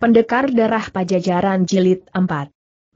Pendekar Darah Pajajaran Jilid 4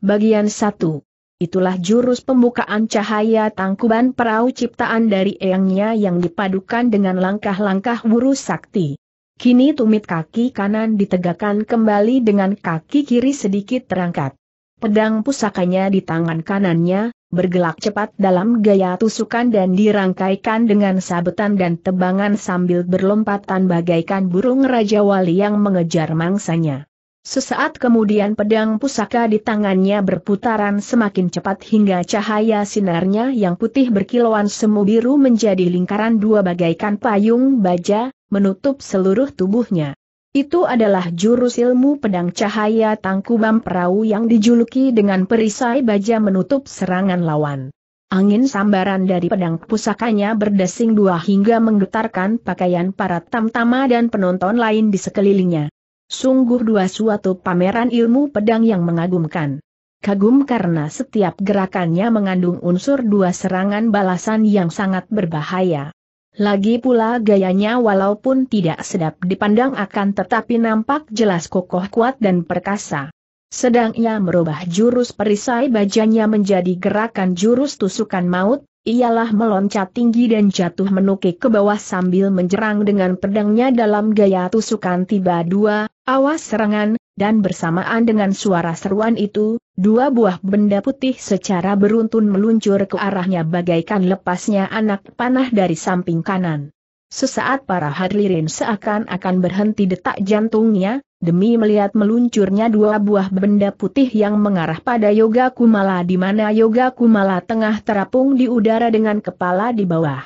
Bagian 1 Itulah jurus pembukaan cahaya tangkuban perahu ciptaan dari Eyangnya yang dipadukan dengan langkah-langkah wuru sakti. Kini tumit kaki kanan ditegakkan kembali dengan kaki kiri sedikit terangkat. Pedang pusakanya di tangan kanannya, bergelak cepat dalam gaya tusukan dan dirangkaikan dengan sabetan dan tebangan sambil berlompatan bagaikan burung Raja Wali yang mengejar mangsanya. Sesaat kemudian pedang pusaka di tangannya berputaran semakin cepat hingga cahaya sinarnya yang putih berkilauan semu biru menjadi lingkaran dua bagaikan payung baja, menutup seluruh tubuhnya. Itu adalah jurus ilmu pedang cahaya tangkubam perahu yang dijuluki dengan perisai baja menutup serangan lawan. Angin sambaran dari pedang pusakanya berdesing dua hingga menggetarkan pakaian para tamtama dan penonton lain di sekelilingnya. Sungguh dua suatu pameran ilmu pedang yang mengagumkan. Kagum karena setiap gerakannya mengandung unsur dua serangan balasan yang sangat berbahaya. Lagi pula gayanya walaupun tidak sedap dipandang akan tetapi nampak jelas kokoh kuat dan perkasa. Sedang ia merubah jurus perisai bajanya menjadi gerakan jurus tusukan maut, ialah meloncat tinggi dan jatuh menukik ke bawah sambil menjerang dengan pedangnya dalam gaya tusukan tiba dua, Awas serangan, dan bersamaan dengan suara seruan itu, dua buah benda putih secara beruntun meluncur ke arahnya bagaikan lepasnya anak panah dari samping kanan. Sesaat para hadirin seakan-akan berhenti detak jantungnya, demi melihat meluncurnya dua buah benda putih yang mengarah pada Yoga Kumala di mana Yoga Kumala tengah terapung di udara dengan kepala di bawah.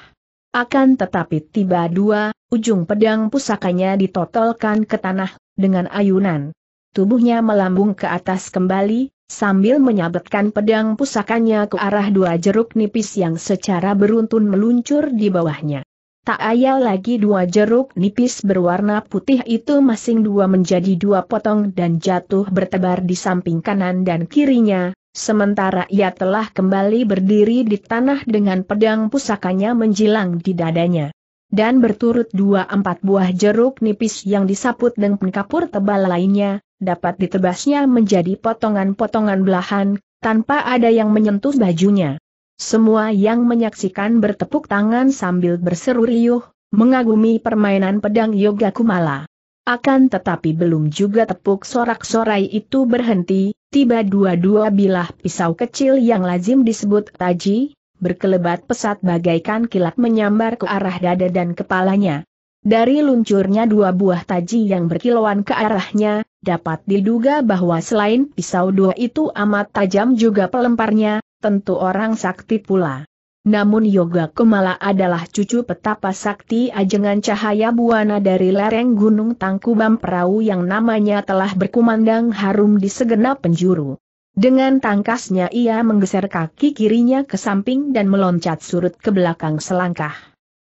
Akan tetapi tiba dua, ujung pedang pusakanya ditotolkan ke tanah dengan ayunan. Tubuhnya melambung ke atas kembali, sambil menyabetkan pedang pusakanya ke arah dua jeruk nipis yang secara beruntun meluncur di bawahnya. Tak ayal lagi dua jeruk nipis berwarna putih itu masing dua menjadi dua potong dan jatuh bertebar di samping kanan dan kirinya, sementara ia telah kembali berdiri di tanah dengan pedang pusakanya menjilang di dadanya dan berturut dua empat buah jeruk nipis yang disaput dengan kapur tebal lainnya, dapat ditebasnya menjadi potongan-potongan belahan, tanpa ada yang menyentuh bajunya. Semua yang menyaksikan bertepuk tangan sambil berseru riuh, mengagumi permainan pedang Yoga Kumala. Akan tetapi belum juga tepuk sorak-sorai itu berhenti, tiba dua-dua bilah pisau kecil yang lazim disebut taji, berkelebat pesat bagaikan kilat menyambar ke arah dada dan kepalanya. Dari luncurnya dua buah taji yang berkilauan ke arahnya, dapat diduga bahwa selain pisau dua itu amat tajam juga pelemparnya, tentu orang sakti pula. Namun Yoga Kumala adalah cucu petapa sakti ajengan cahaya buana dari lereng Gunung Tangkubam perahu yang namanya telah berkumandang harum di segenap penjuru. Dengan tangkasnya ia menggeser kaki kirinya ke samping dan meloncat surut ke belakang selangkah.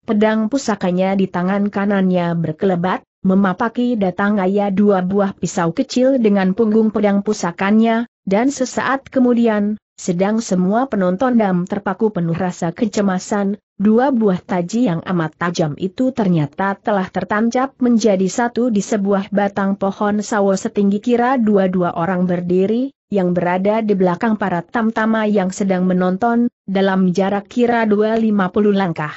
Pedang pusakanya di tangan kanannya berkelebat, memapaki datang ayah dua buah pisau kecil dengan punggung pedang pusakannya, dan sesaat kemudian, sedang semua penonton dam terpaku penuh rasa kecemasan, dua buah taji yang amat tajam itu ternyata telah tertancap menjadi satu di sebuah batang pohon sawo setinggi kira dua-dua orang berdiri, yang berada di belakang para tamtama yang sedang menonton, dalam jarak kira 250 langkah.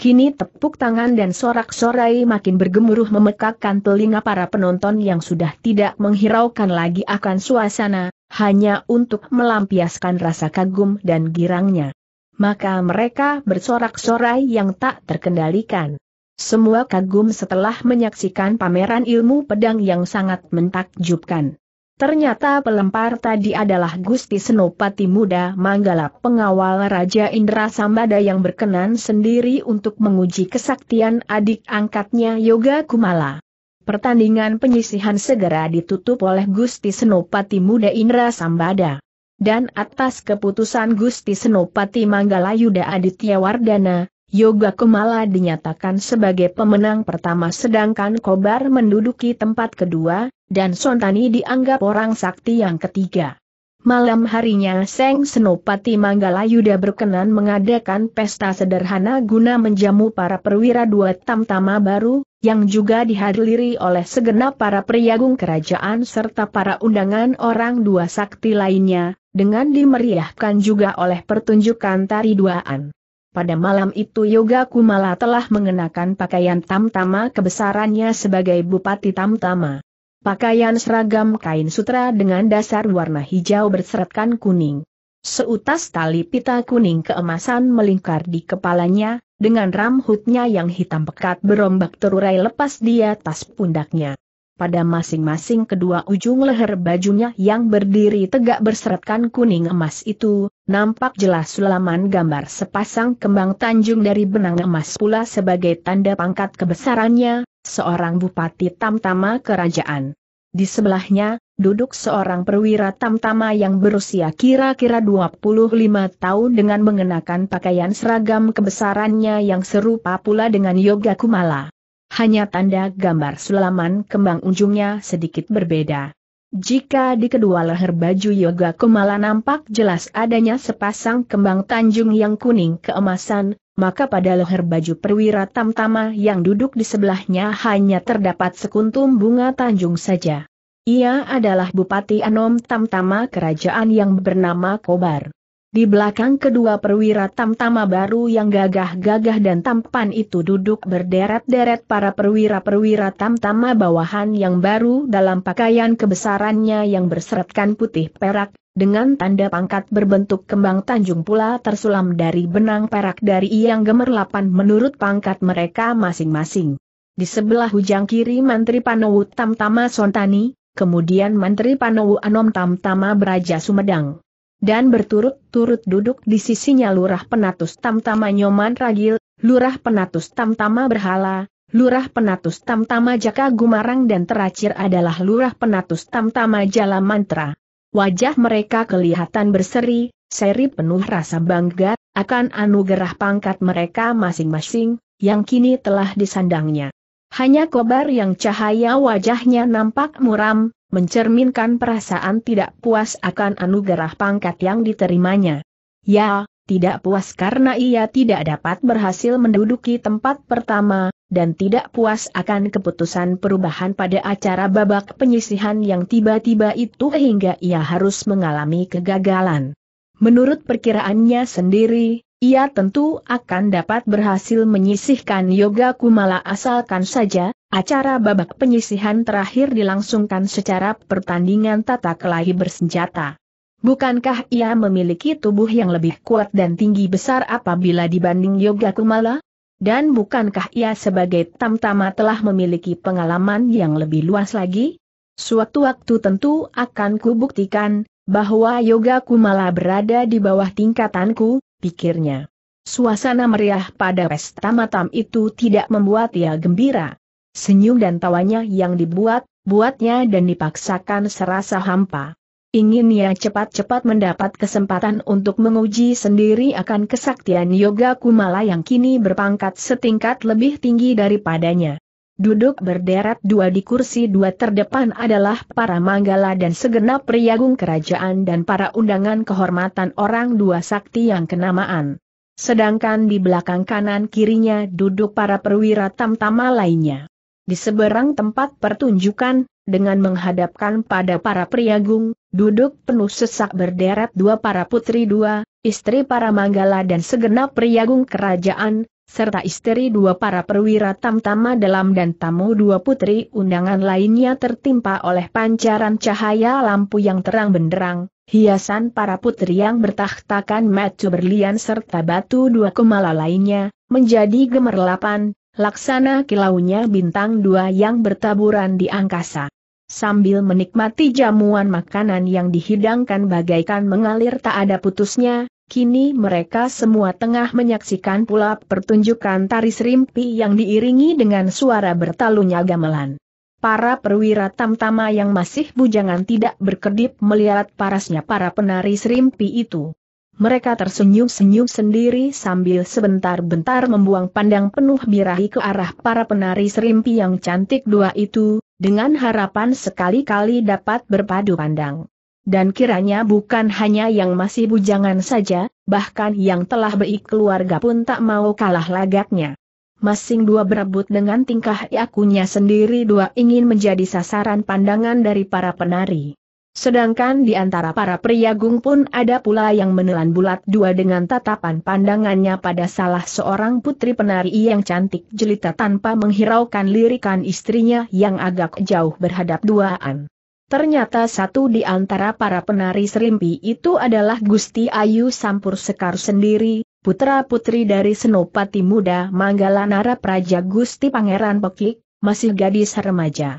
Kini tepuk tangan dan sorak-sorai makin bergemuruh memekakkan telinga para penonton yang sudah tidak menghiraukan lagi akan suasana, hanya untuk melampiaskan rasa kagum dan girangnya. Maka mereka bersorak-sorai yang tak terkendalikan. Semua kagum setelah menyaksikan pameran ilmu pedang yang sangat mentakjubkan. Ternyata pelempar tadi adalah Gusti Senopati Muda Manggala pengawal Raja Indra Sambada yang berkenan sendiri untuk menguji kesaktian adik angkatnya Yoga Kumala. Pertandingan penyisihan segera ditutup oleh Gusti Senopati Muda Indra Sambada. Dan atas keputusan Gusti Senopati Manggala Yuda Aditya Wardana, Yoga Kumala dinyatakan sebagai pemenang pertama sedangkan Kobar menduduki tempat kedua, dan Sontani dianggap orang sakti yang ketiga. Malam harinya Seng Senopati Manggala Yuda berkenan mengadakan pesta sederhana guna menjamu para perwira dua tamtama baru, yang juga dihadiri oleh segenap para priagung kerajaan serta para undangan orang dua sakti lainnya, dengan dimeriahkan juga oleh pertunjukan tari duaan. Pada malam itu Yoga Kumala telah mengenakan pakaian tamtama kebesarannya sebagai Bupati Tamtama. Pakaian seragam kain sutra dengan dasar warna hijau berseretkan kuning. Seutas tali pita kuning keemasan melingkar di kepalanya, dengan rambutnya yang hitam pekat berombak terurai lepas di atas pundaknya pada masing-masing kedua ujung leher bajunya yang berdiri tegak berseratkan kuning emas itu, nampak jelas sulaman gambar sepasang kembang tanjung dari benang emas pula sebagai tanda pangkat kebesarannya, seorang bupati tamtama kerajaan. Di sebelahnya, duduk seorang perwira tamtama yang berusia kira-kira 25 tahun dengan mengenakan pakaian seragam kebesarannya yang serupa pula dengan Yoga Kumala. Hanya tanda gambar sulaman kembang ujungnya sedikit berbeda. Jika di kedua leher baju yoga kumala nampak jelas adanya sepasang kembang tanjung yang kuning keemasan, maka pada leher baju perwira tamtama yang duduk di sebelahnya hanya terdapat sekuntum bunga tanjung saja. Ia adalah Bupati Anom Tamtama kerajaan yang bernama Kobar. Di belakang kedua perwira tamtama baru yang gagah-gagah dan tampan itu duduk berderet-deret para perwira-perwira tamtama bawahan yang baru dalam pakaian kebesarannya yang berseretkan putih perak, dengan tanda pangkat berbentuk kembang tanjung pula tersulam dari benang perak dari yang gemerlapan menurut pangkat mereka masing-masing. Di sebelah hujang kiri Menteri Panowu Tamtama Sontani, kemudian Menteri Panowu Anom Tamtama Beraja Sumedang dan berturut-turut duduk di sisinya Lurah Penatus Tamtama Nyoman Ragil, Lurah Penatus Tamtama Berhala, Lurah Penatus Tamtama Jaka Gumarang dan terakhir adalah Lurah Penatus Tamtama Jala Mantra. Wajah mereka kelihatan berseri, seri penuh rasa bangga akan anugerah pangkat mereka masing-masing, yang kini telah disandangnya. Hanya kobar yang cahaya wajahnya nampak muram, mencerminkan perasaan tidak puas akan anugerah pangkat yang diterimanya. Ya, tidak puas karena ia tidak dapat berhasil menduduki tempat pertama, dan tidak puas akan keputusan perubahan pada acara babak penyisihan yang tiba-tiba itu hingga ia harus mengalami kegagalan. Menurut perkiraannya sendiri, ia tentu akan dapat berhasil menyisihkan Yoga Kumala asalkan saja, Acara babak penyisihan terakhir dilangsungkan secara pertandingan tata kelahi bersenjata. Bukankah ia memiliki tubuh yang lebih kuat dan tinggi besar apabila dibanding Yoga Kumala? Dan bukankah ia sebagai tamtama telah memiliki pengalaman yang lebih luas lagi? Suatu waktu tentu akan kubuktikan, bahwa Yoga Kumala berada di bawah tingkatanku, pikirnya. Suasana meriah pada pesta matam itu tidak membuat ia gembira. Senyum dan tawanya yang dibuat, buatnya dan dipaksakan serasa hampa. Ingin ia cepat-cepat mendapat kesempatan untuk menguji sendiri akan kesaktian Yoga Kumala yang kini berpangkat setingkat lebih tinggi daripadanya. Duduk berderet dua di kursi dua terdepan adalah para manggala dan segenap priagung kerajaan dan para undangan kehormatan orang dua sakti yang kenamaan. Sedangkan di belakang kanan kirinya duduk para perwira tamtama lainnya. Di seberang tempat pertunjukan, dengan menghadapkan pada para priagung, duduk penuh sesak berderet dua para putri dua, istri para manggala dan segenap priagung kerajaan, serta istri dua para perwira tamtama dalam dan tamu dua putri undangan lainnya tertimpa oleh pancaran cahaya lampu yang terang benderang, hiasan para putri yang bertahtakan macu berlian serta batu dua kemala lainnya, menjadi gemerlapan, Laksana kilaunya bintang dua yang bertaburan di angkasa. Sambil menikmati jamuan makanan yang dihidangkan bagaikan mengalir tak ada putusnya, kini mereka semua tengah menyaksikan pula pertunjukan tari serimpi yang diiringi dengan suara bertalunya gamelan. Para perwira tamtama yang masih bujangan tidak berkedip melihat parasnya para penari serimpi itu. Mereka tersenyum-senyum sendiri sambil sebentar-bentar membuang pandang penuh birahi ke arah para penari serimpi yang cantik dua itu, dengan harapan sekali-kali dapat berpadu pandang. Dan kiranya bukan hanya yang masih bujangan saja, bahkan yang telah baik keluarga pun tak mau kalah lagaknya. Masing dua berebut dengan tingkah yakunya sendiri dua ingin menjadi sasaran pandangan dari para penari. Sedangkan di antara para pria gung pun ada pula yang menelan bulat dua dengan tatapan pandangannya pada salah seorang putri penari yang cantik jelita tanpa menghiraukan lirikan istrinya yang agak jauh berhadap duaan. Ternyata satu di antara para penari serimpi itu adalah Gusti Ayu Sampur Sekar sendiri, putra-putri dari Senopati Muda Manggala Nara Praja Gusti Pangeran Pekik, masih gadis remaja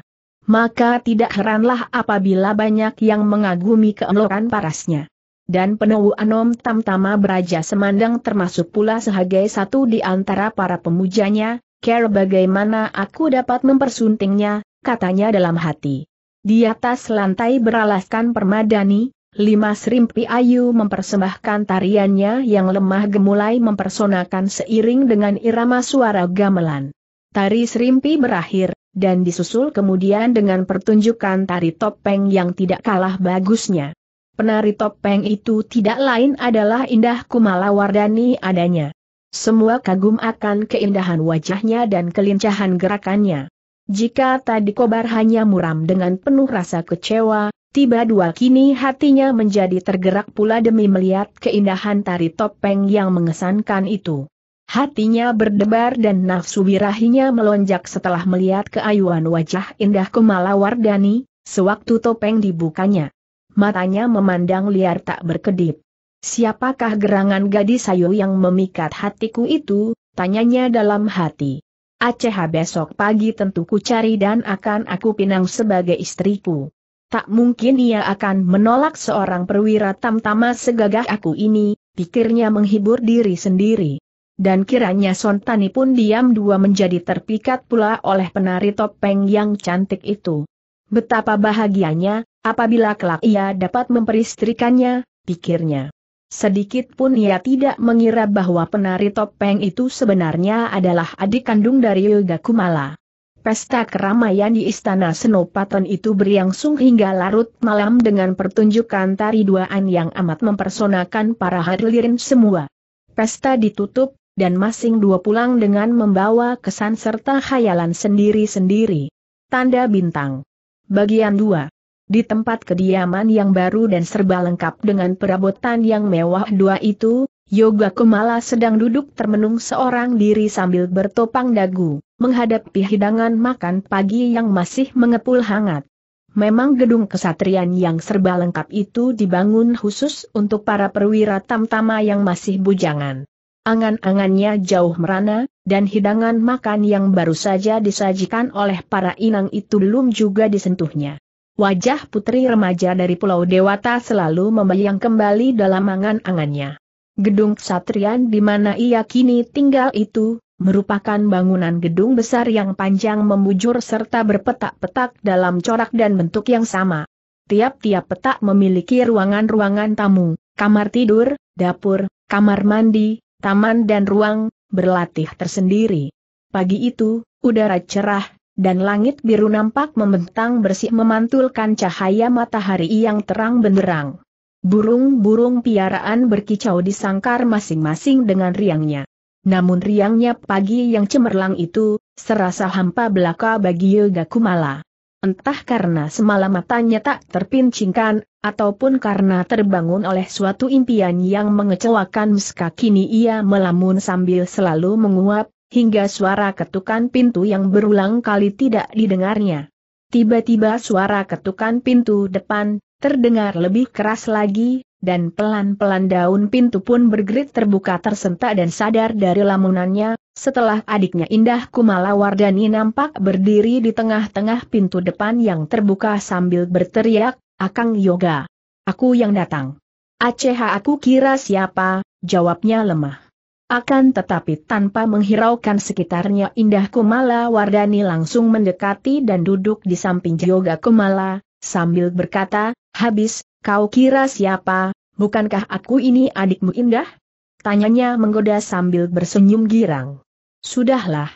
maka tidak heranlah apabila banyak yang mengagumi keelokan parasnya. Dan penuh Anom Tamtama Beraja Semandang termasuk pula sebagai satu di antara para pemujanya, care bagaimana aku dapat mempersuntingnya, katanya dalam hati. Di atas lantai beralaskan permadani, lima serimpi ayu mempersembahkan tariannya yang lemah gemulai mempersonakan seiring dengan irama suara gamelan. Tari serimpi berakhir, dan disusul kemudian dengan pertunjukan tari topeng yang tidak kalah bagusnya. Penari topeng itu tidak lain adalah Indah Kumala Wardani adanya. Semua kagum akan keindahan wajahnya dan kelincahan gerakannya. Jika tadi kobar hanya muram dengan penuh rasa kecewa, tiba dua kini hatinya menjadi tergerak pula demi melihat keindahan tari topeng yang mengesankan itu. Hatinya berdebar dan nafsu birahinya melonjak setelah melihat keayuan wajah indah Wardani. sewaktu topeng dibukanya. Matanya memandang liar tak berkedip. Siapakah gerangan gadis sayu yang memikat hatiku itu, tanyanya dalam hati. Aceh besok pagi tentu ku cari dan akan aku pinang sebagai istriku. Tak mungkin ia akan menolak seorang perwira tamtama segagah aku ini, pikirnya menghibur diri sendiri dan kiranya Sontani pun diam dua menjadi terpikat pula oleh penari topeng yang cantik itu. Betapa bahagianya, apabila kelak ia dapat memperistrikannya, pikirnya. Sedikit pun ia tidak mengira bahwa penari topeng itu sebenarnya adalah adik kandung dari Yoga Kumala. Pesta keramaian di Istana Senopaten itu berlangsung hingga larut malam dengan pertunjukan tari duaan yang amat mempersonakan para hadirin semua. Pesta ditutup dan masing dua pulang dengan membawa kesan serta khayalan sendiri-sendiri. Tanda bintang. Bagian 2. Di tempat kediaman yang baru dan serba lengkap dengan perabotan yang mewah dua itu, Yoga Kumala sedang duduk termenung seorang diri sambil bertopang dagu, menghadapi hidangan makan pagi yang masih mengepul hangat. Memang gedung kesatrian yang serba lengkap itu dibangun khusus untuk para perwira tamtama yang masih bujangan angan-angannya jauh merana, dan hidangan makan yang baru saja disajikan oleh para inang itu belum juga disentuhnya. Wajah putri remaja dari Pulau Dewata selalu membayang kembali dalam angan-angannya. Gedung Satrian di mana ia kini tinggal itu, merupakan bangunan gedung besar yang panjang membujur serta berpetak-petak dalam corak dan bentuk yang sama. Tiap-tiap petak memiliki ruangan-ruangan tamu, kamar tidur, dapur, kamar mandi, taman dan ruang, berlatih tersendiri. Pagi itu, udara cerah, dan langit biru nampak membentang bersih memantulkan cahaya matahari yang terang benderang. Burung-burung piaraan berkicau di sangkar masing-masing dengan riangnya. Namun riangnya pagi yang cemerlang itu, serasa hampa belaka bagi Yoga Kumala. Entah karena semalam matanya tak terpincingkan, ataupun karena terbangun oleh suatu impian yang mengecewakan meska kini ia melamun sambil selalu menguap, hingga suara ketukan pintu yang berulang kali tidak didengarnya. Tiba-tiba suara ketukan pintu depan, terdengar lebih keras lagi, dan pelan-pelan daun pintu pun bergerit terbuka tersentak dan sadar dari lamunannya, setelah adiknya Indah Kumala Wardani nampak berdiri di tengah-tengah pintu depan yang terbuka sambil berteriak, Akang Yoga. Aku yang datang. Aceh aku kira siapa, jawabnya lemah. Akan tetapi tanpa menghiraukan sekitarnya Indah Kumala Wardani langsung mendekati dan duduk di samping Yoga Kumala, sambil berkata, habis, kau kira siapa, bukankah aku ini adikmu Indah? Tanyanya menggoda sambil bersenyum girang. Sudahlah.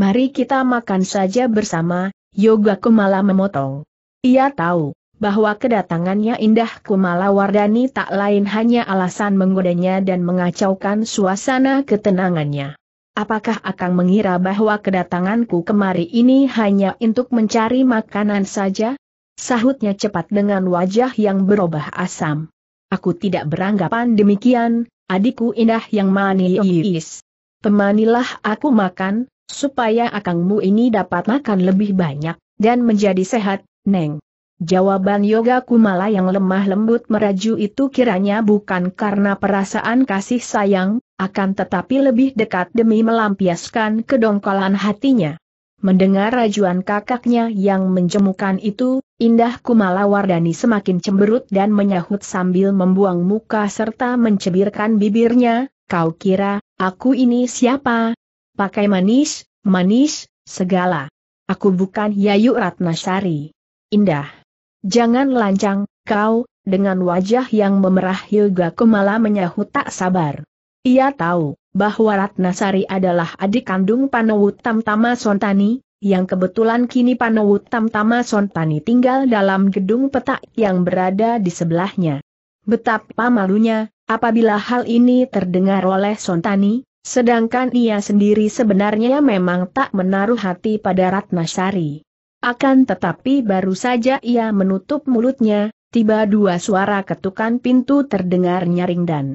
Mari kita makan saja bersama, Yoga Kumala memotong. Ia tahu, bahwa kedatangannya Indah Kumala Wardani tak lain hanya alasan menggodanya dan mengacaukan suasana ketenangannya. Apakah akan mengira bahwa kedatanganku kemari ini hanya untuk mencari makanan saja? Sahutnya cepat dengan wajah yang berubah asam. Aku tidak beranggapan demikian, adikku Indah yang maniis temanilah aku makan, supaya akangmu ini dapat makan lebih banyak, dan menjadi sehat, Neng. Jawaban Yoga Kumala yang lemah lembut meraju itu kiranya bukan karena perasaan kasih sayang, akan tetapi lebih dekat demi melampiaskan kedongkolan hatinya. Mendengar rajuan kakaknya yang menjemukan itu, Indah Kumala Wardani semakin cemberut dan menyahut sambil membuang muka serta mencebirkan bibirnya, Kau kira, aku ini siapa? Pakai manis, manis, segala. Aku bukan Yayu Ratnasari. Indah. Jangan lancang, kau, dengan wajah yang memerah hingga Kumala menyahut tak sabar. Ia tahu, bahwa Ratnasari adalah adik kandung Panowut Tamtama Sontani, yang kebetulan kini Panowut Tamtama Sontani tinggal dalam gedung petak yang berada di sebelahnya. Betapa malunya, Apabila hal ini terdengar oleh Sontani, sedangkan ia sendiri sebenarnya memang tak menaruh hati pada Ratnasari. Akan tetapi baru saja ia menutup mulutnya, tiba dua suara ketukan pintu terdengar nyaring dan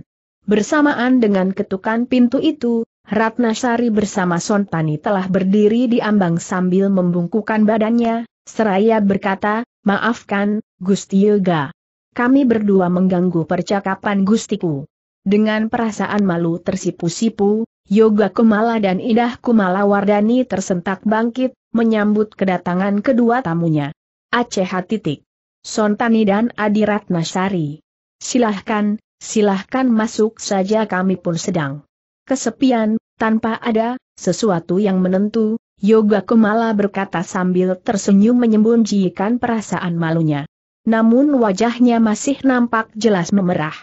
bersamaan dengan ketukan pintu itu, Ratnasari bersama Sontani telah berdiri di ambang sambil membungkukan badannya, seraya berkata, Maafkan, Gusti Yoga kami berdua mengganggu percakapan gustiku. Dengan perasaan malu tersipu-sipu, Yoga Kumala dan Indah Kumala Wardani tersentak bangkit, menyambut kedatangan kedua tamunya. Aceh titik. Sontani dan Adirat Nasari. Silahkan, silahkan masuk saja kami pun sedang. Kesepian, tanpa ada, sesuatu yang menentu, Yoga Kumala berkata sambil tersenyum menyembunyikan perasaan malunya namun wajahnya masih nampak jelas memerah.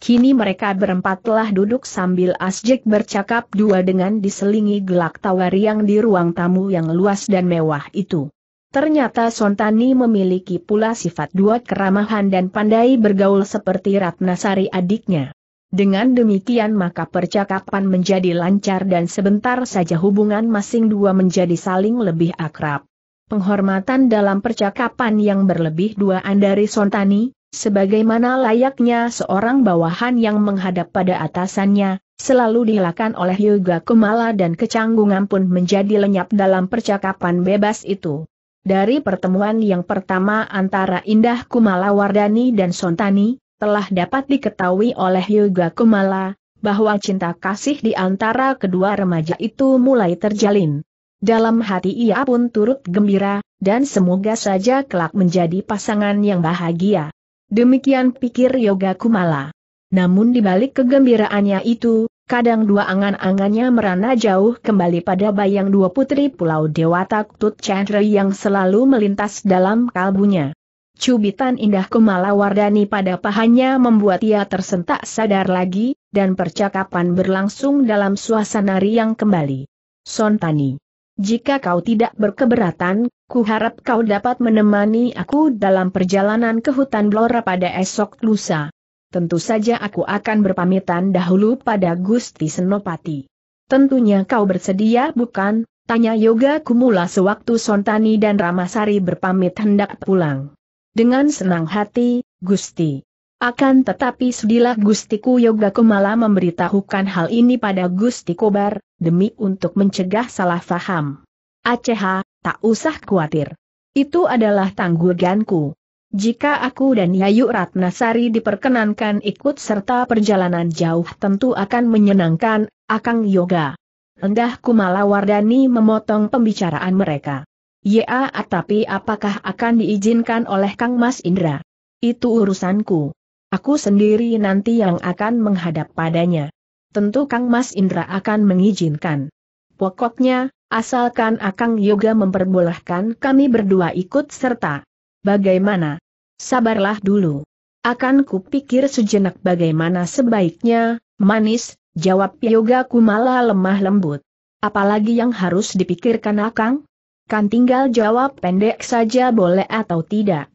Kini mereka berempat telah duduk sambil asjek bercakap dua dengan diselingi gelak tawa riang di ruang tamu yang luas dan mewah itu. Ternyata Sontani memiliki pula sifat dua keramahan dan pandai bergaul seperti Ratnasari adiknya. Dengan demikian maka percakapan menjadi lancar dan sebentar saja hubungan masing dua menjadi saling lebih akrab penghormatan dalam percakapan yang berlebih duaan dari Sontani, sebagaimana layaknya seorang bawahan yang menghadap pada atasannya, selalu dilakukan oleh Yoga Kumala dan kecanggungan pun menjadi lenyap dalam percakapan bebas itu. Dari pertemuan yang pertama antara Indah Kumala Wardani dan Sontani, telah dapat diketahui oleh Yoga Kumala, bahwa cinta kasih di antara kedua remaja itu mulai terjalin dalam hati ia pun turut gembira, dan semoga saja kelak menjadi pasangan yang bahagia. Demikian pikir Yoga Kumala. Namun di balik kegembiraannya itu, kadang dua angan-angannya merana jauh kembali pada bayang dua putri Pulau Dewata Tut Chandra yang selalu melintas dalam kalbunya. Cubitan indah Kumala Wardani pada pahanya membuat ia tersentak sadar lagi, dan percakapan berlangsung dalam suasana riang kembali. Sontani jika kau tidak berkeberatan, kuharap kau dapat menemani aku dalam perjalanan ke hutan Blora pada esok lusa. Tentu saja aku akan berpamitan dahulu pada Gusti Senopati. Tentunya kau bersedia bukan? Tanya Yoga Kumula sewaktu Sontani dan Ramasari berpamit hendak pulang. Dengan senang hati, Gusti. Akan tetapi sedilah Gustiku Yoga Kumala memberitahukan hal ini pada Gusti Kobar, demi untuk mencegah salah faham. Aceh, tak usah khawatir. Itu adalah tanggulganku. Jika aku dan Yayu Ratnasari diperkenankan ikut serta perjalanan jauh tentu akan menyenangkan, Akang Yoga. Endah Wardani memotong pembicaraan mereka. Ya, tapi apakah akan diizinkan oleh Kang Mas Indra? Itu urusanku. Aku sendiri nanti yang akan menghadap padanya tentu Kang Mas Indra akan mengizinkan. Pokoknya, asalkan Akang Yoga memperbolehkan kami berdua ikut serta. Bagaimana? Sabarlah dulu. Akan kupikir sejenak bagaimana sebaiknya, manis, jawab Yoga Kumala lemah lembut. Apalagi yang harus dipikirkan Akang? Kan tinggal jawab pendek saja boleh atau tidak.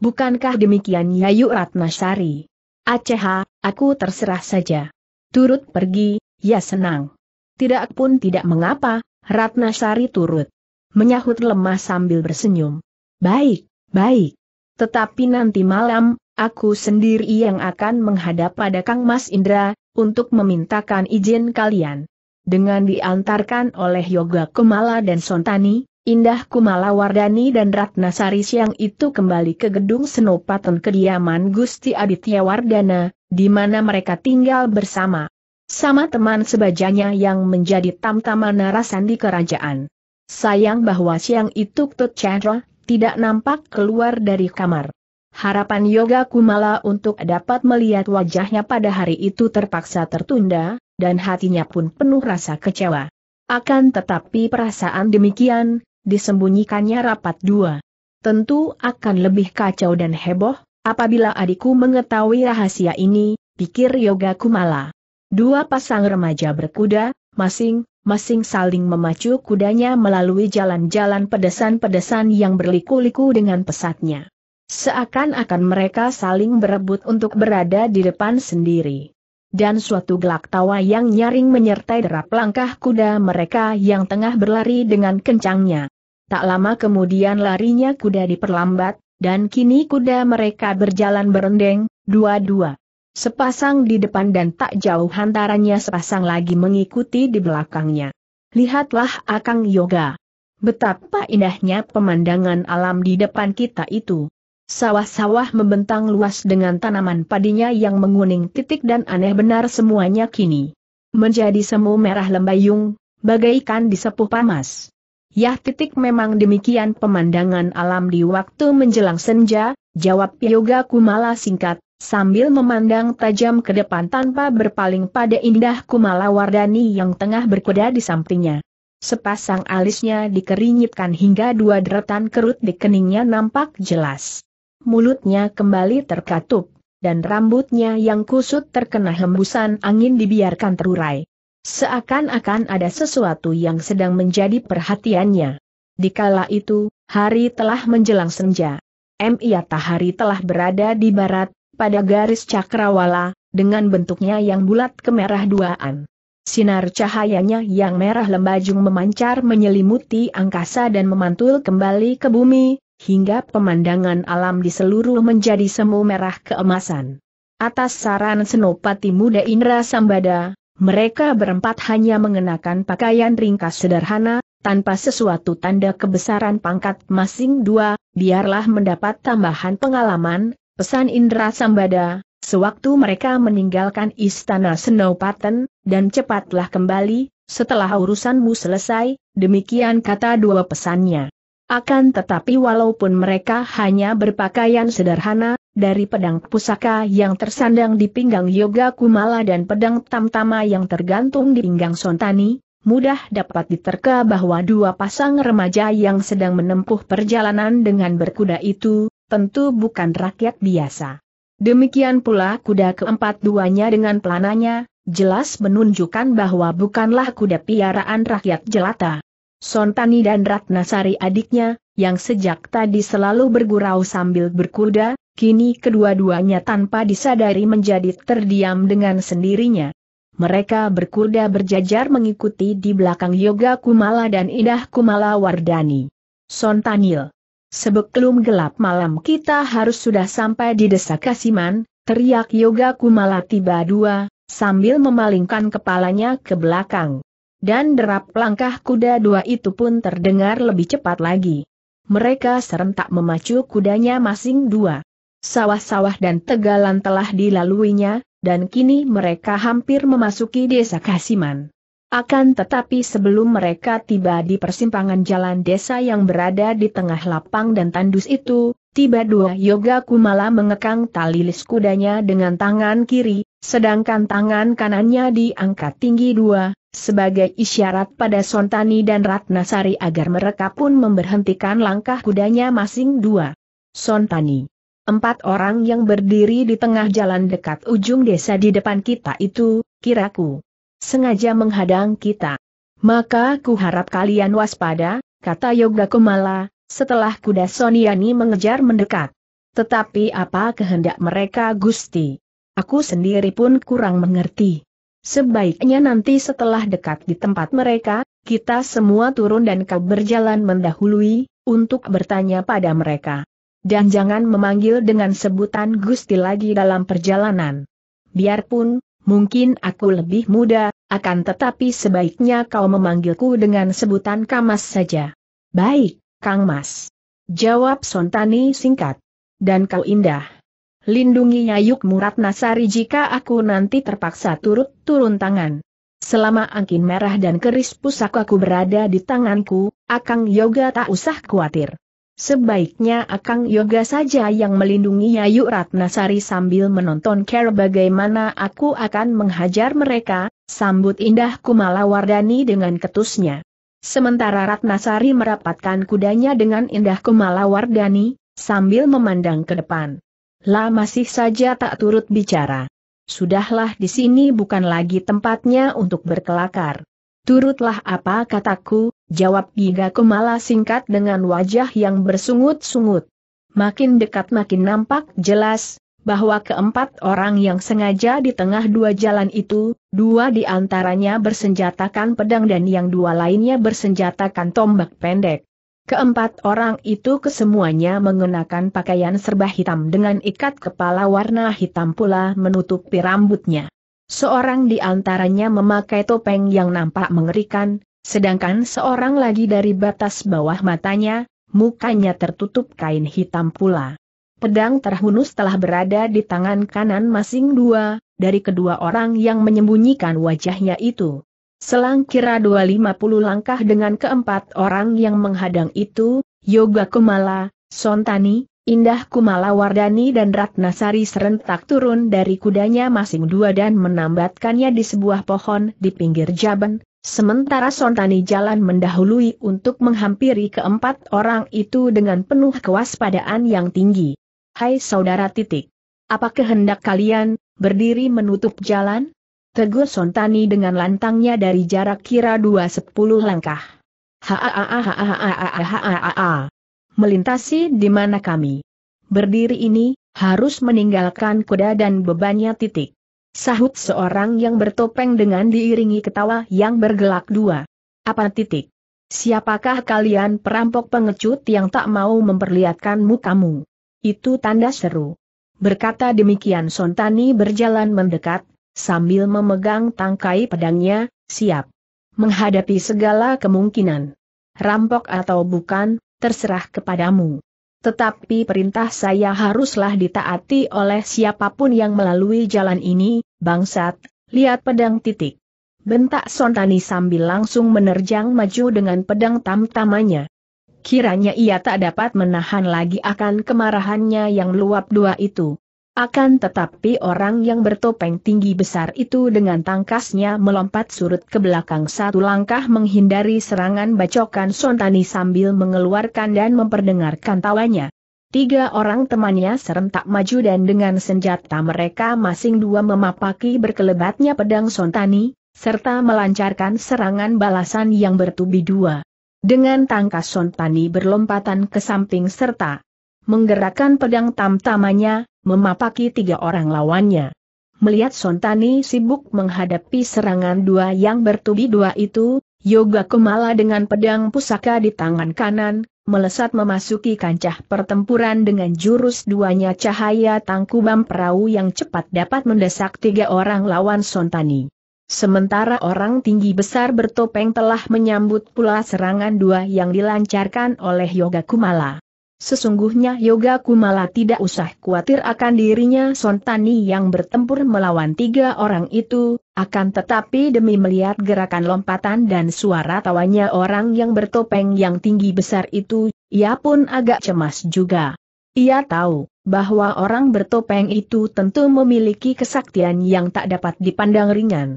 Bukankah demikian Yayu Ratnasari? Aceh, aku terserah saja. Turut pergi, ya senang. Tidak pun tidak mengapa, Ratna Sari turut. Menyahut lemah sambil bersenyum. Baik, baik. Tetapi nanti malam, aku sendiri yang akan menghadap pada Kang Mas Indra, untuk memintakan izin kalian. Dengan diantarkan oleh Yoga Kumala dan Sontani, Indah Kumala Wardani dan Ratna Sari siang itu kembali ke gedung senopaten kediaman Gusti Aditya Wardana, di mana mereka tinggal bersama. Sama teman sebajanya yang menjadi tamtama narasan di kerajaan. Sayang bahwa siang itu Tut Chandra tidak nampak keluar dari kamar. Harapan Yoga Kumala untuk dapat melihat wajahnya pada hari itu terpaksa tertunda, dan hatinya pun penuh rasa kecewa. Akan tetapi perasaan demikian, disembunyikannya rapat dua. Tentu akan lebih kacau dan heboh, Apabila adikku mengetahui rahasia ini, pikir Yoga Kumala. Dua pasang remaja berkuda, masing-masing saling memacu kudanya melalui jalan-jalan pedesan-pedesan yang berliku-liku dengan pesatnya. Seakan-akan mereka saling berebut untuk berada di depan sendiri. Dan suatu gelak tawa yang nyaring menyertai derap langkah kuda mereka yang tengah berlari dengan kencangnya. Tak lama kemudian larinya kuda diperlambat, dan kini kuda mereka berjalan berendeng, dua-dua. Sepasang di depan dan tak jauh hantarannya sepasang lagi mengikuti di belakangnya. Lihatlah Akang Yoga. Betapa indahnya pemandangan alam di depan kita itu. Sawah-sawah membentang luas dengan tanaman padinya yang menguning titik dan aneh benar semuanya kini. Menjadi semu merah lembayung, bagaikan disepuh pamas. Ya, titik memang demikian pemandangan alam di waktu menjelang senja, jawab Yoga Kumala singkat, sambil memandang tajam ke depan tanpa berpaling pada indah Kumala Wardani yang tengah berkuda di sampingnya. Sepasang alisnya dikerinyitkan hingga dua deretan kerut di keningnya nampak jelas. Mulutnya kembali terkatup, dan rambutnya yang kusut terkena hembusan angin dibiarkan terurai. Seakan-akan ada sesuatu yang sedang menjadi perhatiannya. Dikala itu, hari telah menjelang senja. Miata hari telah berada di barat, pada garis cakrawala, dengan bentuknya yang bulat kemerah duaan. Sinar cahayanya yang merah lembajung memancar menyelimuti angkasa dan memantul kembali ke bumi, hingga pemandangan alam di seluruh menjadi semu merah keemasan. Atas saran Senopati Muda Indra Sambada, mereka berempat hanya mengenakan pakaian ringkas sederhana, tanpa sesuatu tanda kebesaran pangkat masing dua, biarlah mendapat tambahan pengalaman, pesan Indra Sambada, sewaktu mereka meninggalkan istana Senopaten, dan cepatlah kembali, setelah urusanmu selesai, demikian kata dua pesannya. Akan tetapi walaupun mereka hanya berpakaian sederhana, dari pedang pusaka yang tersandang di pinggang Yoga Kumala dan pedang tamtama yang tergantung di pinggang Sontani, mudah dapat diterka bahwa dua pasang remaja yang sedang menempuh perjalanan dengan berkuda itu, tentu bukan rakyat biasa. Demikian pula kuda keempat duanya dengan pelananya, jelas menunjukkan bahwa bukanlah kuda piaraan rakyat jelata. Sontani dan Ratnasari adiknya, yang sejak tadi selalu bergurau sambil berkuda, kini kedua-duanya tanpa disadari menjadi terdiam dengan sendirinya. Mereka berkuda berjajar mengikuti di belakang Yoga Kumala dan Indah Kumala Wardani. Sontanil. Sebelum gelap malam kita harus sudah sampai di desa Kasiman, teriak Yoga Kumala tiba dua, sambil memalingkan kepalanya ke belakang dan derap langkah kuda dua itu pun terdengar lebih cepat lagi. Mereka serentak memacu kudanya masing dua. Sawah-sawah dan tegalan telah dilaluinya, dan kini mereka hampir memasuki desa Kasiman. Akan tetapi sebelum mereka tiba di persimpangan jalan desa yang berada di tengah lapang dan tandus itu, tiba dua Yoga Kumala mengekang tali lis kudanya dengan tangan kiri, Sedangkan tangan kanannya diangkat tinggi dua, sebagai isyarat pada Sontani dan Ratnasari agar mereka pun memberhentikan langkah kudanya masing dua. Sontani. Empat orang yang berdiri di tengah jalan dekat ujung desa di depan kita itu, kiraku. Sengaja menghadang kita. Maka ku harap kalian waspada, kata Yoga Kumala, setelah kuda Soniani mengejar mendekat. Tetapi apa kehendak mereka Gusti? Aku sendiri pun kurang mengerti. Sebaiknya nanti setelah dekat di tempat mereka, kita semua turun dan kau berjalan mendahului, untuk bertanya pada mereka. Dan jangan memanggil dengan sebutan Gusti lagi dalam perjalanan. Biarpun, mungkin aku lebih muda, akan tetapi sebaiknya kau memanggilku dengan sebutan Kamas saja. Baik, Kang Mas. Jawab Sontani singkat. Dan kau indah lindungi Yayuk Nasari jika aku nanti terpaksa turut turun tangan. Selama angin merah dan keris pusakaku berada di tanganku, Akang Yoga tak usah khawatir. Sebaiknya Akang Yoga saja yang melindungi Yayu Ratnasari sambil menonton care bagaimana aku akan menghajar mereka, sambut indah Wardani dengan ketusnya. Sementara Ratnasari merapatkan kudanya dengan indah Wardani, sambil memandang ke depan. Lah masih saja tak turut bicara. Sudahlah di sini bukan lagi tempatnya untuk berkelakar. Turutlah apa kataku, jawab Giga Kumala singkat dengan wajah yang bersungut-sungut. Makin dekat makin nampak jelas, bahwa keempat orang yang sengaja di tengah dua jalan itu, dua di antaranya bersenjatakan pedang dan yang dua lainnya bersenjatakan tombak pendek. Keempat orang itu kesemuanya mengenakan pakaian serba hitam dengan ikat kepala warna hitam pula menutupi rambutnya. Seorang di antaranya memakai topeng yang nampak mengerikan, sedangkan seorang lagi dari batas bawah matanya, mukanya tertutup kain hitam pula. Pedang terhunus telah berada di tangan kanan masing dua, dari kedua orang yang menyembunyikan wajahnya itu. Selang kira lima puluh langkah dengan keempat orang yang menghadang itu, Yoga Kumala, Sontani, Indah Kumala Wardani dan Ratnasari serentak turun dari kudanya masing dua dan menambatkannya di sebuah pohon di pinggir jaban, sementara Sontani jalan mendahului untuk menghampiri keempat orang itu dengan penuh kewaspadaan yang tinggi. Hai saudara titik, apa kehendak kalian, berdiri menutup jalan? Tegur Sontani dengan lantangnya dari jarak kira dua sepuluh langkah. Haaaha. Melintasi di mana kami? Berdiri ini, harus meninggalkan kuda dan bebannya titik. Sahut seorang yang bertopeng dengan diiringi ketawa yang bergelak dua. Apa titik? Siapakah kalian perampok pengecut yang tak mau memperlihatkanmu kamu? Itu tanda seru. Berkata demikian Sontani berjalan mendekat, sambil memegang tangkai pedangnya, siap menghadapi segala kemungkinan. Rampok atau bukan, terserah kepadamu. Tetapi perintah saya haruslah ditaati oleh siapapun yang melalui jalan ini, bangsat, lihat pedang titik. Bentak Sontani sambil langsung menerjang maju dengan pedang tamtamanya. Kiranya ia tak dapat menahan lagi akan kemarahannya yang luap dua itu. Akan tetapi orang yang bertopeng tinggi besar itu dengan tangkasnya melompat surut ke belakang satu langkah menghindari serangan bacokan Sontani sambil mengeluarkan dan memperdengarkan tawanya. Tiga orang temannya serentak maju dan dengan senjata mereka masing dua memapaki berkelebatnya pedang Sontani, serta melancarkan serangan balasan yang bertubi dua. Dengan tangkas Sontani berlompatan ke samping serta menggerakkan pedang tam memapaki tiga orang lawannya. Melihat Sontani sibuk menghadapi serangan dua yang bertubi-dua itu, Yoga Kumala dengan pedang pusaka di tangan kanan, melesat memasuki kancah pertempuran dengan jurus duanya cahaya tangkubam perahu yang cepat dapat mendesak tiga orang lawan Sontani. Sementara orang tinggi besar bertopeng telah menyambut pula serangan dua yang dilancarkan oleh Yoga Kumala. Sesungguhnya Yoga Kumala tidak usah khawatir akan dirinya Sontani yang bertempur melawan tiga orang itu, akan tetapi demi melihat gerakan lompatan dan suara tawanya orang yang bertopeng yang tinggi besar itu, ia pun agak cemas juga. Ia tahu bahwa orang bertopeng itu tentu memiliki kesaktian yang tak dapat dipandang ringan.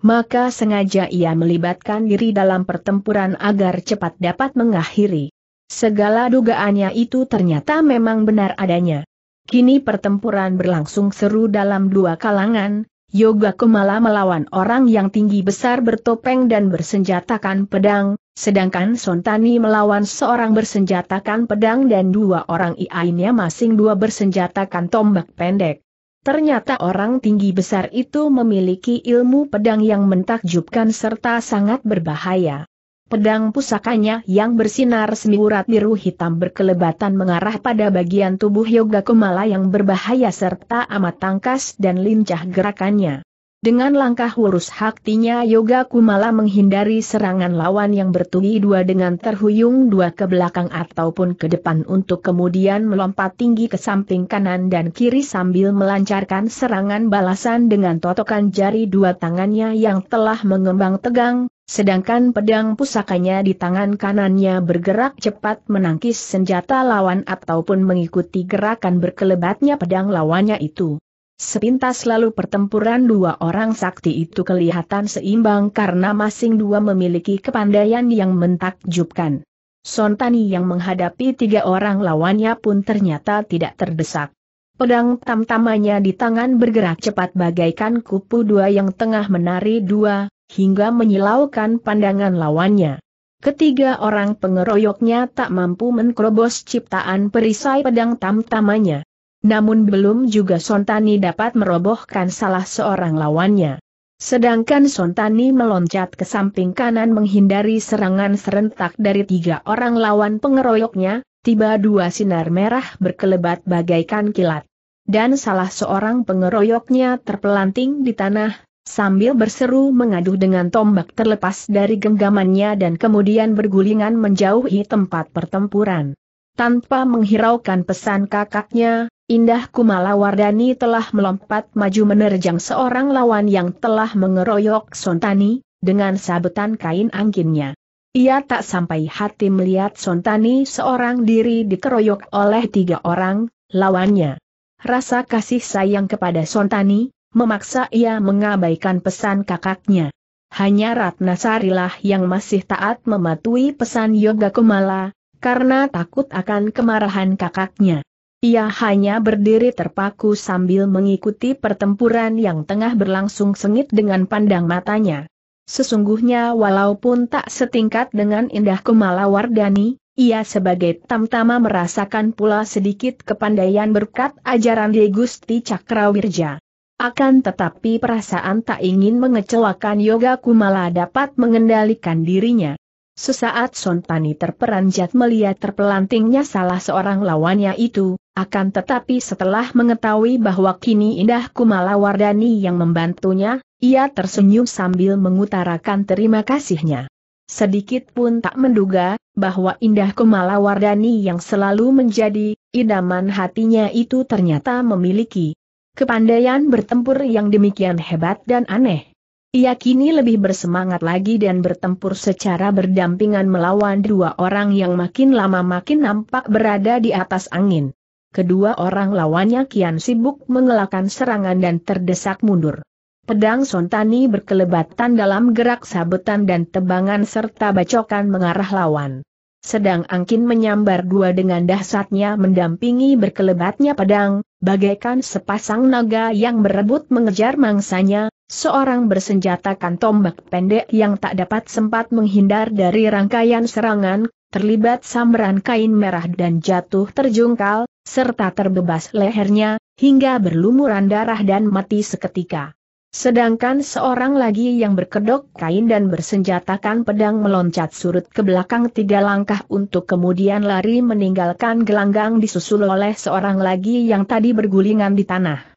Maka sengaja ia melibatkan diri dalam pertempuran agar cepat dapat mengakhiri. Segala dugaannya itu ternyata memang benar adanya. Kini pertempuran berlangsung seru dalam dua kalangan, Yoga Kumala melawan orang yang tinggi besar bertopeng dan bersenjatakan pedang, sedangkan Sontani melawan seorang bersenjatakan pedang dan dua orang lainnya masing dua bersenjatakan tombak pendek. Ternyata orang tinggi besar itu memiliki ilmu pedang yang mentakjubkan serta sangat berbahaya. Pedang pusakanya yang bersinar semiurat biru hitam berkelebatan mengarah pada bagian tubuh Yoga Kumala yang berbahaya serta amat tangkas dan lincah gerakannya. Dengan langkah lurus haktinya Yoga Kumala menghindari serangan lawan yang bertubi dua dengan terhuyung dua ke belakang ataupun ke depan untuk kemudian melompat tinggi ke samping kanan dan kiri sambil melancarkan serangan balasan dengan totokan jari dua tangannya yang telah mengembang tegang, sedangkan pedang pusakanya di tangan kanannya bergerak cepat menangkis senjata lawan ataupun mengikuti gerakan berkelebatnya pedang lawannya itu. Sepintas lalu pertempuran dua orang sakti itu kelihatan seimbang karena masing dua memiliki kepandaian yang mentakjubkan. Sontani yang menghadapi tiga orang lawannya pun ternyata tidak terdesak. Pedang tamtamanya di tangan bergerak cepat bagaikan kupu dua yang tengah menari dua, hingga menyilaukan pandangan lawannya. Ketiga orang pengeroyoknya tak mampu menerobos ciptaan perisai pedang tamtamanya. Namun belum juga Sontani dapat merobohkan salah seorang lawannya. Sedangkan Sontani meloncat ke samping kanan menghindari serangan serentak dari tiga orang lawan pengeroyoknya, tiba dua sinar merah berkelebat bagaikan kilat. Dan salah seorang pengeroyoknya terpelanting di tanah, sambil berseru mengaduh dengan tombak terlepas dari genggamannya dan kemudian bergulingan menjauhi tempat pertempuran. Tanpa menghiraukan pesan kakaknya, Indah Kumala Wardani telah melompat maju menerjang seorang lawan yang telah mengeroyok Sontani, dengan sabetan kain angkinnya. Ia tak sampai hati melihat Sontani seorang diri dikeroyok oleh tiga orang, lawannya. Rasa kasih sayang kepada Sontani, memaksa ia mengabaikan pesan kakaknya. Hanya Ratna Sarilah yang masih taat mematuhi pesan Yoga Kumala, karena takut akan kemarahan kakaknya. Ia hanya berdiri terpaku sambil mengikuti pertempuran yang tengah berlangsung sengit dengan pandang matanya. Sesungguhnya walaupun tak setingkat dengan indah Wardani, ia sebagai tamtama merasakan pula sedikit kepandaian berkat ajaran Di Gusti Cakrawirja. Akan tetapi perasaan tak ingin mengecewakan Yoga Kumala dapat mengendalikan dirinya. Sesaat Son Tani terperanjat melihat terpelantingnya salah seorang lawannya itu, akan tetapi setelah mengetahui bahwa kini Indah Kumala Wardani yang membantunya, ia tersenyum sambil mengutarakan terima kasihnya. Sedikit pun tak menduga, bahwa Indah Kumala Wardani yang selalu menjadi idaman hatinya itu ternyata memiliki kepandaian bertempur yang demikian hebat dan aneh. Ia kini lebih bersemangat lagi dan bertempur secara berdampingan melawan dua orang yang makin lama makin nampak berada di atas angin. Kedua orang lawannya kian sibuk mengelakkan serangan dan terdesak mundur. Pedang Sontani berkelebatan dalam gerak sabetan dan tebangan serta bacokan mengarah lawan. Sedang angkin menyambar dua dengan dahsyatnya mendampingi berkelebatnya pedang, bagaikan sepasang naga yang berebut mengejar mangsanya, Seorang bersenjatakan tombak pendek yang tak dapat sempat menghindar dari rangkaian serangan, terlibat sambaran kain merah dan jatuh terjungkal, serta terbebas lehernya, hingga berlumuran darah dan mati seketika. Sedangkan seorang lagi yang berkedok kain dan bersenjatakan pedang meloncat surut ke belakang tiga langkah untuk kemudian lari meninggalkan gelanggang disusul oleh seorang lagi yang tadi bergulingan di tanah.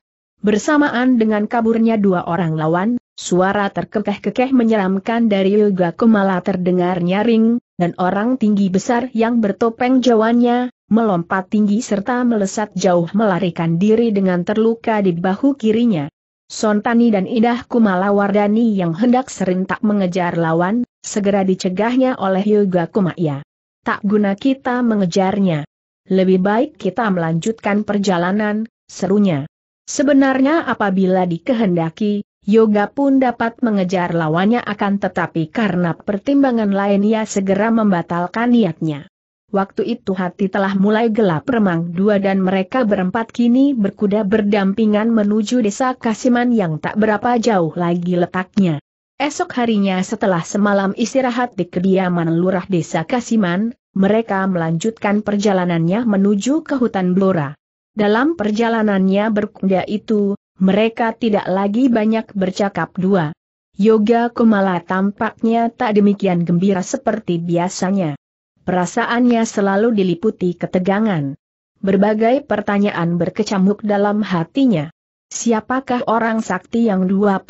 Bersamaan dengan kaburnya dua orang lawan, suara terkekeh-kekeh menyeramkan dari Yoga Kumala terdengar nyaring, dan orang tinggi besar yang bertopeng jawannya, melompat tinggi serta melesat jauh melarikan diri dengan terluka di bahu kirinya. Sontani dan Indah Kumala Wardani yang hendak serentak mengejar lawan, segera dicegahnya oleh Yoga Kumaya. Tak guna kita mengejarnya. Lebih baik kita melanjutkan perjalanan, serunya. Sebenarnya apabila dikehendaki, Yoga pun dapat mengejar lawannya akan tetapi karena pertimbangan lain ia segera membatalkan niatnya. Waktu itu hati telah mulai gelap remang dua dan mereka berempat kini berkuda berdampingan menuju desa Kasiman yang tak berapa jauh lagi letaknya. Esok harinya setelah semalam istirahat di kediaman lurah desa Kasiman, mereka melanjutkan perjalanannya menuju ke hutan Blora. Dalam perjalanannya berkuda itu, mereka tidak lagi banyak bercakap dua. Yoga Kumala tampaknya tak demikian gembira seperti biasanya. Perasaannya selalu diliputi ketegangan. Berbagai pertanyaan berkecamuk dalam hatinya. Siapakah orang sakti yang 21?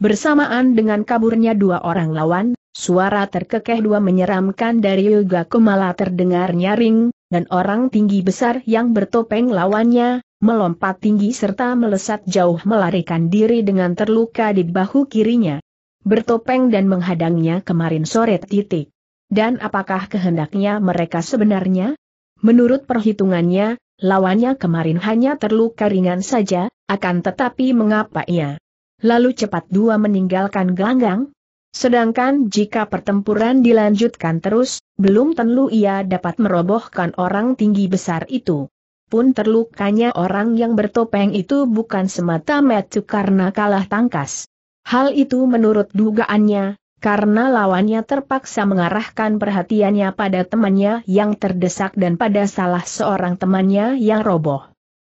Bersamaan dengan kaburnya dua orang lawan, suara terkekeh dua menyeramkan dari Yoga Kumala terdengar nyaring, dan orang tinggi besar yang bertopeng lawannya, melompat tinggi serta melesat jauh melarikan diri dengan terluka di bahu kirinya. Bertopeng dan menghadangnya kemarin sore titik. Dan apakah kehendaknya mereka sebenarnya? Menurut perhitungannya, lawannya kemarin hanya terluka ringan saja, akan tetapi mengapa ia? Lalu cepat dua meninggalkan gelanggang, Sedangkan jika pertempuran dilanjutkan terus, belum tentu ia dapat merobohkan orang tinggi besar itu. Pun terlukanya orang yang bertopeng itu bukan semata metu karena kalah tangkas. Hal itu menurut dugaannya, karena lawannya terpaksa mengarahkan perhatiannya pada temannya yang terdesak dan pada salah seorang temannya yang roboh.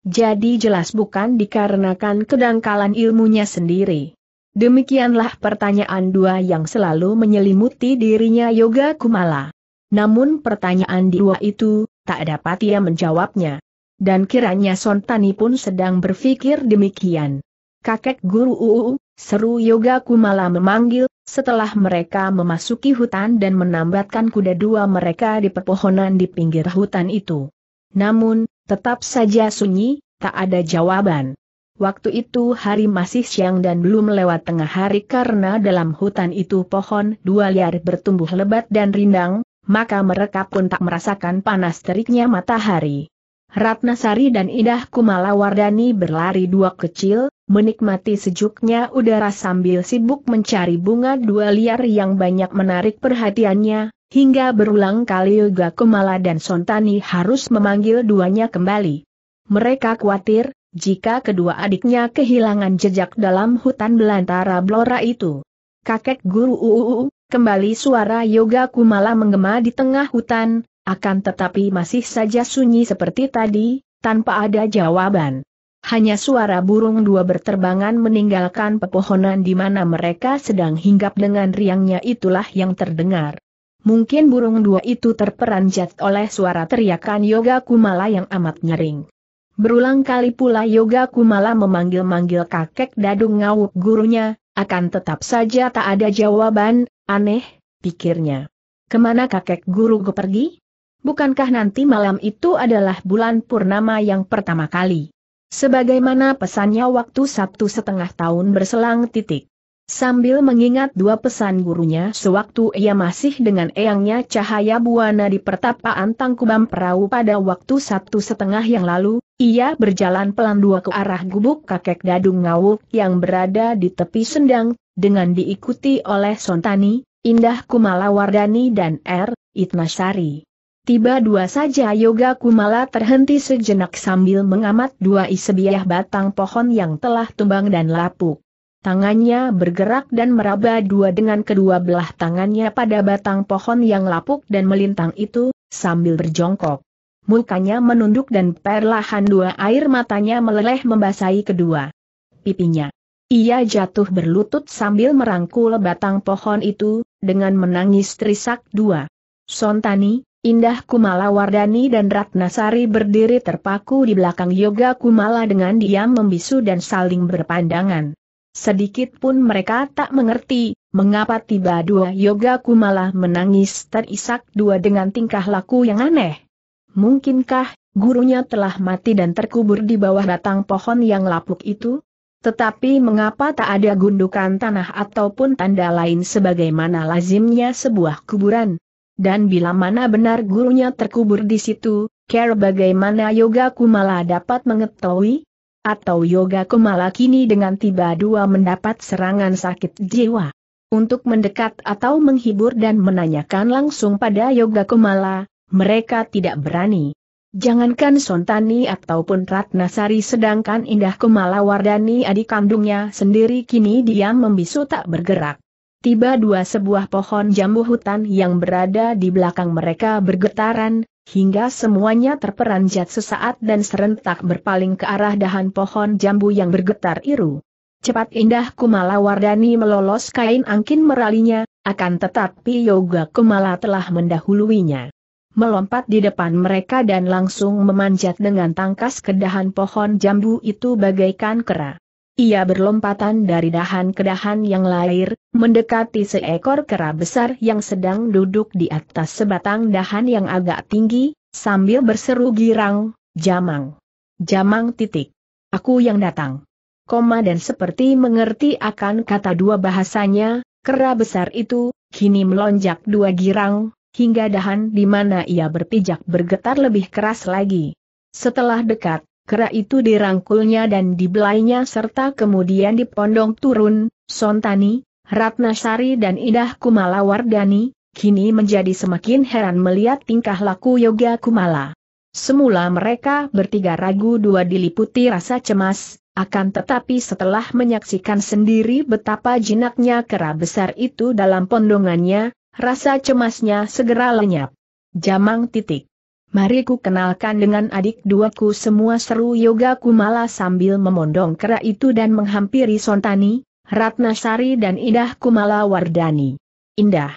Jadi jelas bukan dikarenakan kedangkalan ilmunya sendiri. Demikianlah pertanyaan dua yang selalu menyelimuti dirinya Yoga Kumala. Namun pertanyaan dua itu, tak dapat ia menjawabnya. Dan kiranya Sontani pun sedang berpikir demikian. Kakek Guru Uu, seru Yoga Kumala memanggil, setelah mereka memasuki hutan dan menambatkan kuda dua mereka di pepohonan di pinggir hutan itu. Namun, tetap saja sunyi, tak ada jawaban. Waktu itu hari masih siang dan belum lewat tengah hari karena dalam hutan itu pohon dua liar bertumbuh lebat dan rindang, maka mereka pun tak merasakan panas teriknya matahari. Ratnasari dan Indah Wardani berlari dua kecil, menikmati sejuknya udara sambil sibuk mencari bunga dua liar yang banyak menarik perhatiannya, hingga berulang kali Yoga Kumala dan Sontani harus memanggil duanya kembali. Mereka khawatir, jika kedua adiknya kehilangan jejak dalam hutan belantara Blora itu. Kakek guru uu, kembali suara Yoga Kumala menggema di tengah hutan, akan tetapi masih saja sunyi seperti tadi, tanpa ada jawaban. Hanya suara burung dua berterbangan meninggalkan pepohonan di mana mereka sedang hinggap dengan riangnya itulah yang terdengar. Mungkin burung dua itu terperanjat oleh suara teriakan Yoga Kumala yang amat nyering. Berulang kali pula Yoga Kumala memanggil-manggil kakek Dadung Ngawuk gurunya, akan tetap saja tak ada jawaban, aneh, pikirnya. Kemana kakek guru gue pergi? Bukankah nanti malam itu adalah bulan purnama yang pertama kali? Sebagaimana pesannya waktu Sabtu setengah tahun berselang titik. Sambil mengingat dua pesan gurunya sewaktu ia masih dengan eyangnya cahaya buana di pertapaan Tangkuban perahu pada waktu satu setengah yang lalu, ia berjalan pelan dua ke arah gubuk kakek Dadung Ngawuk yang berada di tepi sendang, dengan diikuti oleh Sontani, Indah Kumala Wardani dan R. Itnasari. Tiba dua saja Yoga Kumala terhenti sejenak sambil mengamat dua isebiah batang pohon yang telah tumbang dan lapuk. Tangannya bergerak dan meraba dua dengan kedua belah tangannya pada batang pohon yang lapuk dan melintang itu, sambil berjongkok. Mukanya menunduk dan perlahan dua air matanya meleleh membasahi kedua pipinya. Ia jatuh berlutut sambil merangkul batang pohon itu, dengan menangis terisak dua. Sontani, Indah Kumala Wardani dan Ratnasari berdiri terpaku di belakang Yoga Kumala dengan diam membisu dan saling berpandangan. Sedikit pun mereka tak mengerti, mengapa tiba dua yoga kumala menangis terisak dua dengan tingkah laku yang aneh. Mungkinkah, gurunya telah mati dan terkubur di bawah batang pohon yang lapuk itu? Tetapi mengapa tak ada gundukan tanah ataupun tanda lain sebagaimana lazimnya sebuah kuburan? Dan bila mana benar gurunya terkubur di situ, care bagaimana yoga kumala dapat mengetahui? atau Yoga Kumala kini dengan tiba dua mendapat serangan sakit jiwa. Untuk mendekat atau menghibur dan menanyakan langsung pada Yoga Kumala, mereka tidak berani. Jangankan Sontani ataupun Ratnasari sedangkan Indah Kumala Wardani adik kandungnya sendiri kini diam membisu tak bergerak. Tiba dua sebuah pohon jambu hutan yang berada di belakang mereka bergetaran, hingga semuanya terperanjat sesaat dan serentak berpaling ke arah dahan pohon jambu yang bergetar iru. Cepat indah Kumala Wardani melolos kain angkin meralinya, akan tetapi Yoga Kumala telah mendahuluinya. Melompat di depan mereka dan langsung memanjat dengan tangkas ke dahan pohon jambu itu bagaikan kera. Ia berlompatan dari dahan ke dahan yang lahir, mendekati seekor kera besar yang sedang duduk di atas sebatang dahan yang agak tinggi, sambil berseru girang, jamang. Jamang titik. Aku yang datang. Koma dan seperti mengerti akan kata dua bahasanya, kera besar itu, kini melonjak dua girang, hingga dahan di mana ia berpijak bergetar lebih keras lagi. Setelah dekat, kera itu dirangkulnya dan dibelainya serta kemudian dipondong turun, Sontani, Ratnasari dan Indah Kumala Wardani kini menjadi semakin heran melihat tingkah laku Yoga Kumala. Semula mereka bertiga ragu dua diliputi rasa cemas, akan tetapi setelah menyaksikan sendiri betapa jinaknya kera besar itu dalam pondongannya, rasa cemasnya segera lenyap. Jamang titik. Mari ku kenalkan dengan adik duaku semua seru Yoga Kumala sambil memondong kera itu dan menghampiri Sontani, Ratnasari dan Indah Kumala Wardani. Indah.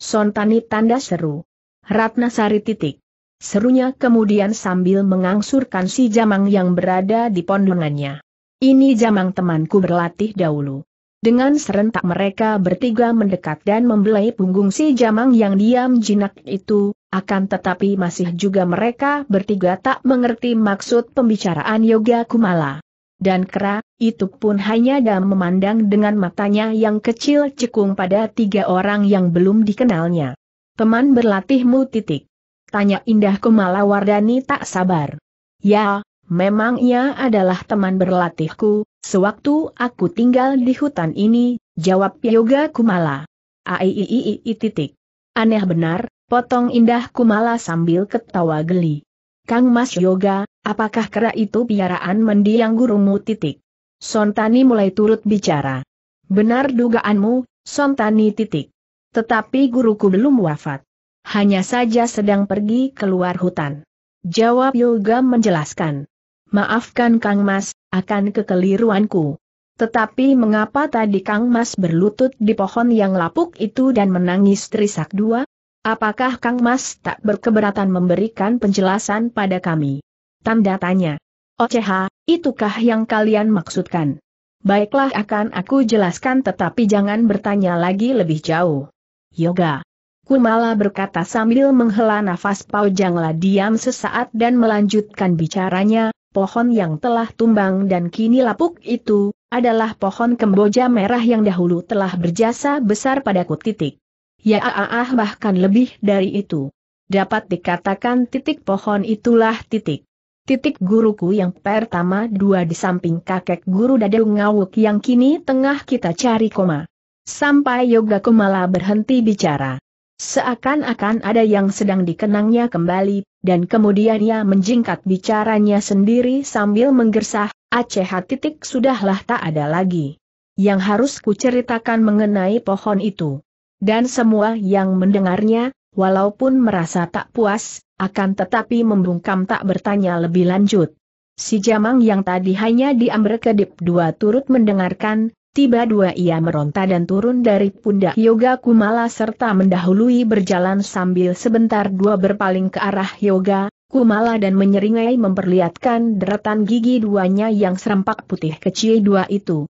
Sontani tanda seru. Ratnasari titik. Serunya kemudian sambil mengangsurkan si Jamang yang berada di pondongannya. Ini Jamang temanku berlatih dahulu. Dengan serentak mereka bertiga mendekat dan membelai punggung si jamang yang diam jinak itu, akan tetapi masih juga mereka bertiga tak mengerti maksud pembicaraan Yoga Kumala. Dan kera, itu pun hanya dalam memandang dengan matanya yang kecil cekung pada tiga orang yang belum dikenalnya. Teman berlatihmu titik. Tanya Indah Kumala Wardani tak sabar. Ya, memang ia adalah teman berlatihku, Sewaktu aku tinggal di hutan ini, jawab Yoga Kumala. Aiiii titik. Aneh benar, potong indah Kumala sambil ketawa geli. Kang Mas Yoga, apakah kera itu piaraan mendiang gurumu titik? Sontani mulai turut bicara. Benar dugaanmu, Sontani titik. Tetapi guruku belum wafat. Hanya saja sedang pergi keluar hutan. Jawab Yoga menjelaskan. Maafkan Kang Mas, akan kekeliruanku. Tetapi mengapa tadi Kang Mas berlutut di pohon yang lapuk itu dan menangis terisak dua? Apakah Kang Mas tak berkeberatan memberikan penjelasan pada kami? Tanda tanya. Oceha, oh, itukah yang kalian maksudkan? Baiklah akan aku jelaskan tetapi jangan bertanya lagi lebih jauh. Yoga. Kumala berkata sambil menghela nafas Pau Janglah diam sesaat dan melanjutkan bicaranya, pohon yang telah tumbang dan kini lapuk itu, adalah pohon kemboja merah yang dahulu telah berjasa besar padaku titik. Ya ah, ah, ah bahkan lebih dari itu. Dapat dikatakan titik pohon itulah titik. Titik guruku yang pertama dua di samping kakek guru dadu Ngawuk yang kini tengah kita cari koma. Sampai Yoga Kumala berhenti bicara. Seakan-akan ada yang sedang dikenangnya kembali, dan kemudian ia menjingkat bicaranya sendiri sambil menggersah, Aceh titik sudahlah tak ada lagi. Yang harus kuceritakan mengenai pohon itu. Dan semua yang mendengarnya, walaupun merasa tak puas, akan tetapi membungkam tak bertanya lebih lanjut. Si Jamang yang tadi hanya diambil kedip dua turut mendengarkan, Tiba dua ia meronta dan turun dari pundak Yoga Kumala serta mendahului berjalan sambil sebentar dua berpaling ke arah Yoga, Kumala dan menyeringai memperlihatkan deretan gigi duanya yang serempak putih kecil dua itu.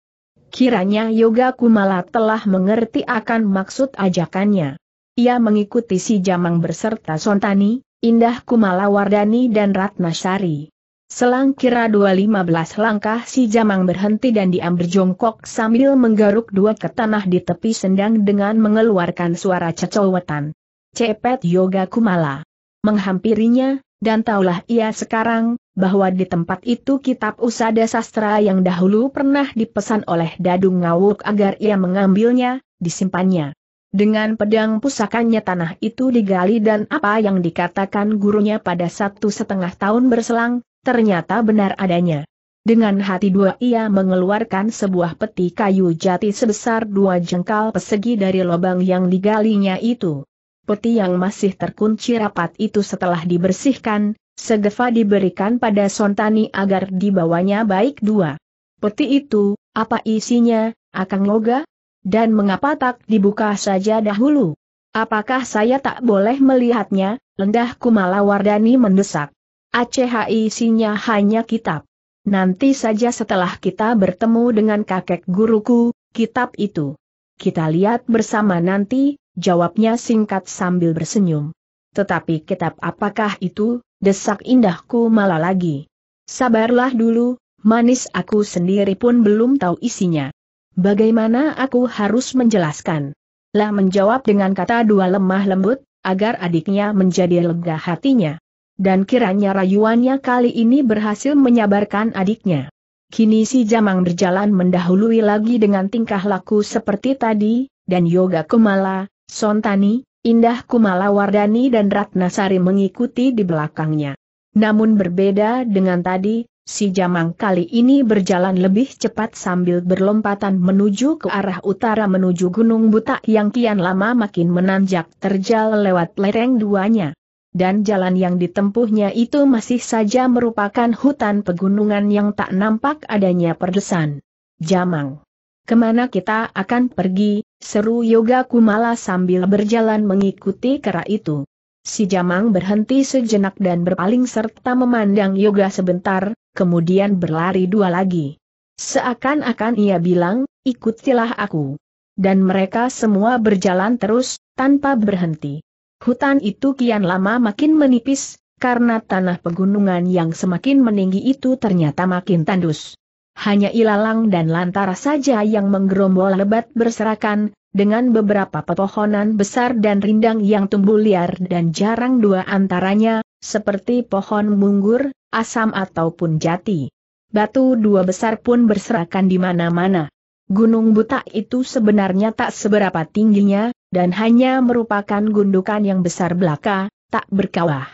Kiranya Yoga Kumala telah mengerti akan maksud ajakannya. Ia mengikuti si Jamang berserta Sontani, Indah Kumala Wardani dan Ratnasari. Selang kira lima belas langkah si Jamang berhenti dan diam berjongkok sambil menggaruk dua ke tanah di tepi sendang dengan mengeluarkan suara cecowetan. Cepet Yoga Kumala. Menghampirinya, dan taulah ia sekarang, bahwa di tempat itu kitab usada sastra yang dahulu pernah dipesan oleh Dadung Ngawuk agar ia mengambilnya, disimpannya. Dengan pedang pusakanya tanah itu digali dan apa yang dikatakan gurunya pada satu setengah tahun berselang, Ternyata benar adanya. Dengan hati dua ia mengeluarkan sebuah peti kayu jati sebesar dua jengkal persegi dari lubang yang digalinya itu. Peti yang masih terkunci rapat itu setelah dibersihkan, segera diberikan pada Sontani agar dibawanya baik dua. Peti itu, apa isinya, akan Loga? Dan mengapa tak dibuka saja dahulu? Apakah saya tak boleh melihatnya? Lendah Kumala Wardani mendesak. ACH isinya hanya kitab. Nanti saja setelah kita bertemu dengan kakek guruku, kitab itu. Kita lihat bersama nanti, jawabnya singkat sambil bersenyum. Tetapi kitab apakah itu, desak indahku malah lagi. Sabarlah dulu, manis aku sendiri pun belum tahu isinya. Bagaimana aku harus menjelaskan? Lah menjawab dengan kata dua lemah lembut, agar adiknya menjadi lega hatinya. Dan kiranya rayuannya kali ini berhasil menyabarkan adiknya. Kini si Jamang berjalan mendahului lagi dengan tingkah laku seperti tadi, dan Yoga Kumala, Sontani, Indah Kumala Wardani dan Ratnasari mengikuti di belakangnya. Namun berbeda dengan tadi, si Jamang kali ini berjalan lebih cepat sambil berlompatan menuju ke arah utara menuju Gunung Buta yang kian lama makin menanjak terjal lewat lereng duanya dan jalan yang ditempuhnya itu masih saja merupakan hutan pegunungan yang tak nampak adanya perdesan. Jamang. Kemana kita akan pergi, seru Yoga Kumala sambil berjalan mengikuti kera itu. Si Jamang berhenti sejenak dan berpaling serta memandang Yoga sebentar, kemudian berlari dua lagi. Seakan-akan ia bilang, ikutilah aku. Dan mereka semua berjalan terus, tanpa berhenti. Hutan itu kian lama makin menipis, karena tanah pegunungan yang semakin meninggi itu ternyata makin tandus. Hanya ilalang dan lantara saja yang menggerombol lebat berserakan, dengan beberapa pepohonan besar dan rindang yang tumbuh liar dan jarang dua antaranya, seperti pohon munggur, asam ataupun jati. Batu dua besar pun berserakan di mana-mana. Gunung buta itu sebenarnya tak seberapa tingginya, dan hanya merupakan gundukan yang besar belaka, tak berkawah.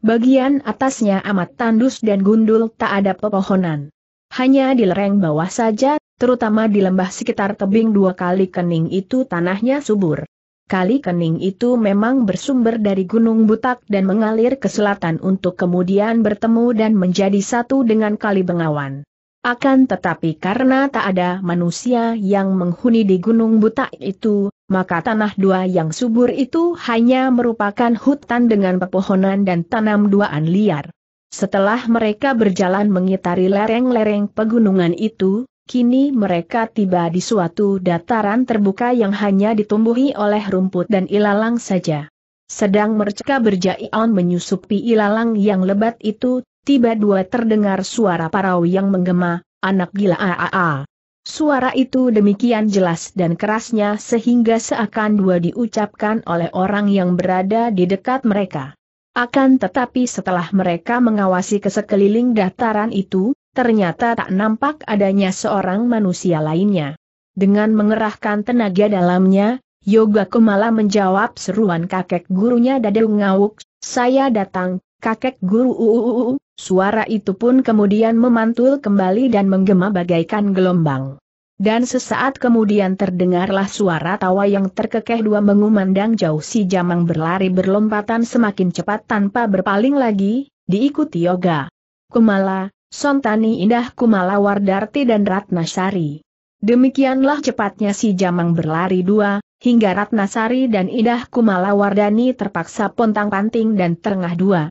Bagian atasnya amat tandus dan gundul tak ada pepohonan. Hanya di lereng bawah saja, terutama di lembah sekitar tebing dua kali kening itu tanahnya subur. Kali kening itu memang bersumber dari Gunung Butak dan mengalir ke selatan untuk kemudian bertemu dan menjadi satu dengan Kali Bengawan. Akan tetapi karena tak ada manusia yang menghuni di Gunung Buta itu, maka tanah dua yang subur itu hanya merupakan hutan dengan pepohonan dan tanam duaan liar. Setelah mereka berjalan mengitari lereng-lereng pegunungan itu, kini mereka tiba di suatu dataran terbuka yang hanya ditumbuhi oleh rumput dan ilalang saja. Sedang mereka berjaion menyusupi ilalang yang lebat itu, tiba dua terdengar suara parau yang menggema, anak gila aaa. Suara itu demikian jelas dan kerasnya sehingga seakan dua diucapkan oleh orang yang berada di dekat mereka. Akan tetapi setelah mereka mengawasi ke sekeliling dataran itu, ternyata tak nampak adanya seorang manusia lainnya. Dengan mengerahkan tenaga dalamnya, Yoga Kumala menjawab seruan kakek gurunya Dadeung Ngawuk, saya datang kakek guru suara itu pun kemudian memantul kembali dan menggema bagaikan gelombang. Dan sesaat kemudian terdengarlah suara tawa yang terkekeh dua mengumandang jauh si jamang berlari berlompatan semakin cepat tanpa berpaling lagi, diikuti Yoga. Kumala, Sontani Indah Kumala Wardarti dan Ratnasari. Demikianlah cepatnya si jamang berlari dua, hingga Ratnasari dan Indah Kumala Wardani terpaksa pontang-panting dan terengah dua.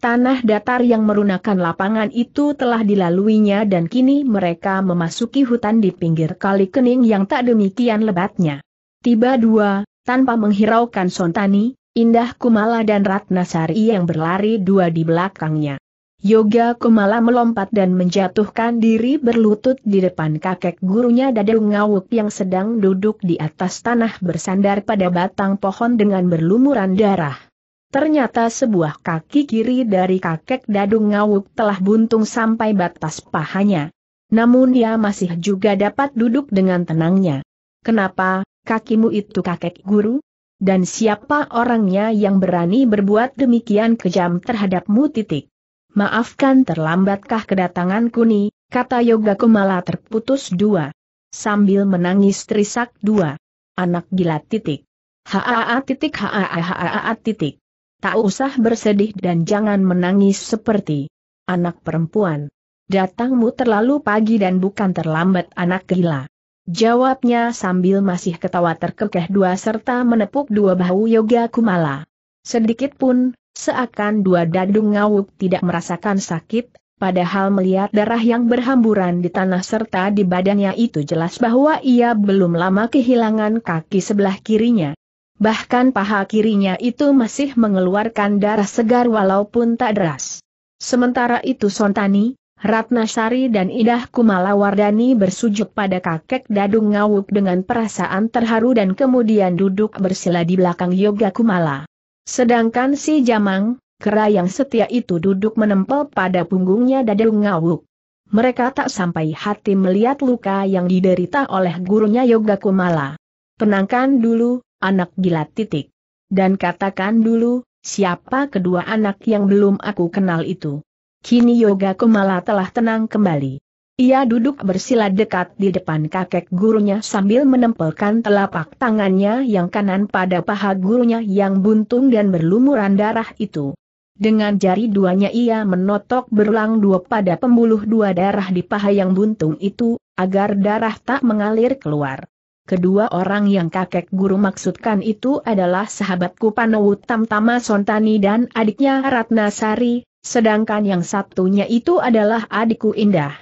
Tanah datar yang merunakan lapangan itu telah dilaluinya dan kini mereka memasuki hutan di pinggir kali kening yang tak demikian lebatnya. Tiba dua, tanpa menghiraukan Sontani, Indah Kumala dan Ratnasari yang berlari dua di belakangnya. Yoga Kumala melompat dan menjatuhkan diri berlutut di depan kakek gurunya Dada Ngawuk yang sedang duduk di atas tanah bersandar pada batang pohon dengan berlumuran darah. Ternyata sebuah kaki kiri dari kakek Dadung Ngawuk telah buntung sampai batas pahanya. Namun ia masih juga dapat duduk dengan tenangnya. Kenapa, kakimu itu kakek guru? Dan siapa orangnya yang berani berbuat demikian kejam terhadapmu titik? Maafkan terlambatkah kedatangan kuni, kata Yoga Kumala terputus dua. Sambil menangis trisak dua. Anak gila titik. Haa titik haa haa titik. Tak usah bersedih dan jangan menangis seperti anak perempuan. Datangmu terlalu pagi dan bukan terlambat anak gila. Jawabnya sambil masih ketawa terkekeh dua serta menepuk dua bahu Yoga Kumala. Sedikit pun, seakan dua dadung ngawuk tidak merasakan sakit, padahal melihat darah yang berhamburan di tanah serta di badannya itu jelas bahwa ia belum lama kehilangan kaki sebelah kirinya. Bahkan paha kirinya itu masih mengeluarkan darah segar walaupun tak deras. Sementara itu Sontani, Ratnasari dan Idah Kumala Wardani bersujud pada kakek Dadung Ngawuk dengan perasaan terharu dan kemudian duduk bersila di belakang Yoga Kumala. Sedangkan si Jamang, kera yang setia itu duduk menempel pada punggungnya Dadung Ngawuk. Mereka tak sampai hati melihat luka yang diderita oleh gurunya Yoga Kumala. Tenangkan dulu, anak gila titik. Dan katakan dulu, siapa kedua anak yang belum aku kenal itu. Kini Yoga Kumala telah tenang kembali. Ia duduk bersila dekat di depan kakek gurunya sambil menempelkan telapak tangannya yang kanan pada paha gurunya yang buntung dan berlumuran darah itu. Dengan jari duanya ia menotok berulang dua pada pembuluh dua darah di paha yang buntung itu, agar darah tak mengalir keluar. Kedua orang yang kakek guru maksudkan itu adalah sahabatku Panowu Tamtama Sontani dan adiknya Ratnasari, sedangkan yang satunya itu adalah adikku Indah.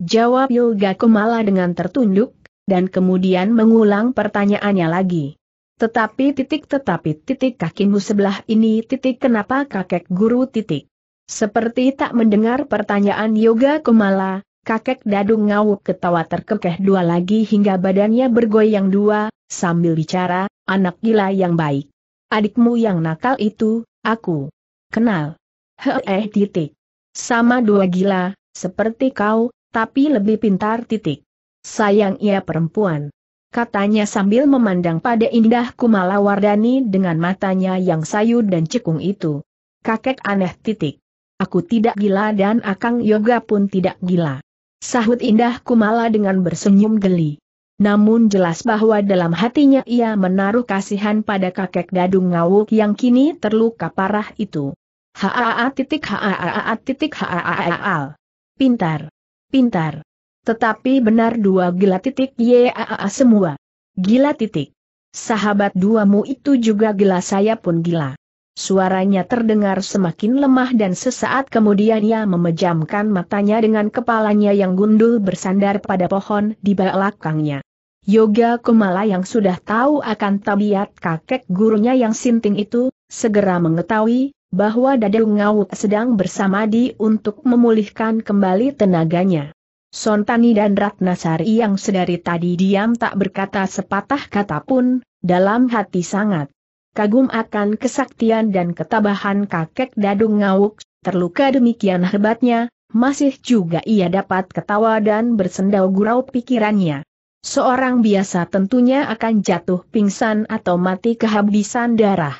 Jawab Yoga Kumala dengan tertunduk, dan kemudian mengulang pertanyaannya lagi. Tetapi titik tetapi titik kakimu sebelah ini titik kenapa kakek guru titik. Seperti tak mendengar pertanyaan Yoga Kumala, Kakek Dadung ngawuk ketawa terkekeh dua lagi hingga badannya bergoyang dua, sambil bicara, anak gila yang baik. Adikmu yang nakal itu, aku kenal. Heh titik. Sama dua gila, seperti kau, tapi lebih pintar titik. Sayang ia perempuan. Katanya sambil memandang pada indah Kumala Wardani dengan matanya yang sayu dan cekung itu. Kakek aneh titik. Aku tidak gila dan Akang Yoga pun tidak gila. Sahut indah kumala dengan bersenyum geli. Namun jelas bahwa dalam hatinya ia menaruh kasihan pada kakek gadung ngawuk yang kini terluka parah itu. Haa titik haa titik haa Pintar. Pintar. Tetapi benar dua gila titik yaa semua. Gila titik. Sahabat duamu itu juga gila saya pun gila. Suaranya terdengar semakin lemah dan sesaat kemudian ia memejamkan matanya dengan kepalanya yang gundul bersandar pada pohon di belakangnya. Yoga Kumala yang sudah tahu akan tabiat kakek gurunya yang sinting itu, segera mengetahui bahwa Dadung Ngawut sedang bersamadi untuk memulihkan kembali tenaganya. Sontani dan Ratnasari yang sedari tadi diam tak berkata sepatah kata pun, dalam hati sangat kagum akan kesaktian dan ketabahan kakek Dadung Ngawuk, terluka demikian hebatnya, masih juga ia dapat ketawa dan bersendau gurau pikirannya. Seorang biasa tentunya akan jatuh pingsan atau mati kehabisan darah.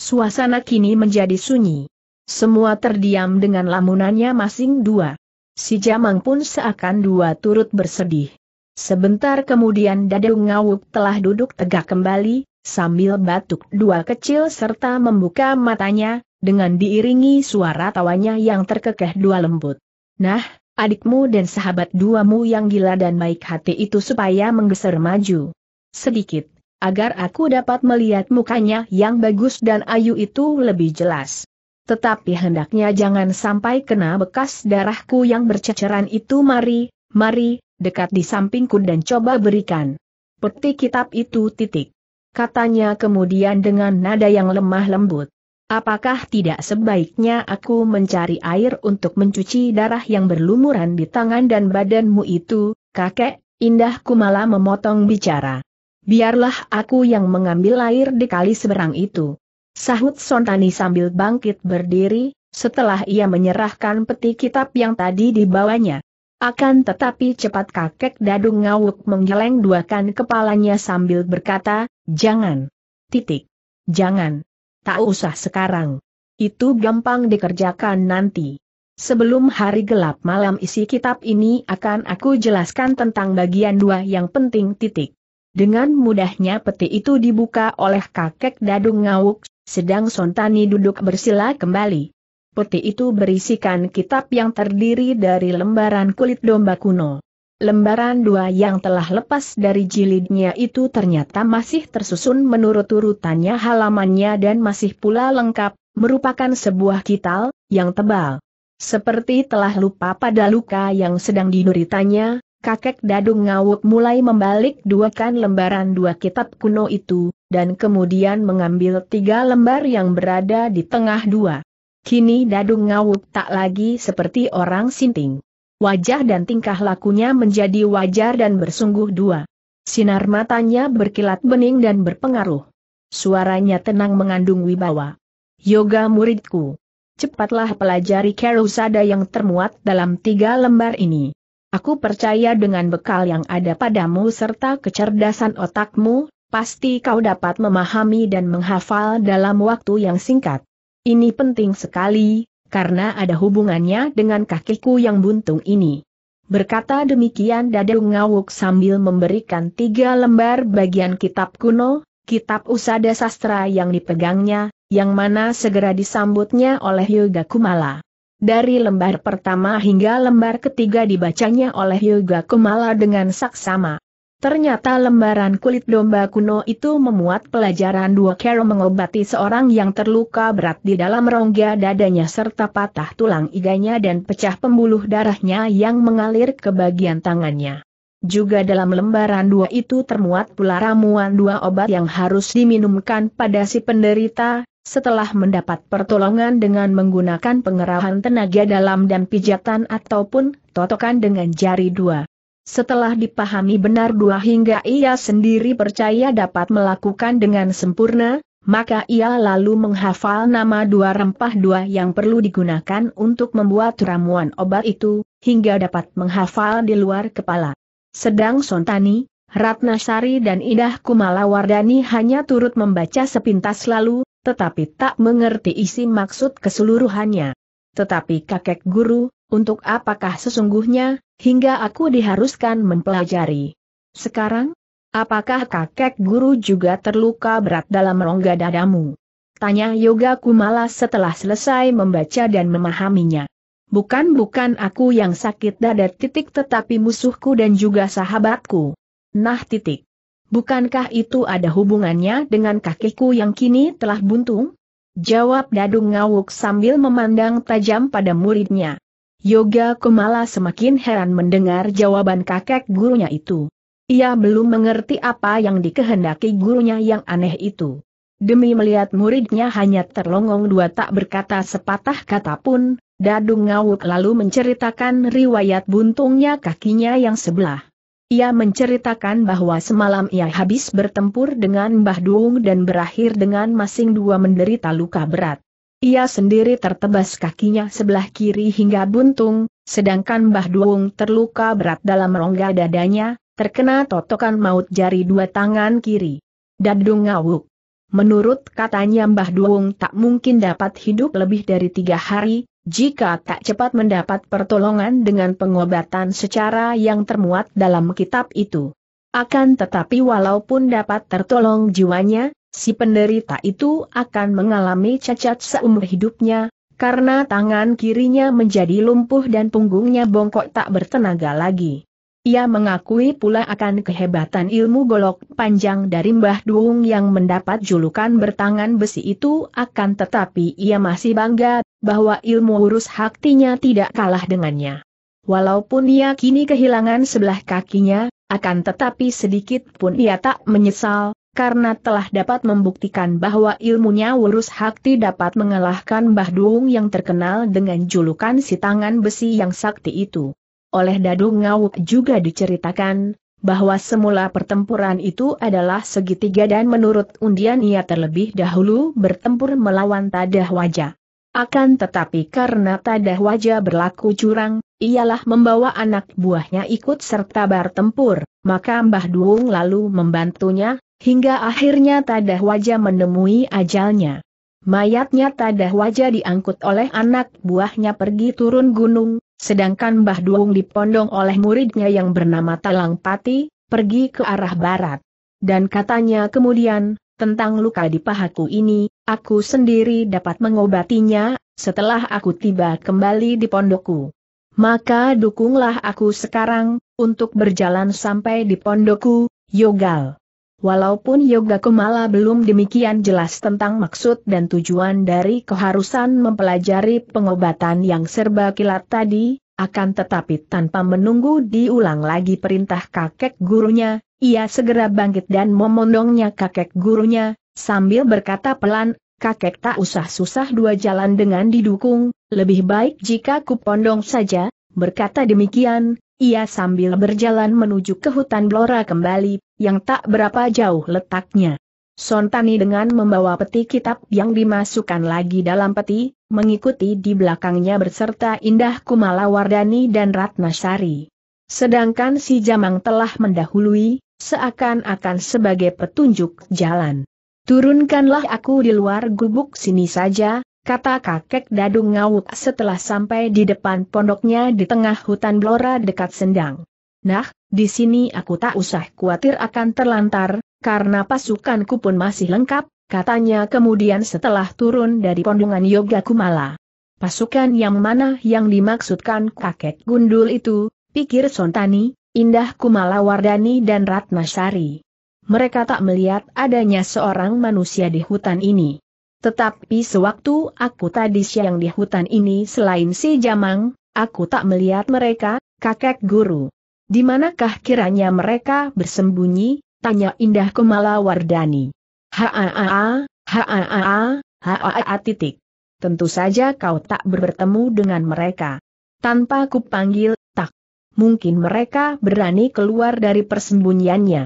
Suasana kini menjadi sunyi. Semua terdiam dengan lamunannya masing dua. Si Jamang pun seakan dua turut bersedih. Sebentar kemudian Dadung Ngawuk telah duduk tegak kembali, sambil batuk dua kecil serta membuka matanya, dengan diiringi suara tawanya yang terkekeh dua lembut. Nah, adikmu dan sahabat duamu yang gila dan baik hati itu supaya menggeser maju. Sedikit, agar aku dapat melihat mukanya yang bagus dan ayu itu lebih jelas. Tetapi hendaknya jangan sampai kena bekas darahku yang berceceran itu mari, mari, dekat di sampingku dan coba berikan. Peti kitab itu titik katanya kemudian dengan nada yang lemah lembut. Apakah tidak sebaiknya aku mencari air untuk mencuci darah yang berlumuran di tangan dan badanmu itu, kakek? Indahku malah memotong bicara. Biarlah aku yang mengambil air di kali seberang itu. Sahut Sontani sambil bangkit berdiri, setelah ia menyerahkan peti kitab yang tadi dibawanya. Akan tetapi cepat kakek Dadung Ngawuk menggeleng duakan kepalanya sambil berkata, Jangan. Titik. Jangan. Tak usah sekarang. Itu gampang dikerjakan nanti. Sebelum hari gelap malam isi kitab ini akan aku jelaskan tentang bagian dua yang penting titik. Dengan mudahnya peti itu dibuka oleh kakek Dadung Ngawuk, sedang Sontani duduk bersila kembali. Peti itu berisikan kitab yang terdiri dari lembaran kulit domba kuno lembaran dua yang telah lepas dari jilidnya itu ternyata masih tersusun menurut urutannya halamannya dan masih pula lengkap, merupakan sebuah kital, yang tebal. Seperti telah lupa pada luka yang sedang diduritanya, kakek Dadung Ngawuk mulai membalik duakan lembaran dua kitab kuno itu, dan kemudian mengambil tiga lembar yang berada di tengah dua. Kini Dadung Ngawuk tak lagi seperti orang sinting. Wajah dan tingkah lakunya menjadi wajar dan bersungguh dua. Sinar matanya berkilat bening dan berpengaruh. Suaranya tenang mengandung wibawa. Yoga muridku. Cepatlah pelajari kerusada yang termuat dalam tiga lembar ini. Aku percaya dengan bekal yang ada padamu serta kecerdasan otakmu, pasti kau dapat memahami dan menghafal dalam waktu yang singkat. Ini penting sekali, karena ada hubungannya dengan kakiku yang buntung ini. Berkata demikian Dadung Ngawuk sambil memberikan tiga lembar bagian kitab kuno, kitab usada sastra yang dipegangnya, yang mana segera disambutnya oleh Yoga Kumala. Dari lembar pertama hingga lembar ketiga dibacanya oleh Yoga Kumala dengan saksama. Ternyata lembaran kulit domba kuno itu memuat pelajaran dua cara mengobati seorang yang terluka berat di dalam rongga dadanya serta patah tulang iganya dan pecah pembuluh darahnya yang mengalir ke bagian tangannya. Juga dalam lembaran dua itu termuat pula ramuan dua obat yang harus diminumkan pada si penderita, setelah mendapat pertolongan dengan menggunakan pengerahan tenaga dalam dan pijatan ataupun totokan dengan jari dua. Setelah dipahami benar dua hingga ia sendiri percaya dapat melakukan dengan sempurna, maka ia lalu menghafal nama dua rempah dua yang perlu digunakan untuk membuat ramuan obat itu, hingga dapat menghafal di luar kepala. Sedang Sontani, Ratnasari dan Idah Wardani hanya turut membaca sepintas lalu, tetapi tak mengerti isi maksud keseluruhannya. Tetapi kakek guru, untuk apakah sesungguhnya, hingga aku diharuskan mempelajari. Sekarang, apakah kakek guru juga terluka berat dalam rongga dadamu? Tanya Yoga Kumala setelah selesai membaca dan memahaminya. Bukan-bukan aku yang sakit dada titik tetapi musuhku dan juga sahabatku. Nah titik. Bukankah itu ada hubungannya dengan kakiku yang kini telah buntung? Jawab Dadung Ngawuk sambil memandang tajam pada muridnya. Yoga Kumala semakin heran mendengar jawaban kakek gurunya itu. Ia belum mengerti apa yang dikehendaki gurunya yang aneh itu. Demi melihat muridnya hanya terlongong dua tak berkata sepatah kata pun, Dadung Ngawuk lalu menceritakan riwayat buntungnya kakinya yang sebelah. Ia menceritakan bahwa semalam ia habis bertempur dengan Mbah Duung dan berakhir dengan masing dua menderita luka berat. Ia sendiri tertebas kakinya sebelah kiri hingga buntung, sedangkan Mbah Duung terluka berat dalam rongga dadanya, terkena totokan maut jari dua tangan kiri. Dadung ngawuk. Menurut katanya Mbah Duung tak mungkin dapat hidup lebih dari tiga hari, jika tak cepat mendapat pertolongan dengan pengobatan secara yang termuat dalam kitab itu. Akan tetapi walaupun dapat tertolong jiwanya, si penderita itu akan mengalami cacat seumur hidupnya, karena tangan kirinya menjadi lumpuh dan punggungnya bongkok tak bertenaga lagi. Ia mengakui pula akan kehebatan ilmu golok panjang dari Mbah Duung yang mendapat julukan bertangan besi itu akan tetapi ia masih bangga bahwa ilmu urus haktinya tidak kalah dengannya. Walaupun ia kini kehilangan sebelah kakinya, akan tetapi sedikit pun ia tak menyesal, karena telah dapat membuktikan bahwa ilmunya urus hakti dapat mengalahkan Mbah Duung yang terkenal dengan julukan si tangan besi yang sakti itu oleh Dadu Ngawuk juga diceritakan, bahwa semula pertempuran itu adalah segitiga dan menurut undian ia terlebih dahulu bertempur melawan Tadah Wajah. Akan tetapi karena Tadah Wajah berlaku curang, ialah membawa anak buahnya ikut serta bertempur, maka Mbah Duung lalu membantunya, hingga akhirnya Tadah Wajah menemui ajalnya. Mayatnya Tadah Wajah diangkut oleh anak buahnya pergi turun gunung, Sedangkan Mbah Duung dipondong oleh muridnya yang bernama Talang Pati, pergi ke arah barat. Dan katanya kemudian, tentang luka di pahaku ini, aku sendiri dapat mengobatinya, setelah aku tiba kembali di pondokku. Maka dukunglah aku sekarang, untuk berjalan sampai di pondokku, Yogal. Walaupun Yoga Kumala belum demikian jelas tentang maksud dan tujuan dari keharusan mempelajari pengobatan yang serba kilat tadi, akan tetapi tanpa menunggu diulang lagi perintah kakek gurunya, ia segera bangkit dan memondongnya kakek gurunya, sambil berkata pelan, kakek tak usah susah dua jalan dengan didukung, lebih baik jika kupondong saja, berkata demikian, ia sambil berjalan menuju ke hutan Blora kembali, yang tak berapa jauh letaknya. Sontani dengan membawa peti kitab yang dimasukkan lagi dalam peti, mengikuti di belakangnya berserta Indah Kumala Wardani dan Ratnasari. Sedangkan si Jamang telah mendahului, seakan-akan sebagai petunjuk jalan. Turunkanlah aku di luar gubuk sini saja, kata kakek Dadung Ngawuk setelah sampai di depan pondoknya di tengah hutan Blora dekat Sendang. Nah, di sini aku tak usah khawatir akan terlantar, karena pasukanku pun masih lengkap, katanya kemudian setelah turun dari pondongan Yoga Kumala. Pasukan yang mana yang dimaksudkan kakek gundul itu, pikir Sontani, Indah Kumala Wardani dan Ratnasari. Mereka tak melihat adanya seorang manusia di hutan ini. Tetapi sewaktu aku tadi siang di hutan ini selain si Jamang, aku tak melihat mereka, kakek guru. Di manakah kiranya mereka bersembunyi? Tanya Indah Kumala Wardani. Haa, haa, haa, titik. Tentu saja kau tak bertemu dengan mereka. Tanpa ku panggil, tak. Mungkin mereka berani keluar dari persembunyiannya.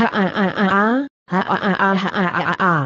Haa, haa, haa, haa, haa.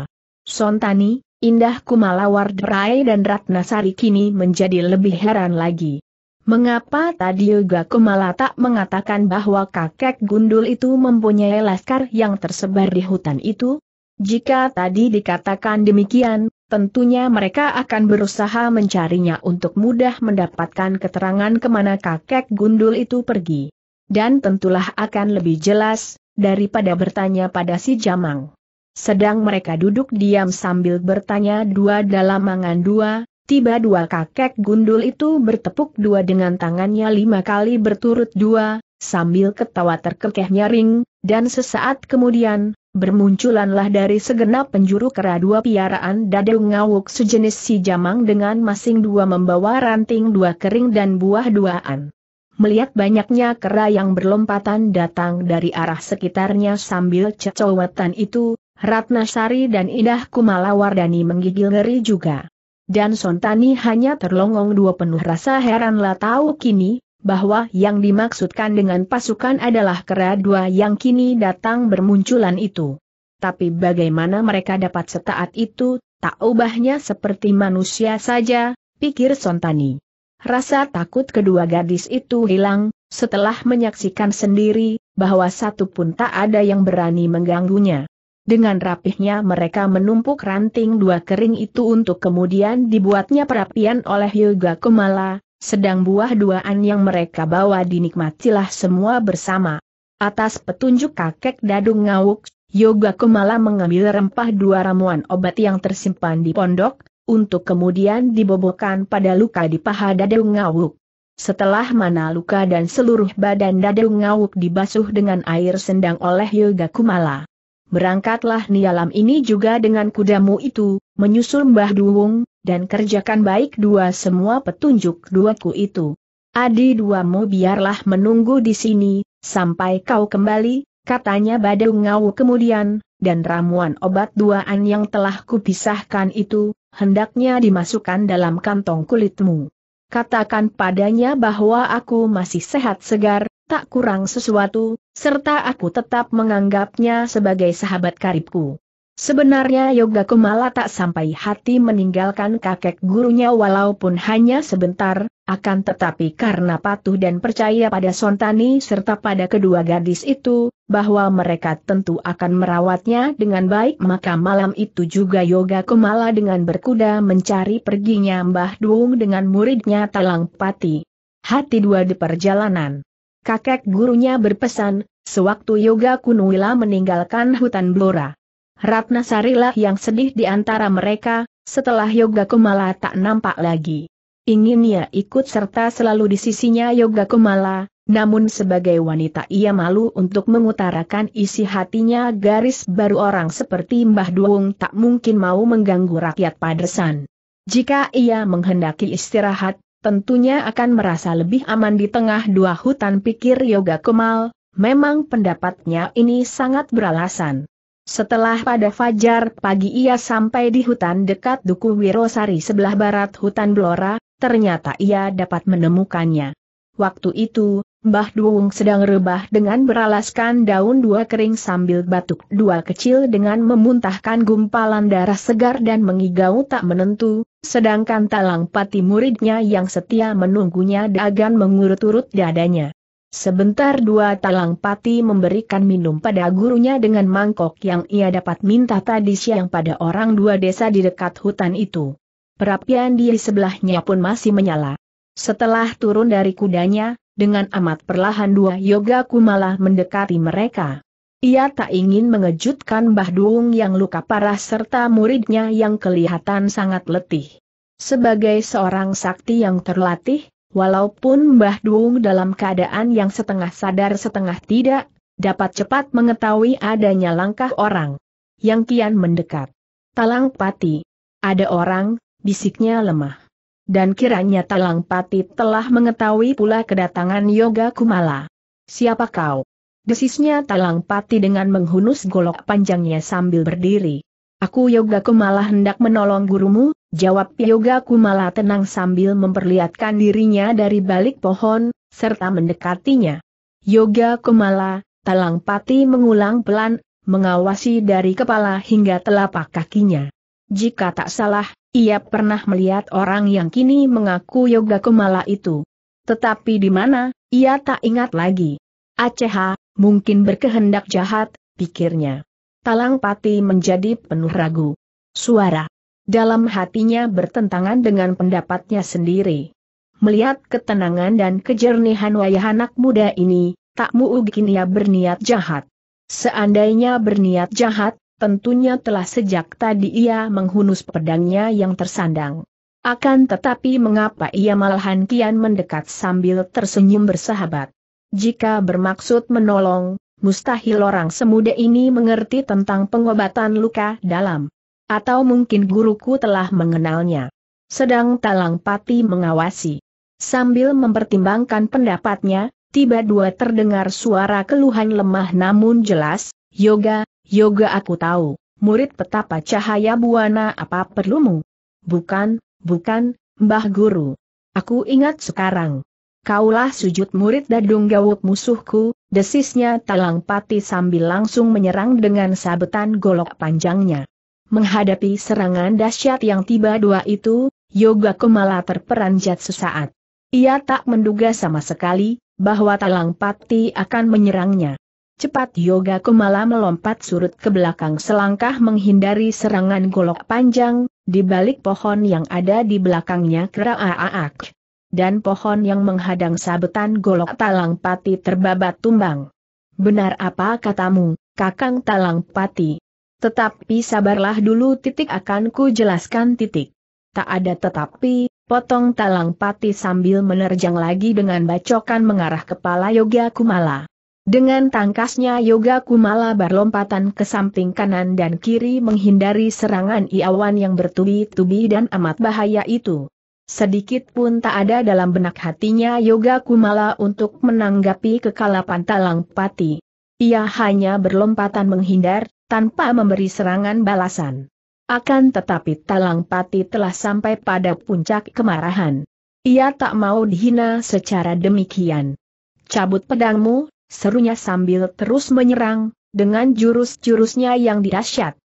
Sontani, Indah Kumala Wardrai dan Ratnasari kini menjadi lebih heran lagi. Mengapa tadi Yoga Kumala tak mengatakan bahwa kakek gundul itu mempunyai laskar yang tersebar di hutan itu? Jika tadi dikatakan demikian, tentunya mereka akan berusaha mencarinya untuk mudah mendapatkan keterangan kemana kakek gundul itu pergi. Dan tentulah akan lebih jelas, daripada bertanya pada si Jamang. Sedang mereka duduk diam sambil bertanya dua dalam mangan dua, tiba dua kakek gundul itu bertepuk dua dengan tangannya lima kali berturut dua, sambil ketawa terkekeh nyaring, dan sesaat kemudian, bermunculanlah dari segenap penjuru kera dua piaraan dadu ngawuk sejenis si jamang dengan masing dua membawa ranting dua kering dan buah duaan. Melihat banyaknya kera yang berlompatan datang dari arah sekitarnya sambil cecowetan itu, Ratnasari dan Indah Kumala Wardani menggigil ngeri juga. Dan Sontani hanya terlongong dua penuh rasa heranlah tahu kini, bahwa yang dimaksudkan dengan pasukan adalah kera dua yang kini datang bermunculan itu. Tapi bagaimana mereka dapat setaat itu, tak ubahnya seperti manusia saja, pikir Sontani. Rasa takut kedua gadis itu hilang, setelah menyaksikan sendiri, bahwa satu pun tak ada yang berani mengganggunya. Dengan rapihnya mereka menumpuk ranting dua kering itu untuk kemudian dibuatnya perapian oleh Yoga Kumala, sedang buah duaan yang mereka bawa dinikmatilah semua bersama. Atas petunjuk kakek Dadung Ngawuk, Yoga Kumala mengambil rempah dua ramuan obat yang tersimpan di pondok, untuk kemudian dibobokan pada luka di paha Dadung Ngawuk. Setelah mana luka dan seluruh badan Dadung Ngawuk dibasuh dengan air sendang oleh Yoga Kumala berangkatlah nialam ini juga dengan kudamu itu, menyusul Mbah Duwung, dan kerjakan baik dua semua petunjuk duaku itu. Adi duamu biarlah menunggu di sini, sampai kau kembali, katanya Badung Ngau kemudian, dan ramuan obat duaan yang telah kupisahkan itu, hendaknya dimasukkan dalam kantong kulitmu. Katakan padanya bahwa aku masih sehat segar, tak kurang sesuatu, serta aku tetap menganggapnya sebagai sahabat karibku. Sebenarnya Yoga Kumala tak sampai hati meninggalkan kakek gurunya walaupun hanya sebentar, akan tetapi karena patuh dan percaya pada Sontani serta pada kedua gadis itu, bahwa mereka tentu akan merawatnya dengan baik maka malam itu juga Yoga Kumala dengan berkuda mencari perginya Mbah Duung dengan muridnya Talang Pati. Hati dua di perjalanan kakek gurunya berpesan, sewaktu Yoga Kunwila meninggalkan hutan Blora. Ratna Sarilah yang sedih di antara mereka, setelah Yoga Kumala tak nampak lagi. Ingin ia ikut serta selalu di sisinya Yoga Kumala, namun sebagai wanita ia malu untuk mengutarakan isi hatinya garis baru orang seperti Mbah Duung tak mungkin mau mengganggu rakyat padesan. Jika ia menghendaki istirahat, tentunya akan merasa lebih aman di tengah dua hutan pikir Yoga Kemal, memang pendapatnya ini sangat beralasan. Setelah pada fajar pagi ia sampai di hutan dekat Duku Wirosari sebelah barat hutan Blora, ternyata ia dapat menemukannya. Waktu itu, Mbah Duung sedang rebah dengan beralaskan daun dua kering sambil batuk dua kecil dengan memuntahkan gumpalan darah segar dan mengigau tak menentu, Sedangkan talang pati muridnya yang setia menunggunya dagan mengurut-urut dadanya. Sebentar dua talang pati memberikan minum pada gurunya dengan mangkok yang ia dapat minta tadi siang pada orang dua desa di dekat hutan itu. Perapian di sebelahnya pun masih menyala. Setelah turun dari kudanya, dengan amat perlahan dua yoga kumala mendekati mereka. Ia tak ingin mengejutkan Mbah Duung yang luka parah serta muridnya yang kelihatan sangat letih. Sebagai seorang sakti yang terlatih, walaupun Mbah Duung dalam keadaan yang setengah sadar setengah tidak, dapat cepat mengetahui adanya langkah orang yang kian mendekat. Talang Pati. Ada orang, bisiknya lemah. Dan kiranya Talang Pati telah mengetahui pula kedatangan Yoga Kumala. Siapa kau? Desisnya Talang Pati dengan menghunus golok panjangnya sambil berdiri. Aku yoga Kumala hendak menolong gurumu, jawab yoga Kumala tenang sambil memperlihatkan dirinya dari balik pohon, serta mendekatinya. Yoga Kumala, Talang Pati mengulang pelan, mengawasi dari kepala hingga telapak kakinya. Jika tak salah, ia pernah melihat orang yang kini mengaku Yoga Kumala itu. Tetapi di mana, ia tak ingat lagi. Aceh. Mungkin berkehendak jahat, pikirnya. Talang Pati menjadi penuh ragu. Suara. Dalam hatinya bertentangan dengan pendapatnya sendiri. Melihat ketenangan dan kejernihan wayah anak muda ini, tak mungkin ia berniat jahat. Seandainya berniat jahat, tentunya telah sejak tadi ia menghunus pedangnya yang tersandang. Akan tetapi mengapa ia malahan kian mendekat sambil tersenyum bersahabat. Jika bermaksud menolong, mustahil orang semuda ini mengerti tentang pengobatan luka dalam. Atau mungkin guruku telah mengenalnya. Sedang Talang Pati mengawasi. Sambil mempertimbangkan pendapatnya, tiba dua terdengar suara keluhan lemah namun jelas, Yoga, Yoga aku tahu, murid petapa cahaya buana apa perlumu? Bukan, bukan, Mbah Guru. Aku ingat sekarang. Kaulah sujud murid dadung gawuk musuhku, desisnya Talang Pati sambil langsung menyerang dengan sabetan golok panjangnya. Menghadapi serangan dahsyat yang tiba dua itu, Yoga Kumala terperanjat sesaat. Ia tak menduga sama sekali, bahwa Talang Pati akan menyerangnya. Cepat Yoga Kumala melompat surut ke belakang selangkah menghindari serangan golok panjang, di balik pohon yang ada di belakangnya aak dan pohon yang menghadang sabetan golok talang pati terbabat tumbang. Benar apa katamu, kakang talang pati? Tetapi sabarlah dulu titik akan ku jelaskan titik. Tak ada tetapi, potong talang pati sambil menerjang lagi dengan bacokan mengarah kepala Yoga Kumala. Dengan tangkasnya Yoga Kumala berlompatan ke samping kanan dan kiri menghindari serangan iawan yang bertubi-tubi dan amat bahaya itu. Sedikit pun tak ada dalam benak hatinya Yoga Kumala untuk menanggapi kekalapan Talang Pati. Ia hanya berlompatan menghindar, tanpa memberi serangan balasan. Akan tetapi Talang Pati telah sampai pada puncak kemarahan. Ia tak mau dihina secara demikian. Cabut pedangmu, serunya sambil terus menyerang, dengan jurus-jurusnya yang dirasyat.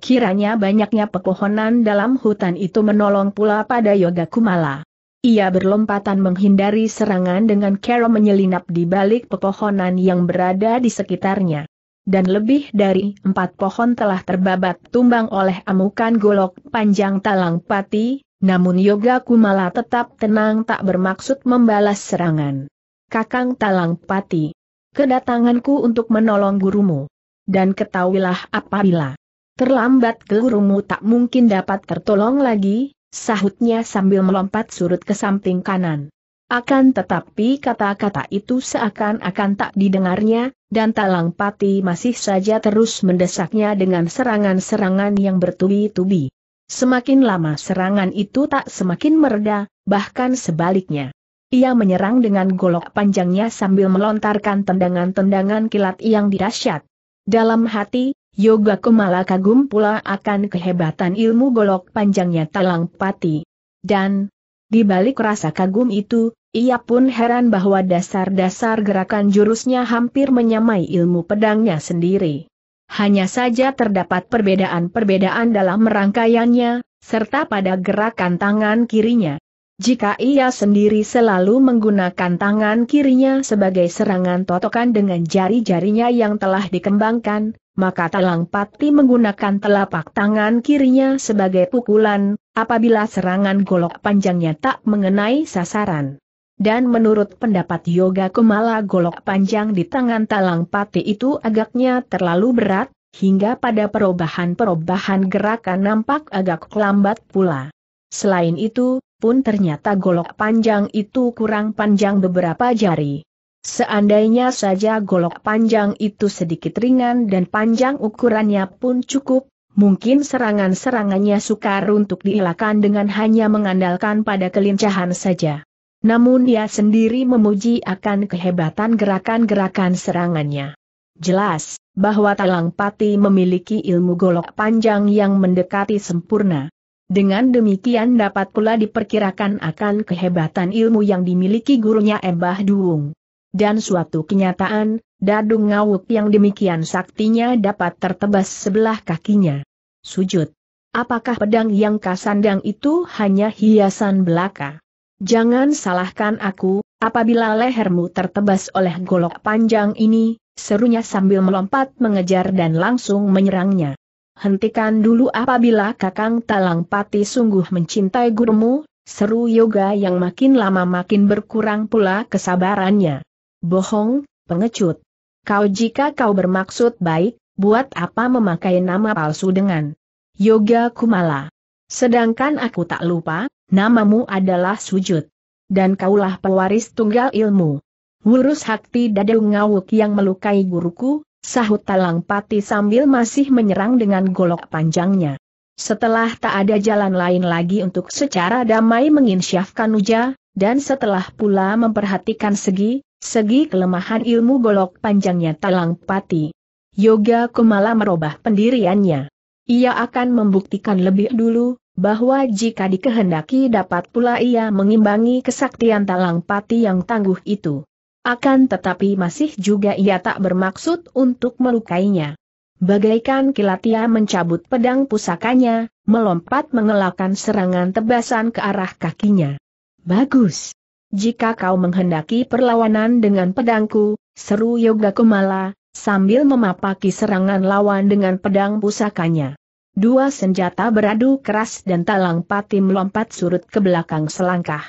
Kiranya banyaknya pepohonan dalam hutan itu menolong pula pada Yoga Kumala. Ia berlompatan menghindari serangan dengan cara menyelinap di balik pepohonan yang berada di sekitarnya. Dan lebih dari empat pohon telah terbabat tumbang oleh amukan golok panjang talang pati, namun Yoga Kumala tetap tenang tak bermaksud membalas serangan. Kakang Talang Pati, kedatanganku untuk menolong gurumu. Dan ketahuilah apabila Terlambat gelurumu tak mungkin dapat tertolong lagi, sahutnya sambil melompat surut ke samping kanan. Akan tetapi kata-kata itu seakan-akan tak didengarnya, dan Talang Pati masih saja terus mendesaknya dengan serangan-serangan yang bertubi-tubi. Semakin lama serangan itu tak semakin mereda, bahkan sebaliknya. Ia menyerang dengan golok panjangnya sambil melontarkan tendangan-tendangan kilat yang dirasyat. Dalam hati, Yoga Kumala kagum pula akan kehebatan ilmu golok panjangnya Talang Pati. Dan, di balik rasa kagum itu, ia pun heran bahwa dasar-dasar gerakan jurusnya hampir menyamai ilmu pedangnya sendiri. Hanya saja terdapat perbedaan-perbedaan dalam rangkaiannya, serta pada gerakan tangan kirinya. Jika ia sendiri selalu menggunakan tangan kirinya sebagai serangan totokan dengan jari-jarinya yang telah dikembangkan, maka Talang Pati menggunakan telapak tangan kirinya sebagai pukulan, apabila serangan golok panjangnya tak mengenai sasaran. Dan menurut pendapat Yoga Kumala golok panjang di tangan Talang Pati itu agaknya terlalu berat, hingga pada perubahan-perubahan gerakan nampak agak lambat pula. Selain itu, pun ternyata golok panjang itu kurang panjang beberapa jari. Seandainya saja golok panjang itu sedikit ringan dan panjang ukurannya pun cukup, mungkin serangan-serangannya sukar untuk dielakkan dengan hanya mengandalkan pada kelincahan saja. Namun dia sendiri memuji akan kehebatan gerakan-gerakan serangannya. Jelas, bahwa Talang Pati memiliki ilmu golok panjang yang mendekati sempurna. Dengan demikian dapat pula diperkirakan akan kehebatan ilmu yang dimiliki gurunya Embah Duung. Dan suatu kenyataan, Dadung Ngawuk yang demikian saktinya dapat tertebas sebelah kakinya. Sujud. Apakah pedang yang kasandang itu hanya hiasan belaka? Jangan salahkan aku, apabila lehermu tertebas oleh golok panjang ini, serunya sambil melompat mengejar dan langsung menyerangnya hentikan dulu apabila Kakang Talang Pati sungguh mencintai gurumu, seru yoga yang makin lama makin berkurang pula kesabarannya. Bohong, pengecut. Kau jika kau bermaksud baik, buat apa memakai nama palsu dengan Yoga Kumala. Sedangkan aku tak lupa, namamu adalah sujud. Dan kaulah pewaris tunggal ilmu. Wurus Hakti dadu Ngawuk yang melukai guruku, Sahut Talang Pati sambil masih menyerang dengan golok panjangnya. Setelah tak ada jalan lain lagi untuk secara damai menginsyafkan Uja, dan setelah pula memperhatikan segi, segi kelemahan ilmu golok panjangnya Talang Pati. Yoga Kumala merubah pendiriannya. Ia akan membuktikan lebih dulu, bahwa jika dikehendaki dapat pula ia mengimbangi kesaktian Talang Pati yang tangguh itu. Akan tetapi masih juga ia tak bermaksud untuk melukainya. Bagaikan kilat ia mencabut pedang pusakanya, melompat mengelakkan serangan tebasan ke arah kakinya. Bagus. Jika kau menghendaki perlawanan dengan pedangku, seru Yoga Kumala, sambil memapaki serangan lawan dengan pedang pusakanya. Dua senjata beradu keras dan talang pati melompat surut ke belakang selangkah.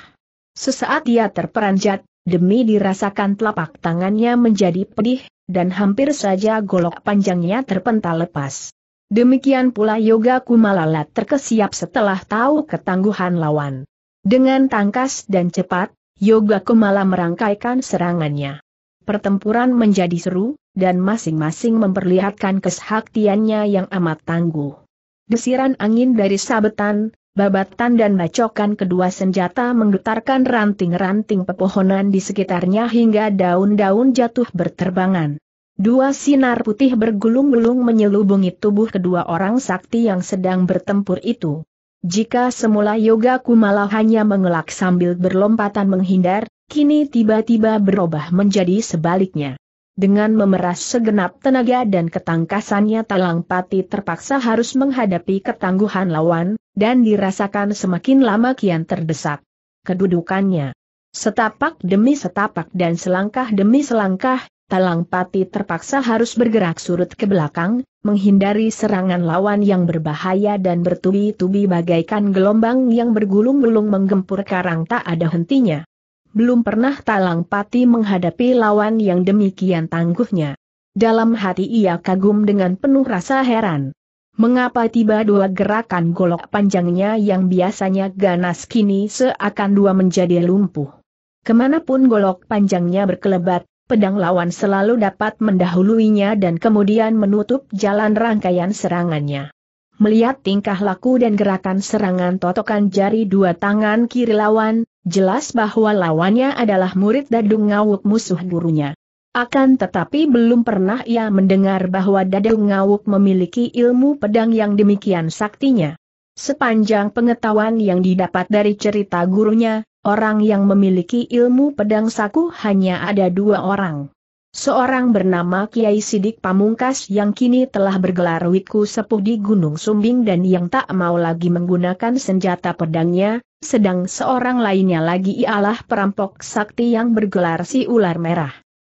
Sesaat ia terperanjat, demi dirasakan telapak tangannya menjadi pedih, dan hampir saja golok panjangnya terpental lepas. Demikian pula Yoga Kumalala terkesiap setelah tahu ketangguhan lawan. Dengan tangkas dan cepat, Yoga Kumala merangkaikan serangannya. Pertempuran menjadi seru, dan masing-masing memperlihatkan kesaktiannya yang amat tangguh. Desiran angin dari sabetan, babatan dan bacokan kedua senjata menggetarkan ranting-ranting pepohonan di sekitarnya hingga daun-daun jatuh berterbangan. Dua sinar putih bergulung-gulung menyelubungi tubuh kedua orang sakti yang sedang bertempur itu. Jika semula Yoga Kumala hanya mengelak sambil berlompatan menghindar, kini tiba-tiba berubah menjadi sebaliknya. Dengan memeras segenap tenaga dan ketangkasannya Talang Pati terpaksa harus menghadapi ketangguhan lawan, dan dirasakan semakin lama kian terdesak. Kedudukannya Setapak demi setapak dan selangkah demi selangkah, Talang Pati terpaksa harus bergerak surut ke belakang, menghindari serangan lawan yang berbahaya dan bertubi-tubi bagaikan gelombang yang bergulung-gulung menggempur karang tak ada hentinya belum pernah Talang Pati menghadapi lawan yang demikian tangguhnya. Dalam hati ia kagum dengan penuh rasa heran. Mengapa tiba dua gerakan golok panjangnya yang biasanya ganas kini seakan dua menjadi lumpuh. Kemanapun golok panjangnya berkelebat, pedang lawan selalu dapat mendahuluinya dan kemudian menutup jalan rangkaian serangannya. Melihat tingkah laku dan gerakan serangan totokan jari dua tangan kiri lawan, Jelas bahwa lawannya adalah murid Dadung Ngawuk musuh gurunya. Akan tetapi belum pernah ia mendengar bahwa Dadung Ngawuk memiliki ilmu pedang yang demikian saktinya. Sepanjang pengetahuan yang didapat dari cerita gurunya, orang yang memiliki ilmu pedang saku hanya ada dua orang. Seorang bernama Kiai Sidik Pamungkas yang kini telah bergelar wiku sepuh di Gunung Sumbing dan yang tak mau lagi menggunakan senjata pedangnya, sedang seorang lainnya lagi ialah perampok sakti yang bergelar si ular merah.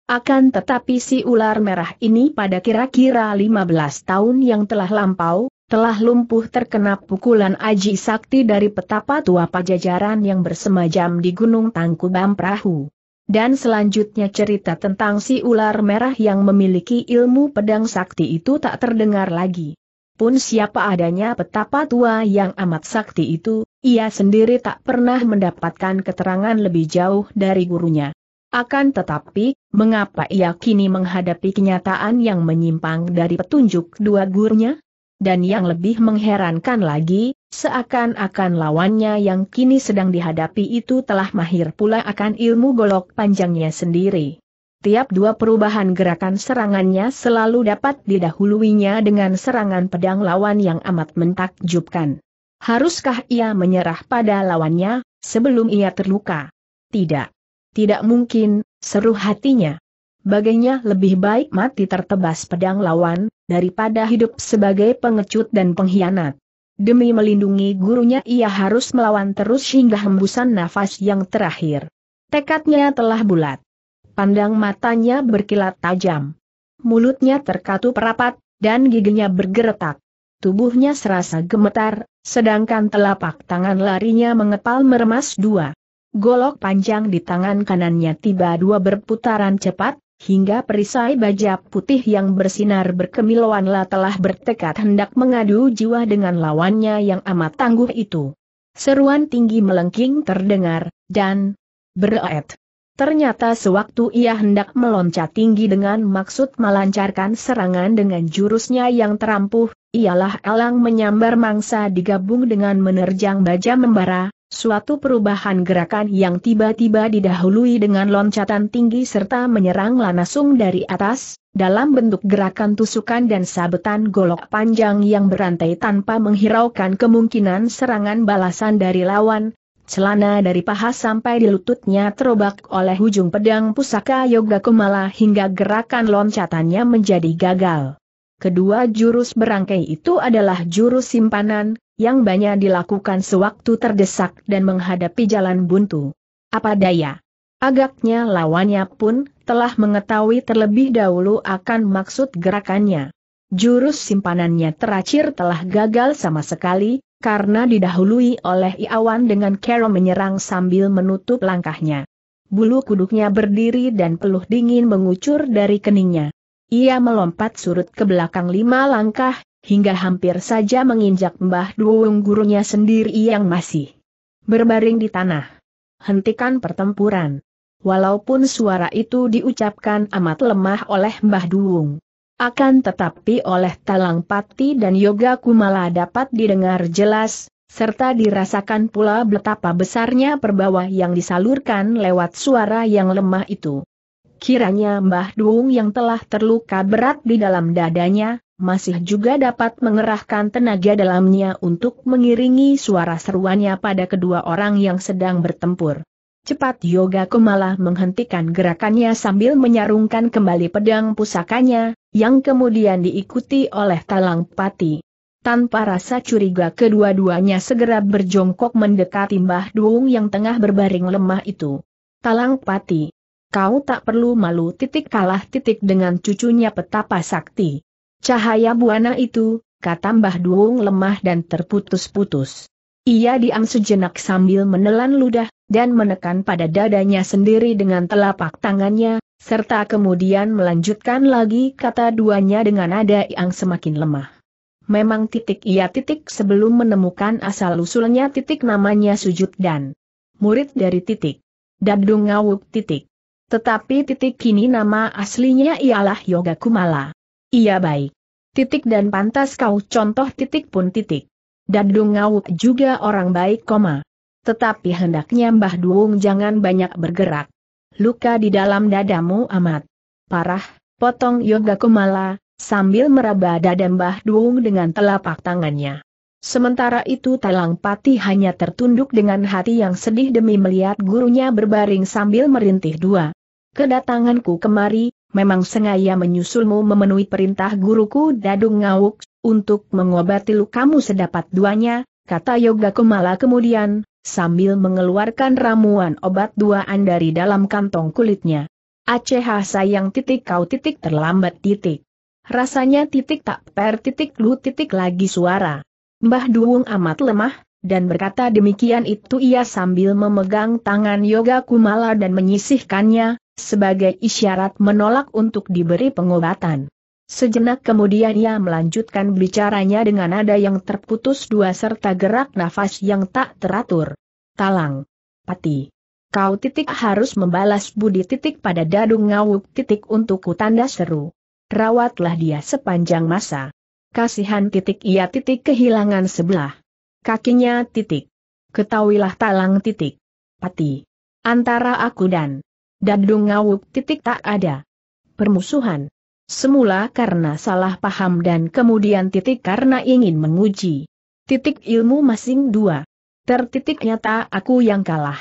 Akan tetapi si ular merah ini pada kira-kira 15 tahun yang telah lampau, telah lumpuh terkena pukulan aji sakti dari petapa tua pajajaran yang bersemajam di Gunung Tangkubam Perahu. Dan selanjutnya cerita tentang si ular merah yang memiliki ilmu pedang sakti itu tak terdengar lagi. Pun siapa adanya petapa tua yang amat sakti itu, ia sendiri tak pernah mendapatkan keterangan lebih jauh dari gurunya. Akan tetapi, mengapa ia kini menghadapi kenyataan yang menyimpang dari petunjuk dua gurunya? Dan yang lebih mengherankan lagi, seakan-akan lawannya yang kini sedang dihadapi itu telah mahir pula akan ilmu golok panjangnya sendiri. Tiap dua perubahan gerakan serangannya selalu dapat didahuluinya dengan serangan pedang lawan yang amat mentakjubkan. Haruskah ia menyerah pada lawannya, sebelum ia terluka? Tidak. Tidak mungkin, seru hatinya. Baginya lebih baik mati tertebas pedang lawan, daripada hidup sebagai pengecut dan pengkhianat. Demi melindungi gurunya ia harus melawan terus hingga hembusan nafas yang terakhir. Tekadnya telah bulat. Pandang matanya berkilat tajam. Mulutnya terkatup rapat, dan giginya bergeretak tubuhnya serasa gemetar, sedangkan telapak tangan larinya mengepal meremas dua. Golok panjang di tangan kanannya tiba dua berputaran cepat, hingga perisai baja putih yang bersinar berkemilauanlah telah bertekad hendak mengadu jiwa dengan lawannya yang amat tangguh itu. Seruan tinggi melengking terdengar, dan bereet. Ternyata sewaktu ia hendak meloncat tinggi dengan maksud melancarkan serangan dengan jurusnya yang terampuh, ialah elang menyambar mangsa digabung dengan menerjang baja membara, suatu perubahan gerakan yang tiba-tiba didahului dengan loncatan tinggi serta menyerang lanasung dari atas, dalam bentuk gerakan tusukan dan sabetan golok panjang yang berantai tanpa menghiraukan kemungkinan serangan balasan dari lawan, celana dari paha sampai di lututnya terobak oleh ujung pedang pusaka Yoga Kumala hingga gerakan loncatannya menjadi gagal. Kedua jurus berangkai itu adalah jurus simpanan, yang banyak dilakukan sewaktu terdesak dan menghadapi jalan buntu. Apa daya? Agaknya lawannya pun telah mengetahui terlebih dahulu akan maksud gerakannya. Jurus simpanannya teracir telah gagal sama sekali, karena didahului oleh Iawan dengan Kero menyerang sambil menutup langkahnya. Bulu kuduknya berdiri dan peluh dingin mengucur dari keningnya. Ia melompat surut ke belakang lima langkah, hingga hampir saja menginjak Mbah Duung gurunya sendiri yang masih berbaring di tanah. Hentikan pertempuran. Walaupun suara itu diucapkan amat lemah oleh Mbah Duung. Akan tetapi oleh Talang Pati dan Yoga Kumala dapat didengar jelas, serta dirasakan pula betapa besarnya perbawa yang disalurkan lewat suara yang lemah itu. Kiranya Mbah Duung yang telah terluka berat di dalam dadanya, masih juga dapat mengerahkan tenaga dalamnya untuk mengiringi suara seruannya pada kedua orang yang sedang bertempur. Cepat Yoga Kumala menghentikan gerakannya sambil menyarungkan kembali pedang pusakanya, yang kemudian diikuti oleh Talang Pati. Tanpa rasa curiga kedua-duanya segera berjongkok mendekati Mbah Duung yang tengah berbaring lemah itu. Talang Pati. Kau tak perlu malu titik kalah titik dengan cucunya petapa sakti. Cahaya buana itu, kata Mbah Duung lemah dan terputus-putus. Ia diam sejenak sambil menelan ludah, dan menekan pada dadanya sendiri dengan telapak tangannya, serta kemudian melanjutkan lagi kata duanya dengan nada yang semakin lemah. Memang titik ia titik sebelum menemukan asal-usulnya titik namanya sujud dan murid dari titik. Dadung ngawuk titik. Tetapi titik kini nama aslinya ialah Yoga Kumala. Iya baik. Titik dan pantas kau contoh titik pun titik. Dadung ngawuk juga orang baik koma tetapi hendaknya Mbah Duung jangan banyak bergerak. Luka di dalam dadamu amat parah, potong Yoga Kumala, sambil meraba dada Mbah Duung dengan telapak tangannya. Sementara itu Talang Pati hanya tertunduk dengan hati yang sedih demi melihat gurunya berbaring sambil merintih dua. Kedatanganku kemari, memang sengaja menyusulmu memenuhi perintah guruku Dadung Ngawuk, untuk mengobati lukamu sedapat duanya, kata Yoga Kumala kemudian, sambil mengeluarkan ramuan obat duaan dari dalam kantong kulitnya. Aceh sayang titik kau titik terlambat titik. Rasanya titik tak per titik lu titik lagi suara. Mbah Duwung amat lemah, dan berkata demikian itu ia sambil memegang tangan Yoga Kumala dan menyisihkannya, sebagai isyarat menolak untuk diberi pengobatan. Sejenak kemudian ia melanjutkan bicaranya dengan nada yang terputus dua serta gerak nafas yang tak teratur. Talang. Pati. Kau titik harus membalas budi titik pada dadung ngawuk titik untukku tanda seru. Rawatlah dia sepanjang masa. Kasihan titik ia titik kehilangan sebelah. Kakinya titik. Ketahuilah talang titik. Pati. Antara aku dan dadung ngawuk titik tak ada. Permusuhan. Semula karena salah paham dan kemudian titik karena ingin menguji. Titik ilmu masing dua. Tertitik nyata aku yang kalah.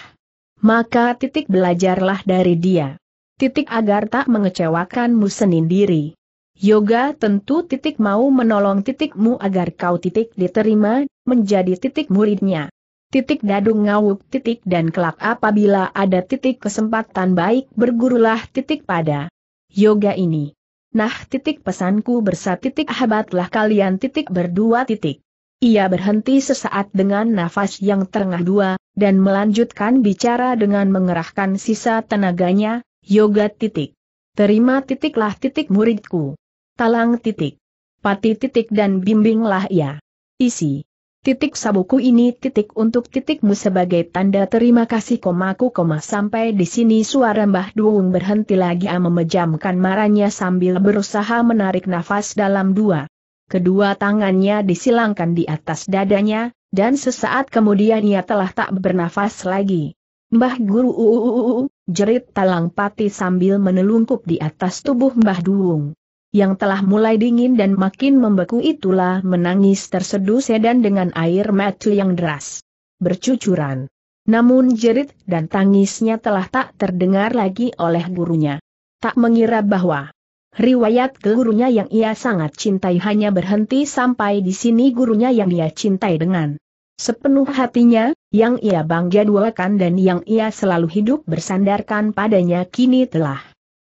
Maka titik belajarlah dari dia. Titik agar tak mengecewakanmu sendiri. Yoga tentu titik mau menolong titikmu agar kau titik diterima, menjadi titik muridnya. Titik dadung ngawuk titik dan kelak apabila ada titik kesempatan baik bergurulah titik pada yoga ini. Nah titik pesanku bersat titik habatlah kalian titik berdua titik. Ia berhenti sesaat dengan nafas yang terengah dua, dan melanjutkan bicara dengan mengerahkan sisa tenaganya, yoga titik. Terima titiklah titik muridku. Talang titik. Pati titik dan bimbinglah ia. Isi. Titik sabuku ini titik untuk titikmu sebagai tanda terima kasih komaku koma sampai di sini suara Mbah Duung berhenti lagi A memejamkan marahnya sambil berusaha menarik nafas dalam dua. Kedua tangannya disilangkan di atas dadanya, dan sesaat kemudian ia telah tak bernafas lagi. Mbah Guru uu, jerit Talang Pati sambil menelungkup di atas tubuh Mbah Duung yang telah mulai dingin dan makin membeku itulah menangis terseduh sedan dengan air mata yang deras. Bercucuran. Namun jerit dan tangisnya telah tak terdengar lagi oleh gurunya. Tak mengira bahwa riwayat gurunya yang ia sangat cintai hanya berhenti sampai di sini gurunya yang ia cintai dengan sepenuh hatinya, yang ia bangga duakan dan yang ia selalu hidup bersandarkan padanya kini telah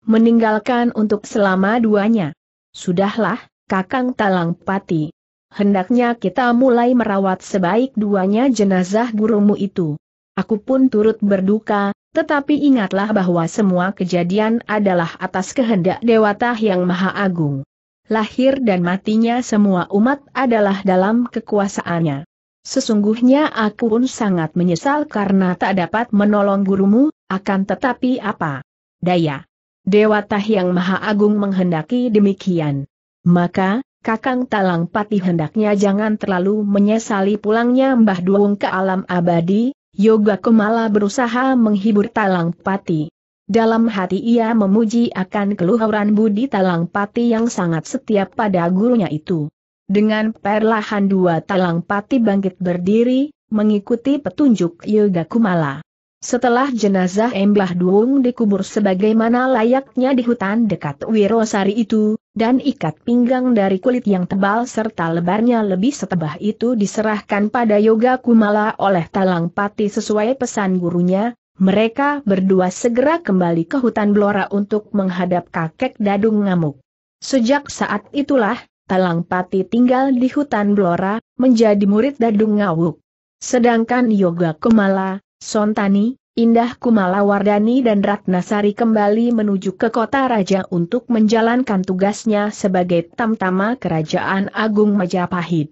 meninggalkan untuk selama duanya. Sudahlah, Kakang Talang Pati. Hendaknya kita mulai merawat sebaik duanya jenazah gurumu itu. Aku pun turut berduka, tetapi ingatlah bahwa semua kejadian adalah atas kehendak Dewata yang Maha Agung. Lahir dan matinya semua umat adalah dalam kekuasaannya. Sesungguhnya aku pun sangat menyesal karena tak dapat menolong gurumu, akan tetapi apa daya. Dewa Dewata yang Maha Agung menghendaki demikian. Maka, Kakang Talang Pati hendaknya jangan terlalu menyesali pulangnya Mbah Duung ke alam abadi, Yoga Kumala berusaha menghibur Talang Pati. Dalam hati ia memuji akan keluhuran budi Talang Pati yang sangat setia pada gurunya itu. Dengan perlahan dua Talang Pati bangkit berdiri, mengikuti petunjuk Yoga Kumala. Setelah jenazah Embah Duung dikubur sebagaimana layaknya di hutan dekat Wirosari itu, dan ikat pinggang dari kulit yang tebal serta lebarnya lebih setebah itu diserahkan pada Yoga Kumala oleh Talang Pati sesuai pesan gurunya, mereka berdua segera kembali ke hutan Blora untuk menghadap kakek Dadung Ngamuk. Sejak saat itulah, Talang Pati tinggal di hutan Blora, menjadi murid Dadung Ngawuk. Sedangkan Yoga Kumala, Sontani, Indah Kumala Wardani dan Ratnasari kembali menuju ke kota raja untuk menjalankan tugasnya sebagai tamtama kerajaan agung Majapahit.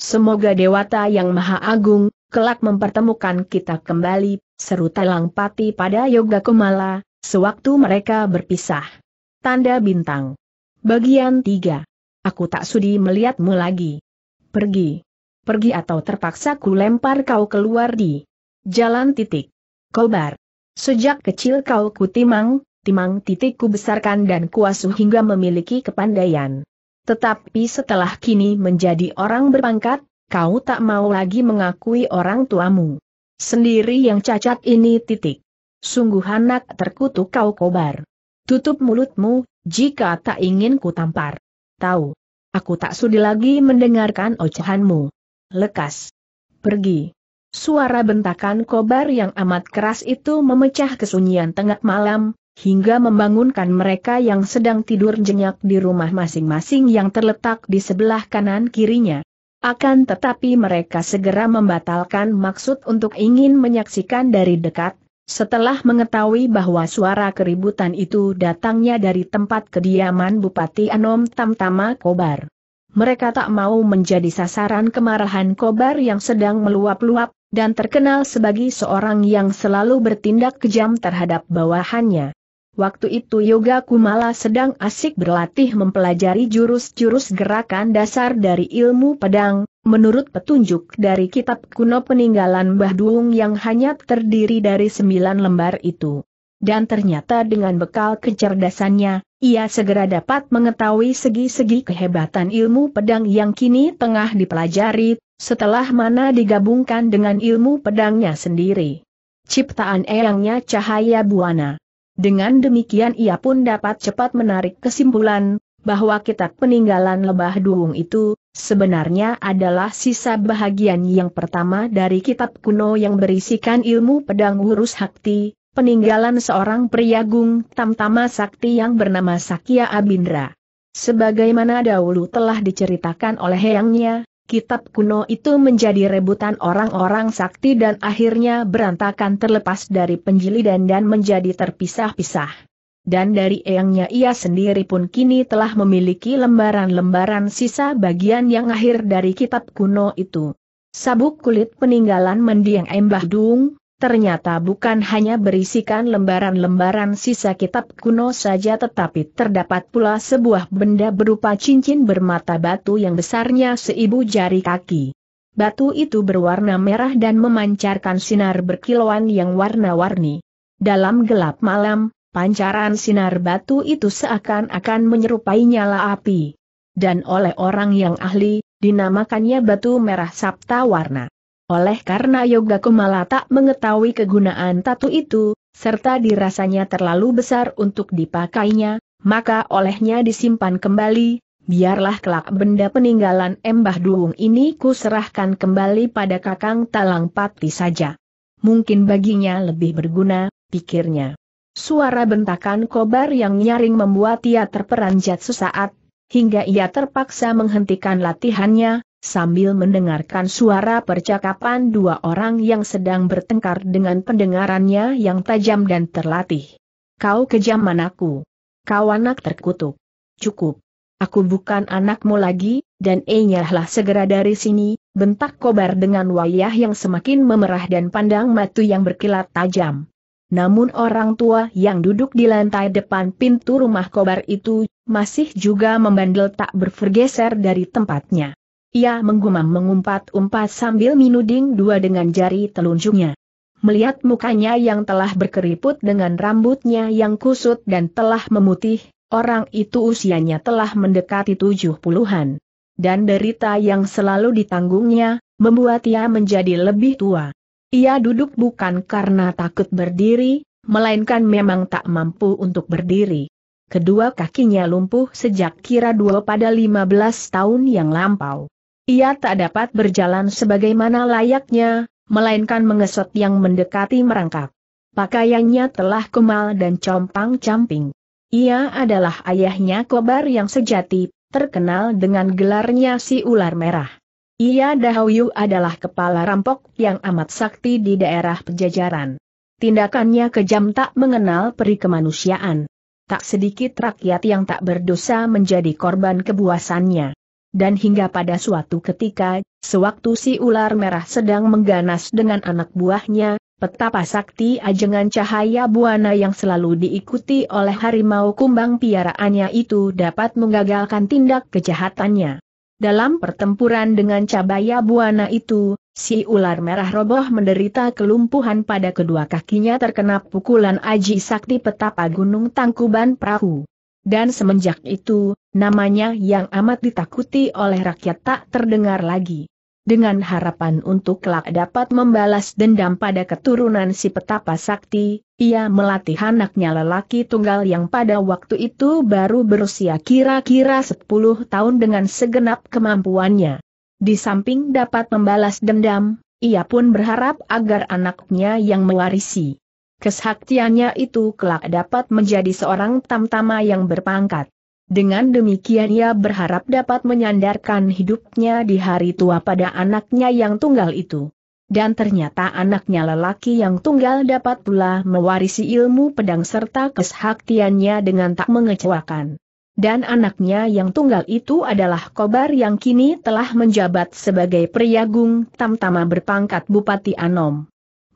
Semoga Dewata yang Maha Agung, kelak mempertemukan kita kembali, seru Telang Pati pada Yoga Kumala, sewaktu mereka berpisah. Tanda Bintang Bagian 3 Aku tak sudi melihatmu lagi. Pergi. Pergi atau terpaksa ku lempar kau keluar di Jalan titik. Kobar. Sejak kecil kau ku timang, timang titik besarkan dan kuasuh hingga memiliki kepandaian. Tetapi setelah kini menjadi orang berpangkat, kau tak mau lagi mengakui orang tuamu. Sendiri yang cacat ini titik. Sungguh anak terkutuk kau kobar. Tutup mulutmu, jika tak ingin ku tampar. Tahu. Aku tak sudi lagi mendengarkan ocehanmu. Lekas. Pergi. Suara bentakan kobar yang amat keras itu memecah kesunyian tengah malam, hingga membangunkan mereka yang sedang tidur jenyak di rumah masing-masing yang terletak di sebelah kanan kirinya. Akan tetapi mereka segera membatalkan maksud untuk ingin menyaksikan dari dekat, setelah mengetahui bahwa suara keributan itu datangnya dari tempat kediaman Bupati Anom Tamtama Kobar. Mereka tak mau menjadi sasaran kemarahan kobar yang sedang meluap-luap, dan terkenal sebagai seorang yang selalu bertindak kejam terhadap bawahannya. Waktu itu Yoga Kumala sedang asik berlatih mempelajari jurus-jurus gerakan dasar dari ilmu pedang, menurut petunjuk dari kitab kuno peninggalan Mbah Duung yang hanya terdiri dari sembilan lembar itu. Dan ternyata dengan bekal kecerdasannya, ia segera dapat mengetahui segi-segi kehebatan ilmu pedang yang kini tengah dipelajari, setelah mana digabungkan dengan ilmu pedangnya sendiri. Ciptaan eyangnya cahaya buana. Dengan demikian ia pun dapat cepat menarik kesimpulan, bahwa kitab peninggalan lebah duung itu, sebenarnya adalah sisa bahagian yang pertama dari kitab kuno yang berisikan ilmu pedang urus hakti, peninggalan seorang pria gung tamtama sakti yang bernama Sakya Abindra. Sebagaimana dahulu telah diceritakan oleh eyangnya, kitab kuno itu menjadi rebutan orang-orang sakti dan akhirnya berantakan terlepas dari penjilidan dan menjadi terpisah-pisah. Dan dari eyangnya ia sendiri pun kini telah memiliki lembaran-lembaran sisa bagian yang akhir dari kitab kuno itu. Sabuk kulit peninggalan mendiang Embah Dung, ternyata bukan hanya berisikan lembaran-lembaran sisa kitab kuno saja tetapi terdapat pula sebuah benda berupa cincin bermata batu yang besarnya seibu jari kaki. Batu itu berwarna merah dan memancarkan sinar berkilauan yang warna-warni. Dalam gelap malam, pancaran sinar batu itu seakan-akan menyerupai nyala api. Dan oleh orang yang ahli, dinamakannya batu merah sabta warna. Oleh karena Yoga Kumala tak mengetahui kegunaan tatu itu, serta dirasanya terlalu besar untuk dipakainya, maka olehnya disimpan kembali, biarlah kelak benda peninggalan Embah Duung ini kuserahkan kembali pada Kakang Talang Pati saja. Mungkin baginya lebih berguna, pikirnya. Suara bentakan kobar yang nyaring membuat ia terperanjat sesaat, hingga ia terpaksa menghentikan latihannya, sambil mendengarkan suara percakapan dua orang yang sedang bertengkar dengan pendengarannya yang tajam dan terlatih. Kau kejam manaku. Kau anak terkutuk. Cukup. Aku bukan anakmu lagi, dan enyahlah segera dari sini, bentak kobar dengan wayah yang semakin memerah dan pandang matu yang berkilat tajam. Namun orang tua yang duduk di lantai depan pintu rumah kobar itu, masih juga membandel tak berfergeser dari tempatnya. Ia menggumam mengumpat-umpat sambil minuding dua dengan jari telunjuknya. Melihat mukanya yang telah berkeriput dengan rambutnya yang kusut dan telah memutih, orang itu usianya telah mendekati tujuh puluhan. Dan derita yang selalu ditanggungnya, membuat ia menjadi lebih tua. Ia duduk bukan karena takut berdiri, melainkan memang tak mampu untuk berdiri. Kedua kakinya lumpuh sejak kira dua pada lima belas tahun yang lampau. Ia tak dapat berjalan sebagaimana layaknya, melainkan mengesot yang mendekati merangkak. Pakaiannya telah kemal dan compang-camping. Ia adalah ayahnya Kobar yang sejati, terkenal dengan gelarnya si ular merah. Ia Dahuyu adalah kepala rampok yang amat sakti di daerah pejajaran. Tindakannya kejam tak mengenal peri kemanusiaan. Tak sedikit rakyat yang tak berdosa menjadi korban kebuasannya dan hingga pada suatu ketika, sewaktu si ular merah sedang mengganas dengan anak buahnya, petapa sakti ajengan cahaya buana yang selalu diikuti oleh harimau kumbang piaraannya itu dapat menggagalkan tindak kejahatannya. Dalam pertempuran dengan cabaya buana itu, si ular merah roboh menderita kelumpuhan pada kedua kakinya terkena pukulan aji sakti petapa gunung tangkuban perahu. Dan semenjak itu, namanya yang amat ditakuti oleh rakyat tak terdengar lagi. Dengan harapan untuk kelak dapat membalas dendam pada keturunan si petapa sakti, ia melatih anaknya lelaki tunggal yang pada waktu itu baru berusia kira-kira 10 tahun dengan segenap kemampuannya. Di samping dapat membalas dendam, ia pun berharap agar anaknya yang mewarisi Kesaktiannya itu kelak dapat menjadi seorang tamtama yang berpangkat. Dengan demikian ia berharap dapat menyandarkan hidupnya di hari tua pada anaknya yang tunggal itu. Dan ternyata anaknya lelaki yang tunggal dapat pula mewarisi ilmu pedang serta kesaktiannya dengan tak mengecewakan. Dan anaknya yang tunggal itu adalah Kobar yang kini telah menjabat sebagai priagung tamtama berpangkat Bupati Anom.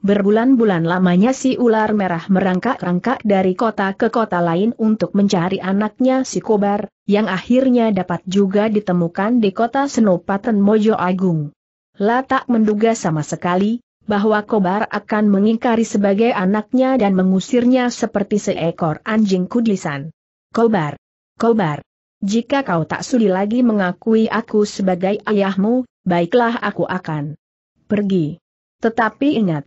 Berbulan-bulan lamanya si ular merah merangkak-rangkak dari kota ke kota lain untuk mencari anaknya si kobar, yang akhirnya dapat juga ditemukan di kota Senopaten Mojo Agung. Latak menduga sama sekali, bahwa kobar akan mengingkari sebagai anaknya dan mengusirnya seperti seekor anjing kudisan. Kobar! Kobar! Jika kau tak sudi lagi mengakui aku sebagai ayahmu, baiklah aku akan pergi. Tetapi ingat,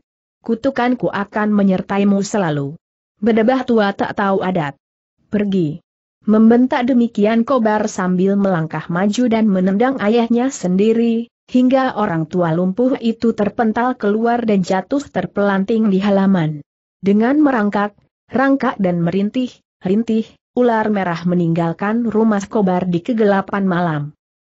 kutukanku akan menyertaimu selalu. Bedebah tua tak tahu adat. Pergi. Membentak demikian kobar sambil melangkah maju dan menendang ayahnya sendiri, hingga orang tua lumpuh itu terpental keluar dan jatuh terpelanting di halaman. Dengan merangkak, rangkak dan merintih, rintih, ular merah meninggalkan rumah kobar di kegelapan malam.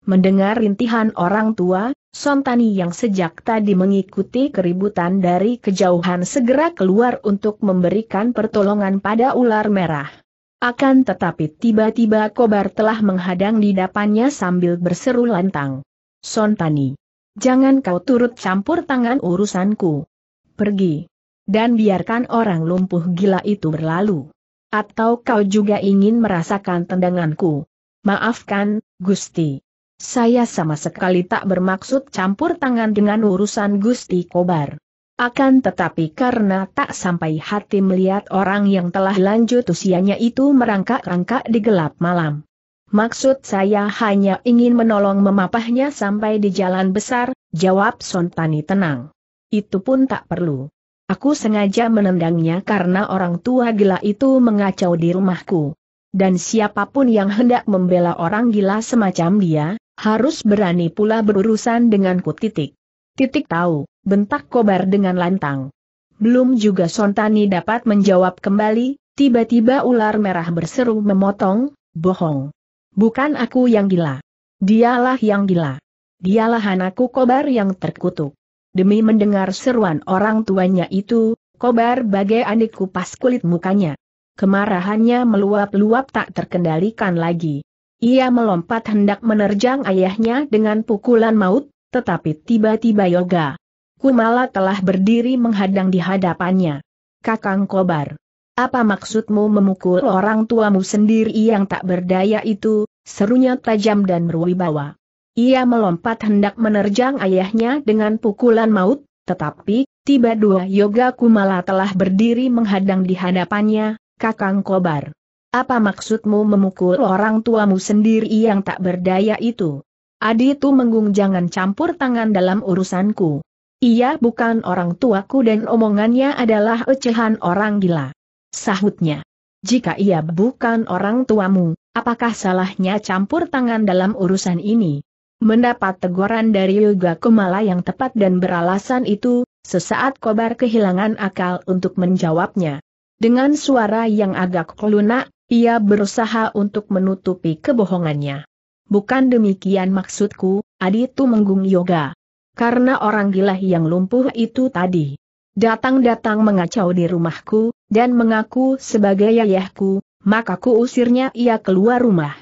Mendengar rintihan orang tua, Sontani yang sejak tadi mengikuti keributan dari kejauhan segera keluar untuk memberikan pertolongan pada ular merah. Akan tetapi tiba-tiba kobar telah menghadang di depannya sambil berseru lantang. Sontani, jangan kau turut campur tangan urusanku. Pergi. Dan biarkan orang lumpuh gila itu berlalu. Atau kau juga ingin merasakan tendanganku. Maafkan, Gusti. Saya sama sekali tak bermaksud campur tangan dengan urusan Gusti Kobar. Akan tetapi karena tak sampai hati melihat orang yang telah lanjut usianya itu merangkak-rangkak di gelap malam. Maksud saya hanya ingin menolong memapahnya sampai di jalan besar, jawab Sontani tenang. Itu pun tak perlu. Aku sengaja menendangnya karena orang tua gila itu mengacau di rumahku dan siapapun yang hendak membela orang gila semacam dia, harus berani pula berurusan denganku titik. Titik tahu, bentak kobar dengan lantang. Belum juga Sontani dapat menjawab kembali, tiba-tiba ular merah berseru memotong, bohong. Bukan aku yang gila. Dialah yang gila. Dialah anakku kobar yang terkutuk. Demi mendengar seruan orang tuanya itu, kobar bagai adik kupas kulit mukanya. Kemarahannya meluap-luap tak terkendalikan lagi. Ia melompat hendak menerjang ayahnya dengan pukulan maut, tetapi tiba-tiba Yoga Kumala telah berdiri menghadang di hadapannya. Kakang Kobar. Apa maksudmu memukul orang tuamu sendiri yang tak berdaya itu, serunya tajam dan berwibawa. Ia melompat hendak menerjang ayahnya dengan pukulan maut, tetapi, tiba dua Yoga Kumala telah berdiri menghadang di hadapannya, Kakang Kobar. Apa maksudmu memukul orang tuamu sendiri yang tak berdaya itu? Adi itu menggung jangan campur tangan dalam urusanku. Ia bukan orang tuaku dan omongannya adalah ecehan orang gila. Sahutnya. Jika ia bukan orang tuamu, apakah salahnya campur tangan dalam urusan ini? Mendapat teguran dari Yoga Kumala yang tepat dan beralasan itu, sesaat Kobar kehilangan akal untuk menjawabnya. Dengan suara yang agak kelunak. Ia berusaha untuk menutupi kebohongannya. Bukan demikian maksudku, Adi menggung Yoga. Karena orang gila yang lumpuh itu tadi datang-datang mengacau di rumahku, dan mengaku sebagai ayahku, maka ku usirnya ia keluar rumah.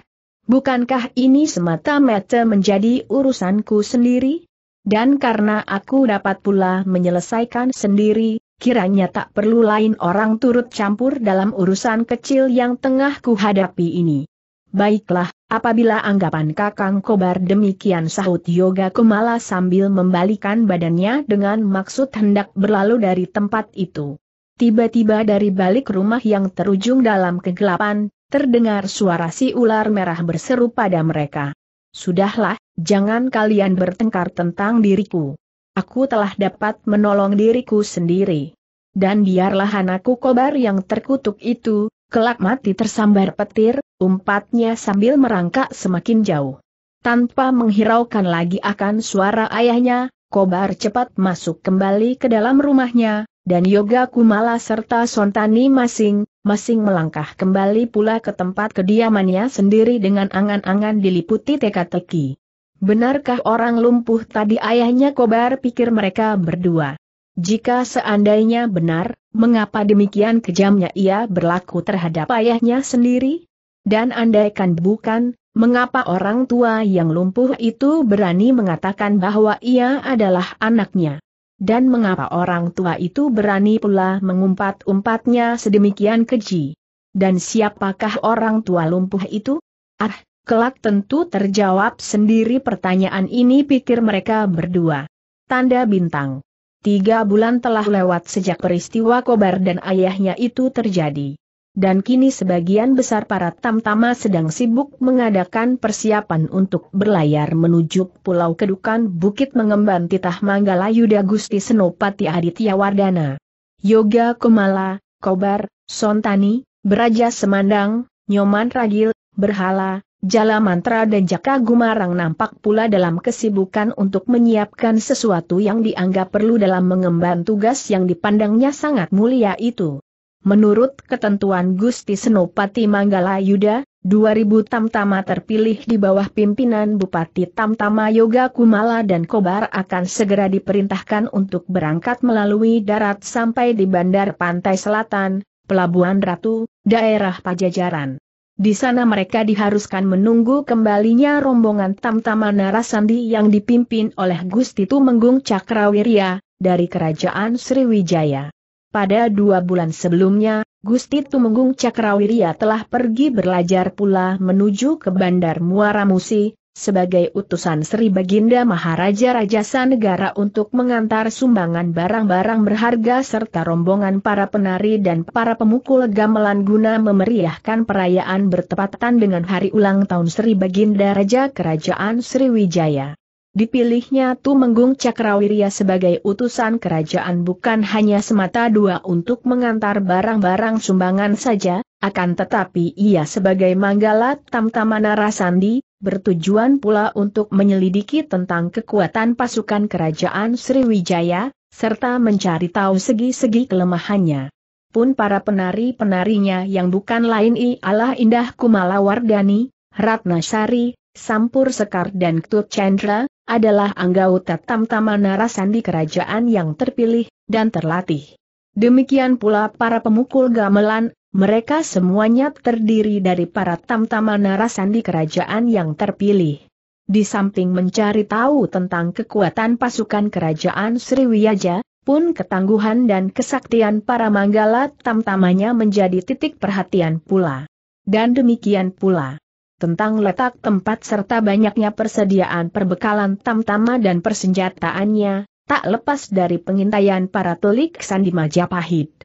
Bukankah ini semata-mata menjadi urusanku sendiri? Dan karena aku dapat pula menyelesaikan sendiri, kiranya tak perlu lain orang turut campur dalam urusan kecil yang tengah kuhadapi ini. Baiklah, apabila anggapan Kakang Kobar demikian sahut Yoga Kumala sambil membalikan badannya dengan maksud hendak berlalu dari tempat itu. Tiba-tiba dari balik rumah yang terujung dalam kegelapan, terdengar suara si ular merah berseru pada mereka. Sudahlah, jangan kalian bertengkar tentang diriku aku telah dapat menolong diriku sendiri. Dan biarlah anakku kobar yang terkutuk itu, kelak mati tersambar petir, umpatnya sambil merangkak semakin jauh. Tanpa menghiraukan lagi akan suara ayahnya, kobar cepat masuk kembali ke dalam rumahnya, dan Yoga Kumala serta Sontani masing, masing melangkah kembali pula ke tempat kediamannya sendiri dengan angan-angan diliputi teka-teki. Benarkah orang lumpuh tadi ayahnya kobar pikir mereka berdua? Jika seandainya benar, mengapa demikian kejamnya ia berlaku terhadap ayahnya sendiri? Dan andaikan bukan, mengapa orang tua yang lumpuh itu berani mengatakan bahwa ia adalah anaknya? Dan mengapa orang tua itu berani pula mengumpat-umpatnya sedemikian keji? Dan siapakah orang tua lumpuh itu? Ah, Kelak tentu terjawab sendiri pertanyaan ini pikir mereka berdua. Tanda bintang. Tiga bulan telah lewat sejak peristiwa kobar dan ayahnya itu terjadi. Dan kini sebagian besar para tamtama sedang sibuk mengadakan persiapan untuk berlayar menuju Pulau Kedukan Bukit Mengemban Titah Yuda Gusti Senopati Aditya Wardana. Yoga Kumala, Kobar, Sontani, Beraja Semandang, Nyoman Ragil, Berhala, Jala Mantra dan Jaka Gumarang nampak pula dalam kesibukan untuk menyiapkan sesuatu yang dianggap perlu dalam mengemban tugas yang dipandangnya sangat mulia itu. Menurut ketentuan Gusti Senopati Manggala Yuda, 2000 tamtama terpilih di bawah pimpinan Bupati Tamtama Yoga Kumala dan Kobar akan segera diperintahkan untuk berangkat melalui darat sampai di Bandar Pantai Selatan, Pelabuhan Ratu, daerah Pajajaran. Di sana mereka diharuskan menunggu kembalinya rombongan Tamtama Narasandi yang dipimpin oleh Gusti Tumenggung Cakrawirya, dari kerajaan Sriwijaya. Pada dua bulan sebelumnya, Gusti Tumenggung Cakrawirya telah pergi belajar pula menuju ke Bandar Muara Musi, sebagai utusan Sri Baginda Maharaja Rajasa Negara untuk mengantar sumbangan barang-barang berharga serta rombongan para penari dan para pemukul gamelan guna memeriahkan perayaan bertepatan dengan hari ulang tahun Sri Baginda Raja Kerajaan Sriwijaya. Dipilihnya Tumenggung Cakrawirya sebagai utusan kerajaan bukan hanya semata dua untuk mengantar barang-barang sumbangan saja, akan tetapi ia sebagai Manggala Tamtamana Rasandi, bertujuan pula untuk menyelidiki tentang kekuatan pasukan kerajaan Sriwijaya, serta mencari tahu segi-segi kelemahannya. Pun para penari-penarinya yang bukan lain ialah Indah Kumala Wardani, Ratna Sari, Sampur Sekar dan Ketut Chandra, adalah anggota tamtama narasandi kerajaan yang terpilih dan terlatih. Demikian pula para pemukul gamelan mereka semuanya terdiri dari para tamtama narasandi kerajaan yang terpilih. Di samping mencari tahu tentang kekuatan pasukan kerajaan Sriwijaya, pun ketangguhan dan kesaktian para manggala tamtamanya menjadi titik perhatian pula. Dan demikian pula tentang letak tempat serta banyaknya persediaan perbekalan tamtama dan persenjataannya, tak lepas dari pengintaian para telik sandi Majapahit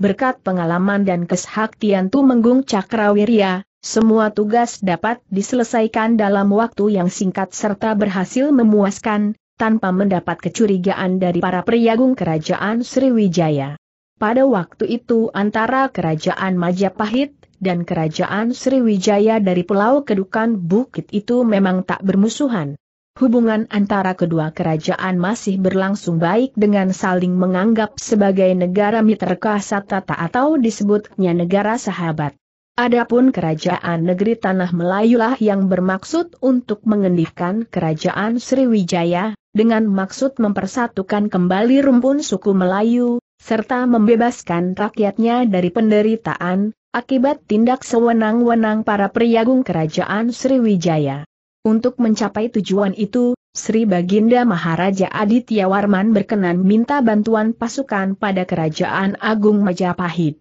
berkat pengalaman dan keshaktian Tumenggung Cakrawirya, semua tugas dapat diselesaikan dalam waktu yang singkat serta berhasil memuaskan, tanpa mendapat kecurigaan dari para priagung kerajaan Sriwijaya. Pada waktu itu antara kerajaan Majapahit dan kerajaan Sriwijaya dari Pulau Kedukan Bukit itu memang tak bermusuhan. Hubungan antara kedua kerajaan masih berlangsung baik dengan saling menganggap sebagai negara mitra kasatata atau disebutnya negara sahabat. Adapun kerajaan negeri Tanah Melayulah yang bermaksud untuk mengendihkan kerajaan Sriwijaya, dengan maksud mempersatukan kembali rumpun suku Melayu, serta membebaskan rakyatnya dari penderitaan, akibat tindak sewenang-wenang para priagung kerajaan Sriwijaya. Untuk mencapai tujuan itu, Sri Baginda Maharaja Aditya Warman berkenan minta bantuan pasukan pada Kerajaan Agung Majapahit.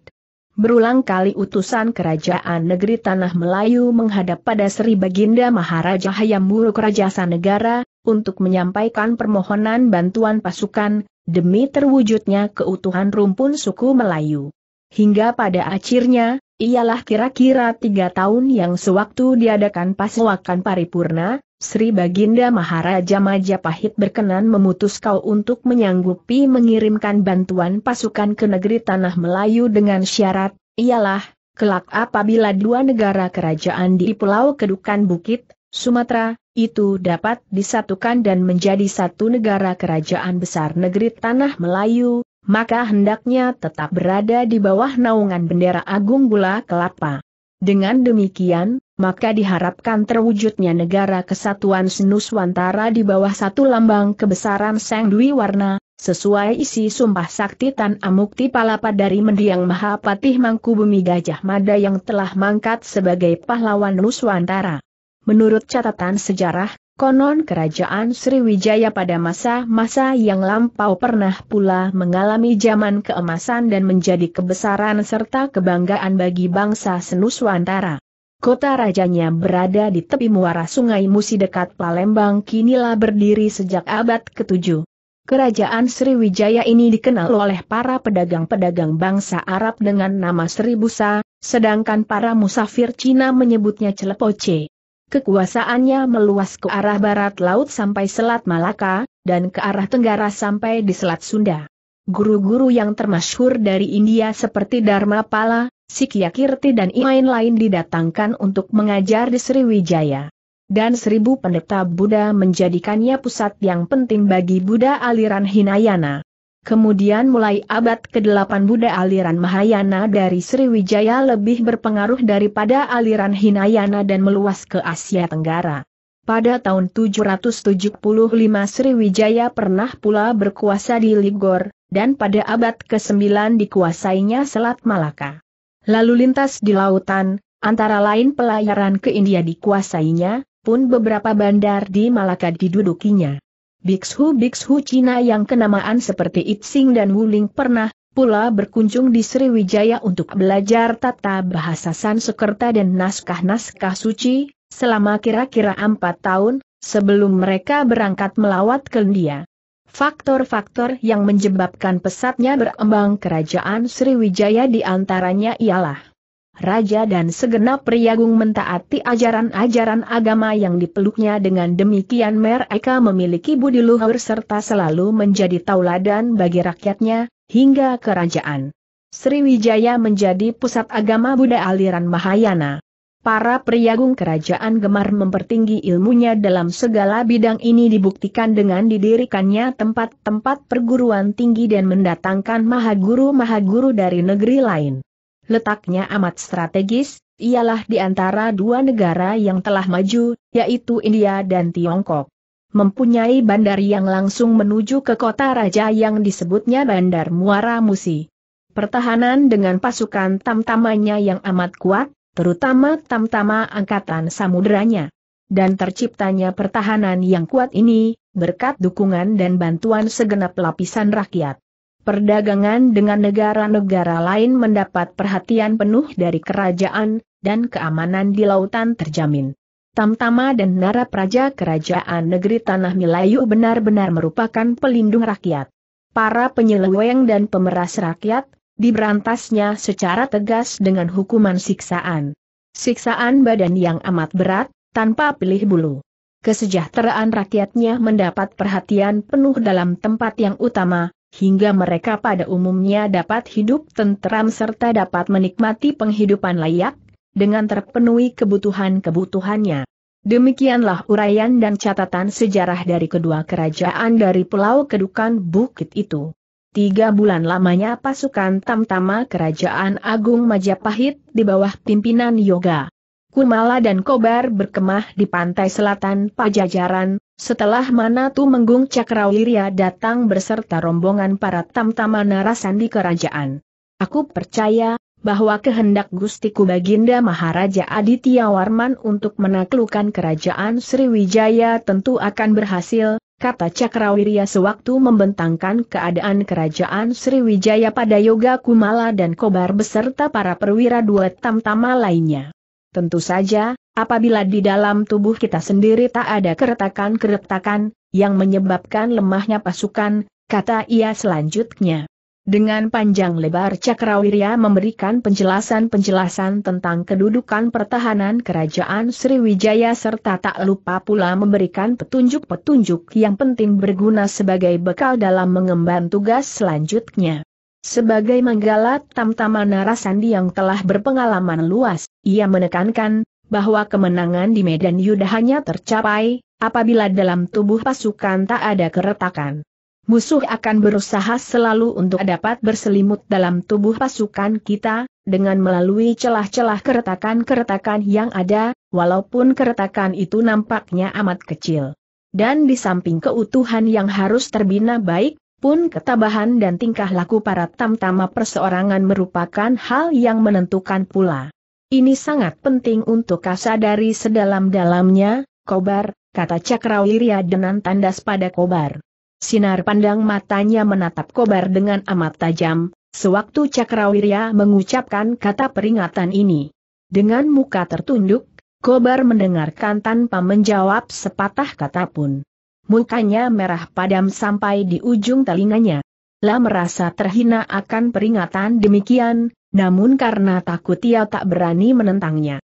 Berulang kali utusan Kerajaan Negeri Tanah Melayu menghadap pada Sri Baginda Maharaja Hayam Wuruk Rajasa Negara, untuk menyampaikan permohonan bantuan pasukan, demi terwujudnya keutuhan rumpun suku Melayu. Hingga pada akhirnya, ialah kira-kira tiga tahun yang sewaktu diadakan pasuakan Paripurna, Sri Baginda Maharaja Majapahit berkenan memutus kau untuk menyanggupi mengirimkan bantuan pasukan ke negeri Tanah Melayu dengan syarat, ialah, kelak apabila dua negara kerajaan di Pulau Kedukan Bukit, Sumatera, itu dapat disatukan dan menjadi satu negara kerajaan besar negeri Tanah Melayu, maka hendaknya tetap berada di bawah naungan bendera agung gula kelapa. Dengan demikian, maka diharapkan terwujudnya negara kesatuan Senuswantara di bawah satu lambang kebesaran Sang Dwi Warna, sesuai isi sumpah sakti Tan Amukti Palapa dari mendiang Mahapatih Mangkubumi Gajah Mada yang telah mangkat sebagai pahlawan Nuswantara. Menurut catatan sejarah, Konon kerajaan Sriwijaya pada masa-masa yang lampau pernah pula mengalami zaman keemasan dan menjadi kebesaran serta kebanggaan bagi bangsa Senuswantara. Kota rajanya berada di tepi muara sungai Musi dekat Palembang kinilah berdiri sejak abad ke-7. Kerajaan Sriwijaya ini dikenal oleh para pedagang-pedagang bangsa Arab dengan nama Busa, sedangkan para musafir Cina menyebutnya Celepoce kekuasaannya meluas ke arah barat laut sampai Selat Malaka, dan ke arah tenggara sampai di Selat Sunda. Guru-guru yang termasyhur dari India seperti Dharma Pala, Sikyakirti dan lain-lain didatangkan untuk mengajar di Sriwijaya. Dan seribu pendeta Buddha menjadikannya pusat yang penting bagi Buddha aliran Hinayana. Kemudian mulai abad ke-8 Buddha aliran Mahayana dari Sriwijaya lebih berpengaruh daripada aliran Hinayana dan meluas ke Asia Tenggara. Pada tahun 775 Sriwijaya pernah pula berkuasa di Ligor, dan pada abad ke-9 dikuasainya Selat Malaka. Lalu lintas di lautan, antara lain pelayaran ke India dikuasainya, pun beberapa bandar di Malaka didudukinya. Biksu-biksu Cina yang kenamaan seperti Itsing dan Wuling pernah pula berkunjung di Sriwijaya untuk belajar tata bahasa Sanskerta dan naskah-naskah suci, selama kira-kira empat tahun, sebelum mereka berangkat melawat ke India. Faktor-faktor yang menyebabkan pesatnya berembang kerajaan Sriwijaya di antaranya ialah raja dan segenap priagung mentaati ajaran-ajaran agama yang dipeluknya dengan demikian mereka memiliki budi luhur serta selalu menjadi tauladan bagi rakyatnya, hingga kerajaan. Sriwijaya menjadi pusat agama Buddha aliran Mahayana. Para priagung kerajaan gemar mempertinggi ilmunya dalam segala bidang ini dibuktikan dengan didirikannya tempat-tempat perguruan tinggi dan mendatangkan mahaguru-mahaguru dari negeri lain letaknya amat strategis, ialah di antara dua negara yang telah maju, yaitu India dan Tiongkok. Mempunyai bandar yang langsung menuju ke kota raja yang disebutnya Bandar Muara Musi. Pertahanan dengan pasukan tamtamanya yang amat kuat, terutama tamtama angkatan samudranya. Dan terciptanya pertahanan yang kuat ini, berkat dukungan dan bantuan segenap lapisan rakyat. Perdagangan dengan negara-negara lain mendapat perhatian penuh dari kerajaan, dan keamanan di lautan terjamin. Tamtama dan Nara Praja Kerajaan Negeri Tanah Melayu benar-benar merupakan pelindung rakyat. Para penyeleweng dan pemeras rakyat, diberantasnya secara tegas dengan hukuman siksaan. Siksaan badan yang amat berat, tanpa pilih bulu. Kesejahteraan rakyatnya mendapat perhatian penuh dalam tempat yang utama, hingga mereka pada umumnya dapat hidup tentram serta dapat menikmati penghidupan layak, dengan terpenuhi kebutuhan-kebutuhannya. Demikianlah uraian dan catatan sejarah dari kedua kerajaan dari Pulau Kedukan Bukit itu. Tiga bulan lamanya pasukan tamtama Kerajaan Agung Majapahit di bawah pimpinan Yoga Kumala dan Kobar berkemah di pantai selatan Pajajaran, setelah Manatu Tumenggung Cakrawirya datang berserta rombongan para tamtama di kerajaan. Aku percaya, bahwa kehendak Gustiku Baginda Maharaja Aditya Warman untuk menaklukkan kerajaan Sriwijaya tentu akan berhasil, kata Cakrawirya sewaktu membentangkan keadaan kerajaan Sriwijaya pada Yoga Kumala dan Kobar beserta para perwira dua tamtama lainnya. Tentu saja, apabila di dalam tubuh kita sendiri tak ada keretakan-keretakan, yang menyebabkan lemahnya pasukan, kata ia selanjutnya. Dengan panjang lebar Cakrawirya memberikan penjelasan-penjelasan tentang kedudukan pertahanan kerajaan Sriwijaya serta tak lupa pula memberikan petunjuk-petunjuk yang penting berguna sebagai bekal dalam mengemban tugas selanjutnya. Sebagai Manggala tamtama Narasandi yang telah berpengalaman luas, ia menekankan bahwa kemenangan di medan yuda hanya tercapai apabila dalam tubuh pasukan tak ada keretakan. Musuh akan berusaha selalu untuk dapat berselimut dalam tubuh pasukan kita, dengan melalui celah-celah keretakan-keretakan yang ada, walaupun keretakan itu nampaknya amat kecil. Dan di samping keutuhan yang harus terbina baik, pun ketabahan dan tingkah laku para tamtama perseorangan merupakan hal yang menentukan pula. Ini sangat penting untuk kasadari sedalam-dalamnya, Kobar, kata Cakrawirya dengan tandas pada Kobar. Sinar pandang matanya menatap Kobar dengan amat tajam, sewaktu Cakrawirya mengucapkan kata peringatan ini. Dengan muka tertunduk, Kobar mendengarkan tanpa menjawab sepatah kata pun. Mukanya merah padam sampai di ujung telinganya. Lah merasa terhina akan peringatan demikian, namun karena takut ia tak berani menentangnya.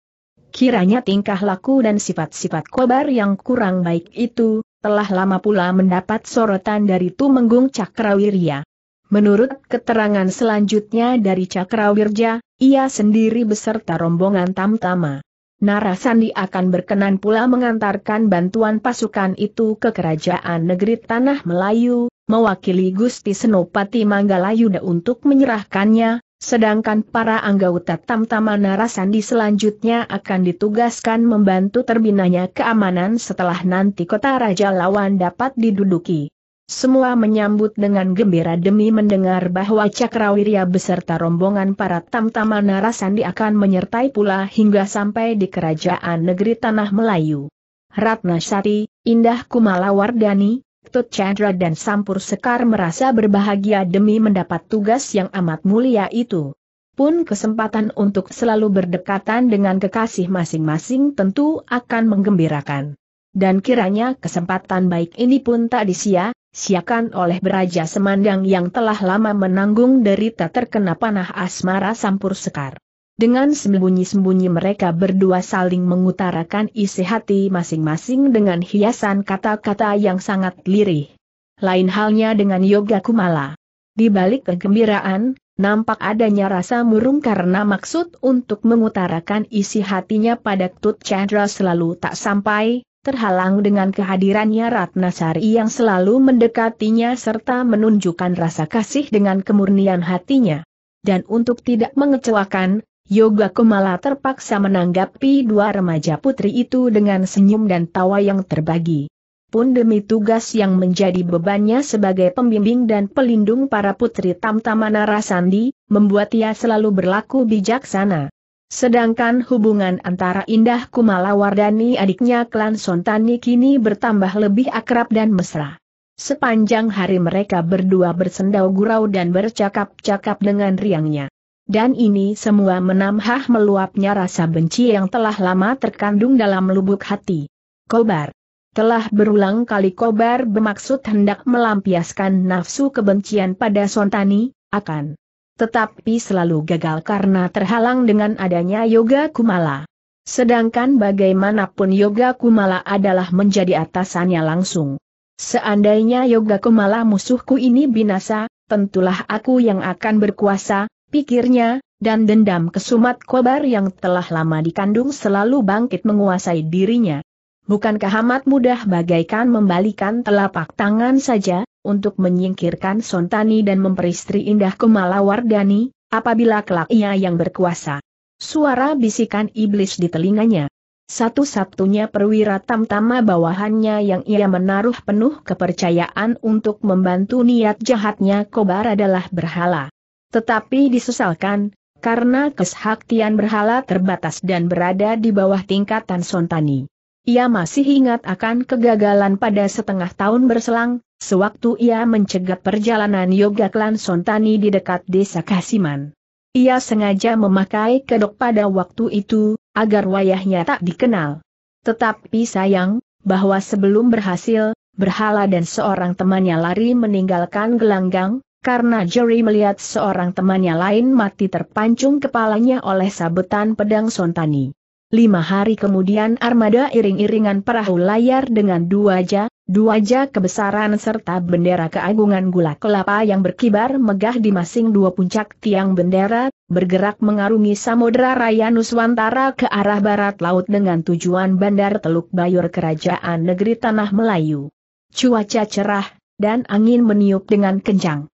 Kiranya tingkah laku dan sifat-sifat kobar yang kurang baik itu, telah lama pula mendapat sorotan dari Tumenggung Cakrawirya. Menurut keterangan selanjutnya dari Cakrawirja, ia sendiri beserta rombongan tamtama. Narasandi akan berkenan pula mengantarkan bantuan pasukan itu ke kerajaan negeri Tanah Melayu, mewakili Gusti Senopati Manggalayuda untuk menyerahkannya, Sedangkan para anggota Tamtama Narasandi selanjutnya akan ditugaskan membantu terbinanya keamanan setelah nanti kota Raja Lawan dapat diduduki. Semua menyambut dengan gembira demi mendengar bahwa Cakrawirya beserta rombongan para Tamtama Narasandi akan menyertai pula hingga sampai di kerajaan negeri Tanah Melayu. Ratna Sari, Indah Kumalawardani, Tut Chandra dan Sampur Sekar merasa berbahagia demi mendapat tugas yang amat mulia itu. Pun kesempatan untuk selalu berdekatan dengan kekasih masing-masing tentu akan menggembirakan. Dan kiranya kesempatan baik ini pun tak disia-siakan oleh Beraja Semandang yang telah lama menanggung derita terkena panah asmara Sampur Sekar. Dengan sembunyi-sembunyi mereka berdua saling mengutarakan isi hati masing-masing dengan hiasan kata-kata yang sangat lirih. Lain halnya dengan Yoga Kumala. Di balik kegembiraan, nampak adanya rasa murung karena maksud untuk mengutarakan isi hatinya pada Tut Chandra selalu tak sampai, terhalang dengan kehadirannya Ratnasari yang selalu mendekatinya serta menunjukkan rasa kasih dengan kemurnian hatinya. Dan untuk tidak mengecewakan, Yoga Kumala terpaksa menanggapi dua remaja putri itu dengan senyum dan tawa yang terbagi. Pun demi tugas yang menjadi bebannya sebagai pembimbing dan pelindung para putri Tamtamana Rasandi, membuat ia selalu berlaku bijaksana. Sedangkan hubungan antara Indah Kumala Wardani adiknya klan Sontani kini bertambah lebih akrab dan mesra. Sepanjang hari mereka berdua bersendau gurau dan bercakap-cakap dengan riangnya. Dan ini semua menambah meluapnya rasa benci yang telah lama terkandung dalam lubuk hati. Kobar. Telah berulang kali Kobar bermaksud hendak melampiaskan nafsu kebencian pada Sontani, akan. Tetapi selalu gagal karena terhalang dengan adanya Yoga Kumala. Sedangkan bagaimanapun Yoga Kumala adalah menjadi atasannya langsung. Seandainya Yoga Kumala musuhku ini binasa, tentulah aku yang akan berkuasa, pikirnya, dan dendam kesumat kobar yang telah lama dikandung selalu bangkit menguasai dirinya. Bukankah amat mudah bagaikan membalikan telapak tangan saja, untuk menyingkirkan Sontani dan memperistri indah Kemalawardani, apabila kelak ia yang berkuasa. Suara bisikan iblis di telinganya. Satu-satunya perwira tamtama bawahannya yang ia menaruh penuh kepercayaan untuk membantu niat jahatnya kobar adalah berhala. Tetapi disesalkan, karena kesaktian berhala terbatas dan berada di bawah tingkatan Sontani. Ia masih ingat akan kegagalan pada setengah tahun berselang, sewaktu ia mencegat perjalanan Yoga Klan Sontani di dekat desa Kasiman. Ia sengaja memakai kedok pada waktu itu, agar wayahnya tak dikenal. Tetapi sayang, bahwa sebelum berhasil, Berhala dan seorang temannya lari meninggalkan gelanggang, karena Jerry melihat seorang temannya lain mati terpancung kepalanya oleh sabetan pedang Sontani. Lima hari kemudian armada iring-iringan perahu layar dengan dua aja, dua aja kebesaran serta bendera keagungan gula kelapa yang berkibar megah di masing dua puncak tiang bendera, bergerak mengarungi Samudra Raya Nuswantara ke arah barat laut dengan tujuan Bandar Teluk Bayur Kerajaan Negeri Tanah Melayu. Cuaca cerah, dan angin meniup dengan kencang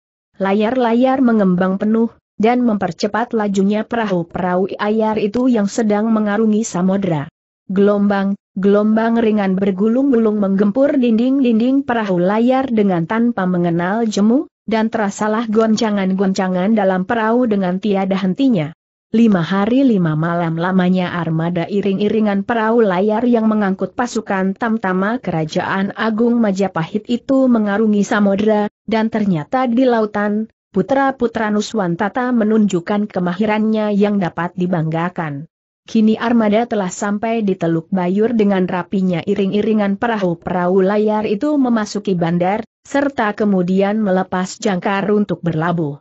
layar-layar mengembang penuh, dan mempercepat lajunya perahu-perahu ayar itu yang sedang mengarungi samudera. Gelombang, gelombang ringan bergulung-gulung menggempur dinding-dinding perahu layar dengan tanpa mengenal jemu, dan terasalah goncangan-goncangan dalam perahu dengan tiada hentinya. Lima hari lima malam lamanya armada iring-iringan perahu layar yang mengangkut pasukan tamtama kerajaan agung Majapahit itu mengarungi samudera, dan ternyata di lautan, putra-putra Nuswantata menunjukkan kemahirannya yang dapat dibanggakan. Kini armada telah sampai di Teluk Bayur dengan rapinya iring-iringan perahu-perahu layar itu memasuki bandar, serta kemudian melepas jangkar untuk berlabuh.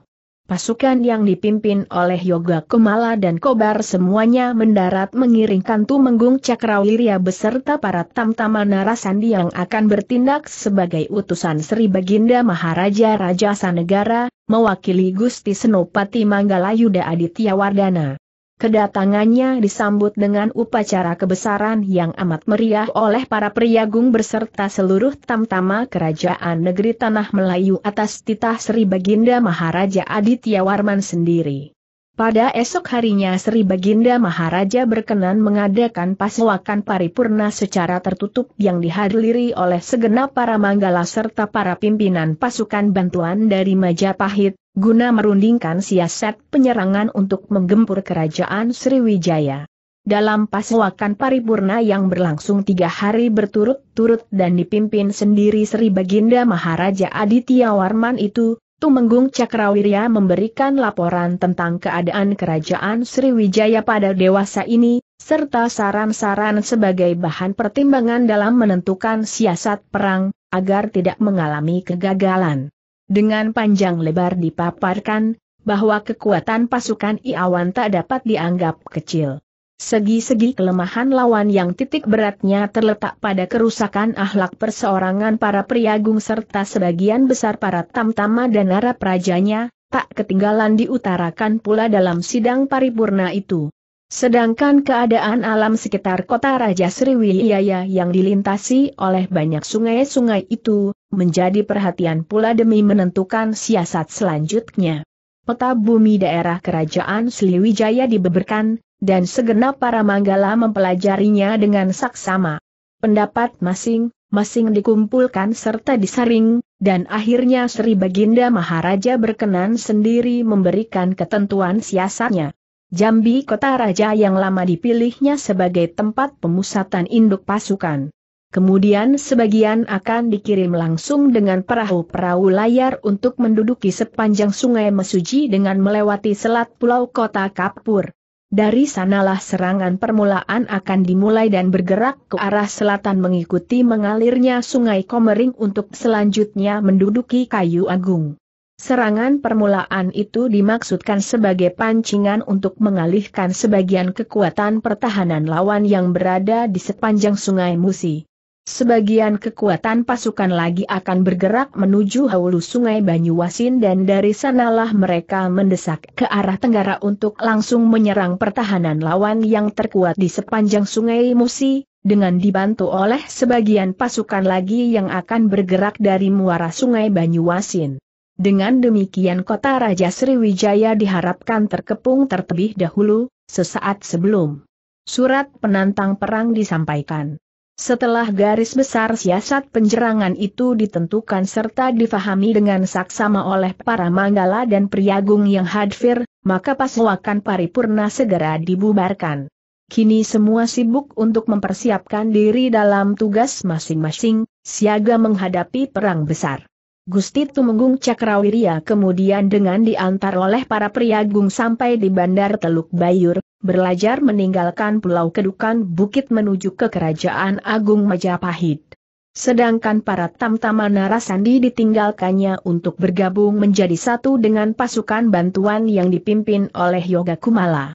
Pasukan yang dipimpin oleh Yoga Kumala dan Kobar semuanya mendarat mengiringkan Tumenggung Cakrawirya beserta para tamtama narasandi yang akan bertindak sebagai utusan Sri Baginda Maharaja Raja Sanegara, mewakili Gusti Senopati Manggalayuda Aditya Wardana. Kedatangannya disambut dengan upacara kebesaran yang amat meriah oleh para priagung berserta seluruh tamtama kerajaan negeri Tanah Melayu atas titah Sri Baginda Maharaja Aditya Warman sendiri. Pada esok harinya Sri Baginda Maharaja berkenan mengadakan pasuakan paripurna secara tertutup yang dihadiri oleh segenap para manggala serta para pimpinan pasukan bantuan dari Majapahit, guna merundingkan siasat penyerangan untuk menggempur kerajaan Sriwijaya. Dalam pasuakan paripurna yang berlangsung tiga hari berturut-turut dan dipimpin sendiri Sri Baginda Maharaja Aditya Warman itu, Tumenggung Cakrawirya memberikan laporan tentang keadaan kerajaan Sriwijaya pada dewasa ini, serta saran-saran sebagai bahan pertimbangan dalam menentukan siasat perang, agar tidak mengalami kegagalan. Dengan panjang lebar dipaparkan, bahwa kekuatan pasukan Iawan tak dapat dianggap kecil. Segi-segi kelemahan lawan yang titik beratnya terletak pada kerusakan ahlak perseorangan para priagung serta sebagian besar para tamtama dan nara prajanya, tak ketinggalan diutarakan pula dalam sidang paripurna itu. Sedangkan keadaan alam sekitar kota Raja Sriwijaya yang dilintasi oleh banyak sungai-sungai itu, menjadi perhatian pula demi menentukan siasat selanjutnya. Peta bumi daerah kerajaan Sriwijaya dibeberkan, dan segenap para manggala mempelajarinya dengan saksama. Pendapat masing-masing dikumpulkan serta disaring, dan akhirnya Sri Baginda Maharaja berkenan sendiri memberikan ketentuan siasatnya. Jambi kota raja yang lama dipilihnya sebagai tempat pemusatan induk pasukan. Kemudian sebagian akan dikirim langsung dengan perahu-perahu layar untuk menduduki sepanjang sungai Mesuji dengan melewati selat pulau kota Kapur. Dari sanalah serangan permulaan akan dimulai dan bergerak ke arah selatan mengikuti mengalirnya sungai Komering untuk selanjutnya menduduki kayu agung. Serangan permulaan itu dimaksudkan sebagai pancingan untuk mengalihkan sebagian kekuatan pertahanan lawan yang berada di sepanjang sungai Musi. Sebagian kekuatan pasukan lagi akan bergerak menuju hulu sungai Banyuasin dan dari sanalah mereka mendesak ke arah tenggara untuk langsung menyerang pertahanan lawan yang terkuat di sepanjang sungai Musi, dengan dibantu oleh sebagian pasukan lagi yang akan bergerak dari muara sungai Banyuasin. Dengan demikian kota Raja Sriwijaya diharapkan terkepung terlebih dahulu, sesaat sebelum surat penantang perang disampaikan. Setelah garis besar siasat penjerangan itu ditentukan serta difahami dengan saksama oleh para manggala dan priagung yang hadfir, maka pasuakan paripurna segera dibubarkan. Kini semua sibuk untuk mempersiapkan diri dalam tugas masing-masing, siaga menghadapi perang besar. Gusti Tumenggung Cakrawiria kemudian dengan diantar oleh para pria priagung sampai di Bandar Teluk Bayur, berlajar meninggalkan Pulau Kedukan Bukit menuju ke Kerajaan Agung Majapahit. Sedangkan para tamtama narasandi ditinggalkannya untuk bergabung menjadi satu dengan pasukan bantuan yang dipimpin oleh Yoga Kumala.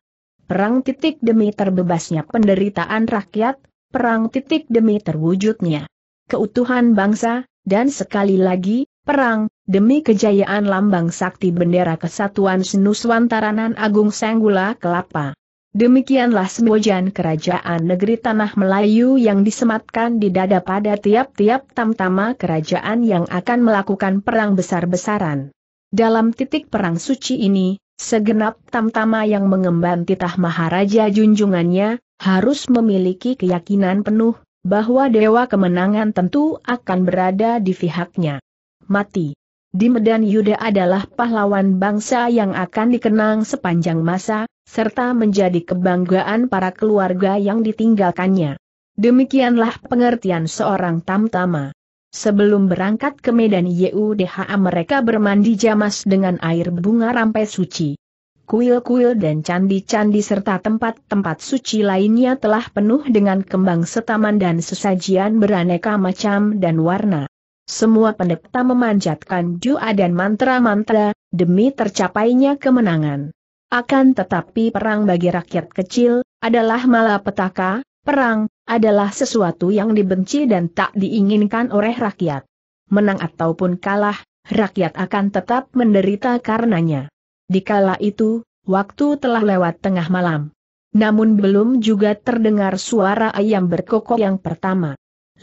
Perang titik demi terbebasnya penderitaan rakyat, perang titik demi terwujudnya keutuhan bangsa, dan sekali lagi, perang, demi kejayaan lambang sakti bendera kesatuan Senuswantaranan Agung Sanggula Kelapa. Demikianlah sembojan kerajaan negeri Tanah Melayu yang disematkan di dada pada tiap-tiap tamtama kerajaan yang akan melakukan perang besar-besaran. Dalam titik perang suci ini, segenap tamtama yang mengemban titah Maharaja junjungannya, harus memiliki keyakinan penuh, bahwa Dewa Kemenangan tentu akan berada di pihaknya mati. Di Medan Yuda adalah pahlawan bangsa yang akan dikenang sepanjang masa, serta menjadi kebanggaan para keluarga yang ditinggalkannya. Demikianlah pengertian seorang tamtama. Sebelum berangkat ke Medan YUDHA mereka bermandi jamas dengan air bunga rampai suci. Kuil-kuil dan candi-candi serta tempat-tempat suci lainnya telah penuh dengan kembang setaman dan sesajian beraneka macam dan warna. Semua pendeta memanjatkan jua dan mantra-mantra, demi tercapainya kemenangan. Akan tetapi perang bagi rakyat kecil, adalah malapetaka, perang, adalah sesuatu yang dibenci dan tak diinginkan oleh rakyat. Menang ataupun kalah, rakyat akan tetap menderita karenanya. Dikala itu, waktu telah lewat tengah malam. Namun belum juga terdengar suara ayam berkokok yang pertama.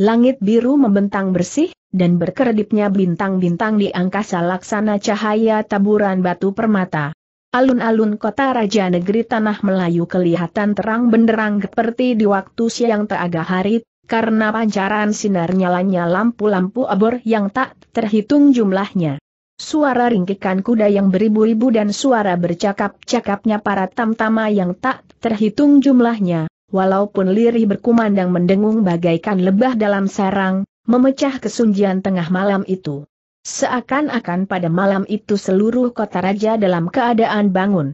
Langit biru membentang bersih, dan berkedipnya bintang-bintang di angkasa laksana cahaya taburan batu permata. Alun-alun kota Raja Negeri Tanah Melayu kelihatan terang benderang seperti di waktu siang teaga hari, karena pancaran sinar nyalanya lampu-lampu abor yang tak terhitung jumlahnya. Suara ringkikan kuda yang beribu-ribu dan suara bercakap-cakapnya para tamtama yang tak terhitung jumlahnya, walaupun lirih berkumandang mendengung bagaikan lebah dalam sarang, memecah kesunjian tengah malam itu. Seakan-akan pada malam itu seluruh kota raja dalam keadaan bangun.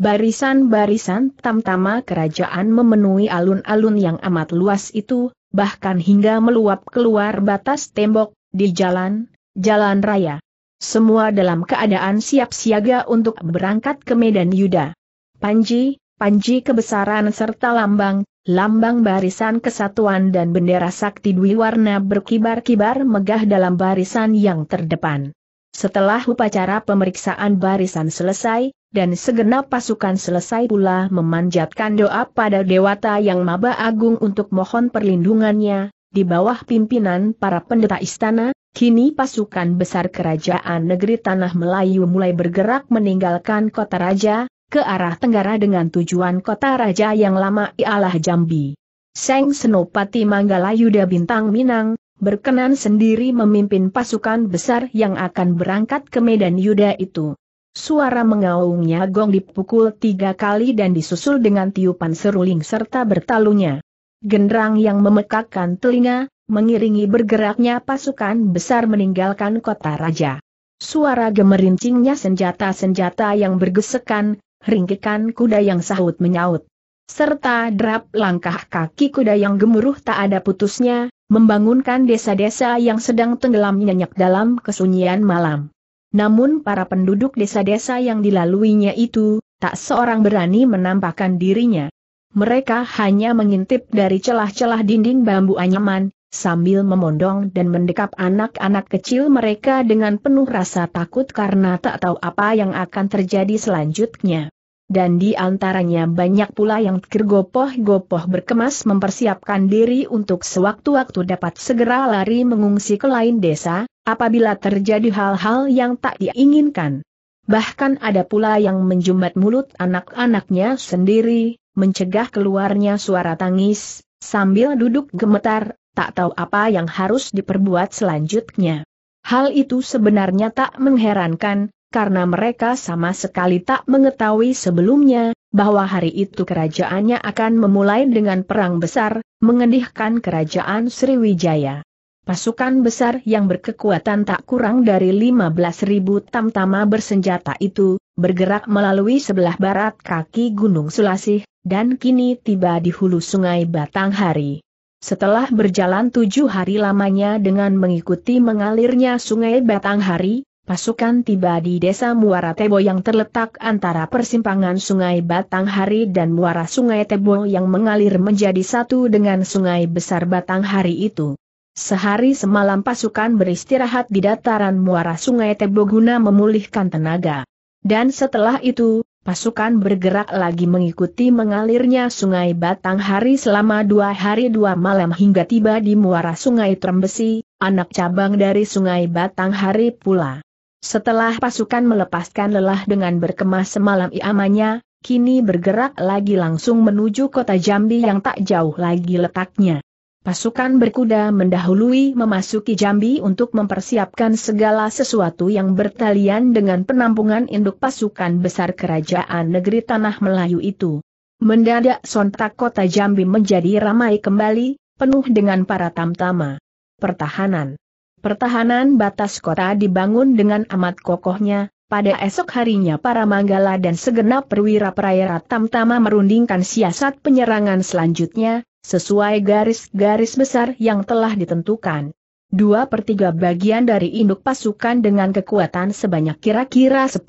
Barisan-barisan tamtama kerajaan memenuhi alun-alun yang amat luas itu, bahkan hingga meluap keluar batas tembok, di jalan, jalan raya. Semua dalam keadaan siap siaga untuk berangkat ke Medan Yuda. Panji, panji kebesaran serta lambang, lambang barisan kesatuan dan bendera sakti dwi warna berkibar-kibar megah dalam barisan yang terdepan. Setelah upacara pemeriksaan barisan selesai, dan segenap pasukan selesai pula memanjatkan doa pada Dewata Yang Maba Agung untuk mohon perlindungannya, di bawah pimpinan para pendeta istana, kini pasukan besar kerajaan negeri Tanah Melayu mulai bergerak meninggalkan kota raja, ke arah tenggara dengan tujuan kota raja yang lama ialah Jambi. Seng Senopati Manggala Yuda Bintang Minang, berkenan sendiri memimpin pasukan besar yang akan berangkat ke Medan Yuda itu. Suara mengaungnya gong dipukul tiga kali dan disusul dengan tiupan seruling serta bertalunya. Genderang yang memekakkan telinga, mengiringi bergeraknya pasukan besar meninggalkan kota raja. Suara gemerincingnya senjata-senjata yang bergesekan, ringkikan kuda yang sahut menyaut. Serta derap langkah kaki kuda yang gemuruh tak ada putusnya, membangunkan desa-desa yang sedang tenggelam nyenyak dalam kesunyian malam. Namun para penduduk desa-desa yang dilaluinya itu, tak seorang berani menampakkan dirinya. Mereka hanya mengintip dari celah-celah dinding bambu anyaman, sambil memondong dan mendekap anak-anak kecil mereka dengan penuh rasa takut karena tak tahu apa yang akan terjadi selanjutnya. Dan di antaranya banyak pula yang tergopoh-gopoh berkemas mempersiapkan diri untuk sewaktu-waktu dapat segera lari mengungsi ke lain desa, apabila terjadi hal-hal yang tak diinginkan. Bahkan ada pula yang menjumat mulut anak-anaknya sendiri, mencegah keluarnya suara tangis, sambil duduk gemetar, tak tahu apa yang harus diperbuat selanjutnya. Hal itu sebenarnya tak mengherankan, karena mereka sama sekali tak mengetahui sebelumnya, bahwa hari itu kerajaannya akan memulai dengan perang besar, mengendihkan kerajaan Sriwijaya. Pasukan besar yang berkekuatan tak kurang dari 15.000 tamtama bersenjata itu, bergerak melalui sebelah barat kaki Gunung Sulasih, dan kini tiba di hulu sungai Batanghari. Setelah berjalan tujuh hari lamanya dengan mengikuti mengalirnya sungai Batanghari, pasukan tiba di desa Muara Tebo yang terletak antara persimpangan sungai Batanghari dan muara sungai Tebo yang mengalir menjadi satu dengan sungai besar Batanghari itu. Sehari semalam pasukan beristirahat di dataran muara sungai Tebo guna memulihkan tenaga. Dan setelah itu, pasukan bergerak lagi mengikuti mengalirnya sungai Batang Hari selama dua hari dua malam hingga tiba di muara sungai Trembesi, anak cabang dari sungai Batang Hari pula. Setelah pasukan melepaskan lelah dengan berkemas semalam iamanya, kini bergerak lagi langsung menuju kota Jambi yang tak jauh lagi letaknya. Pasukan berkuda mendahului memasuki Jambi untuk mempersiapkan segala sesuatu yang bertalian dengan penampungan induk pasukan besar kerajaan negeri Tanah Melayu itu. Mendadak sontak kota Jambi menjadi ramai kembali, penuh dengan para tamtama. Pertahanan Pertahanan batas kota dibangun dengan amat kokohnya, pada esok harinya para Manggala dan segenap perwira perairat tamtama merundingkan siasat penyerangan selanjutnya, sesuai garis-garis besar yang telah ditentukan. Dua per tiga bagian dari induk pasukan dengan kekuatan sebanyak kira-kira 10.000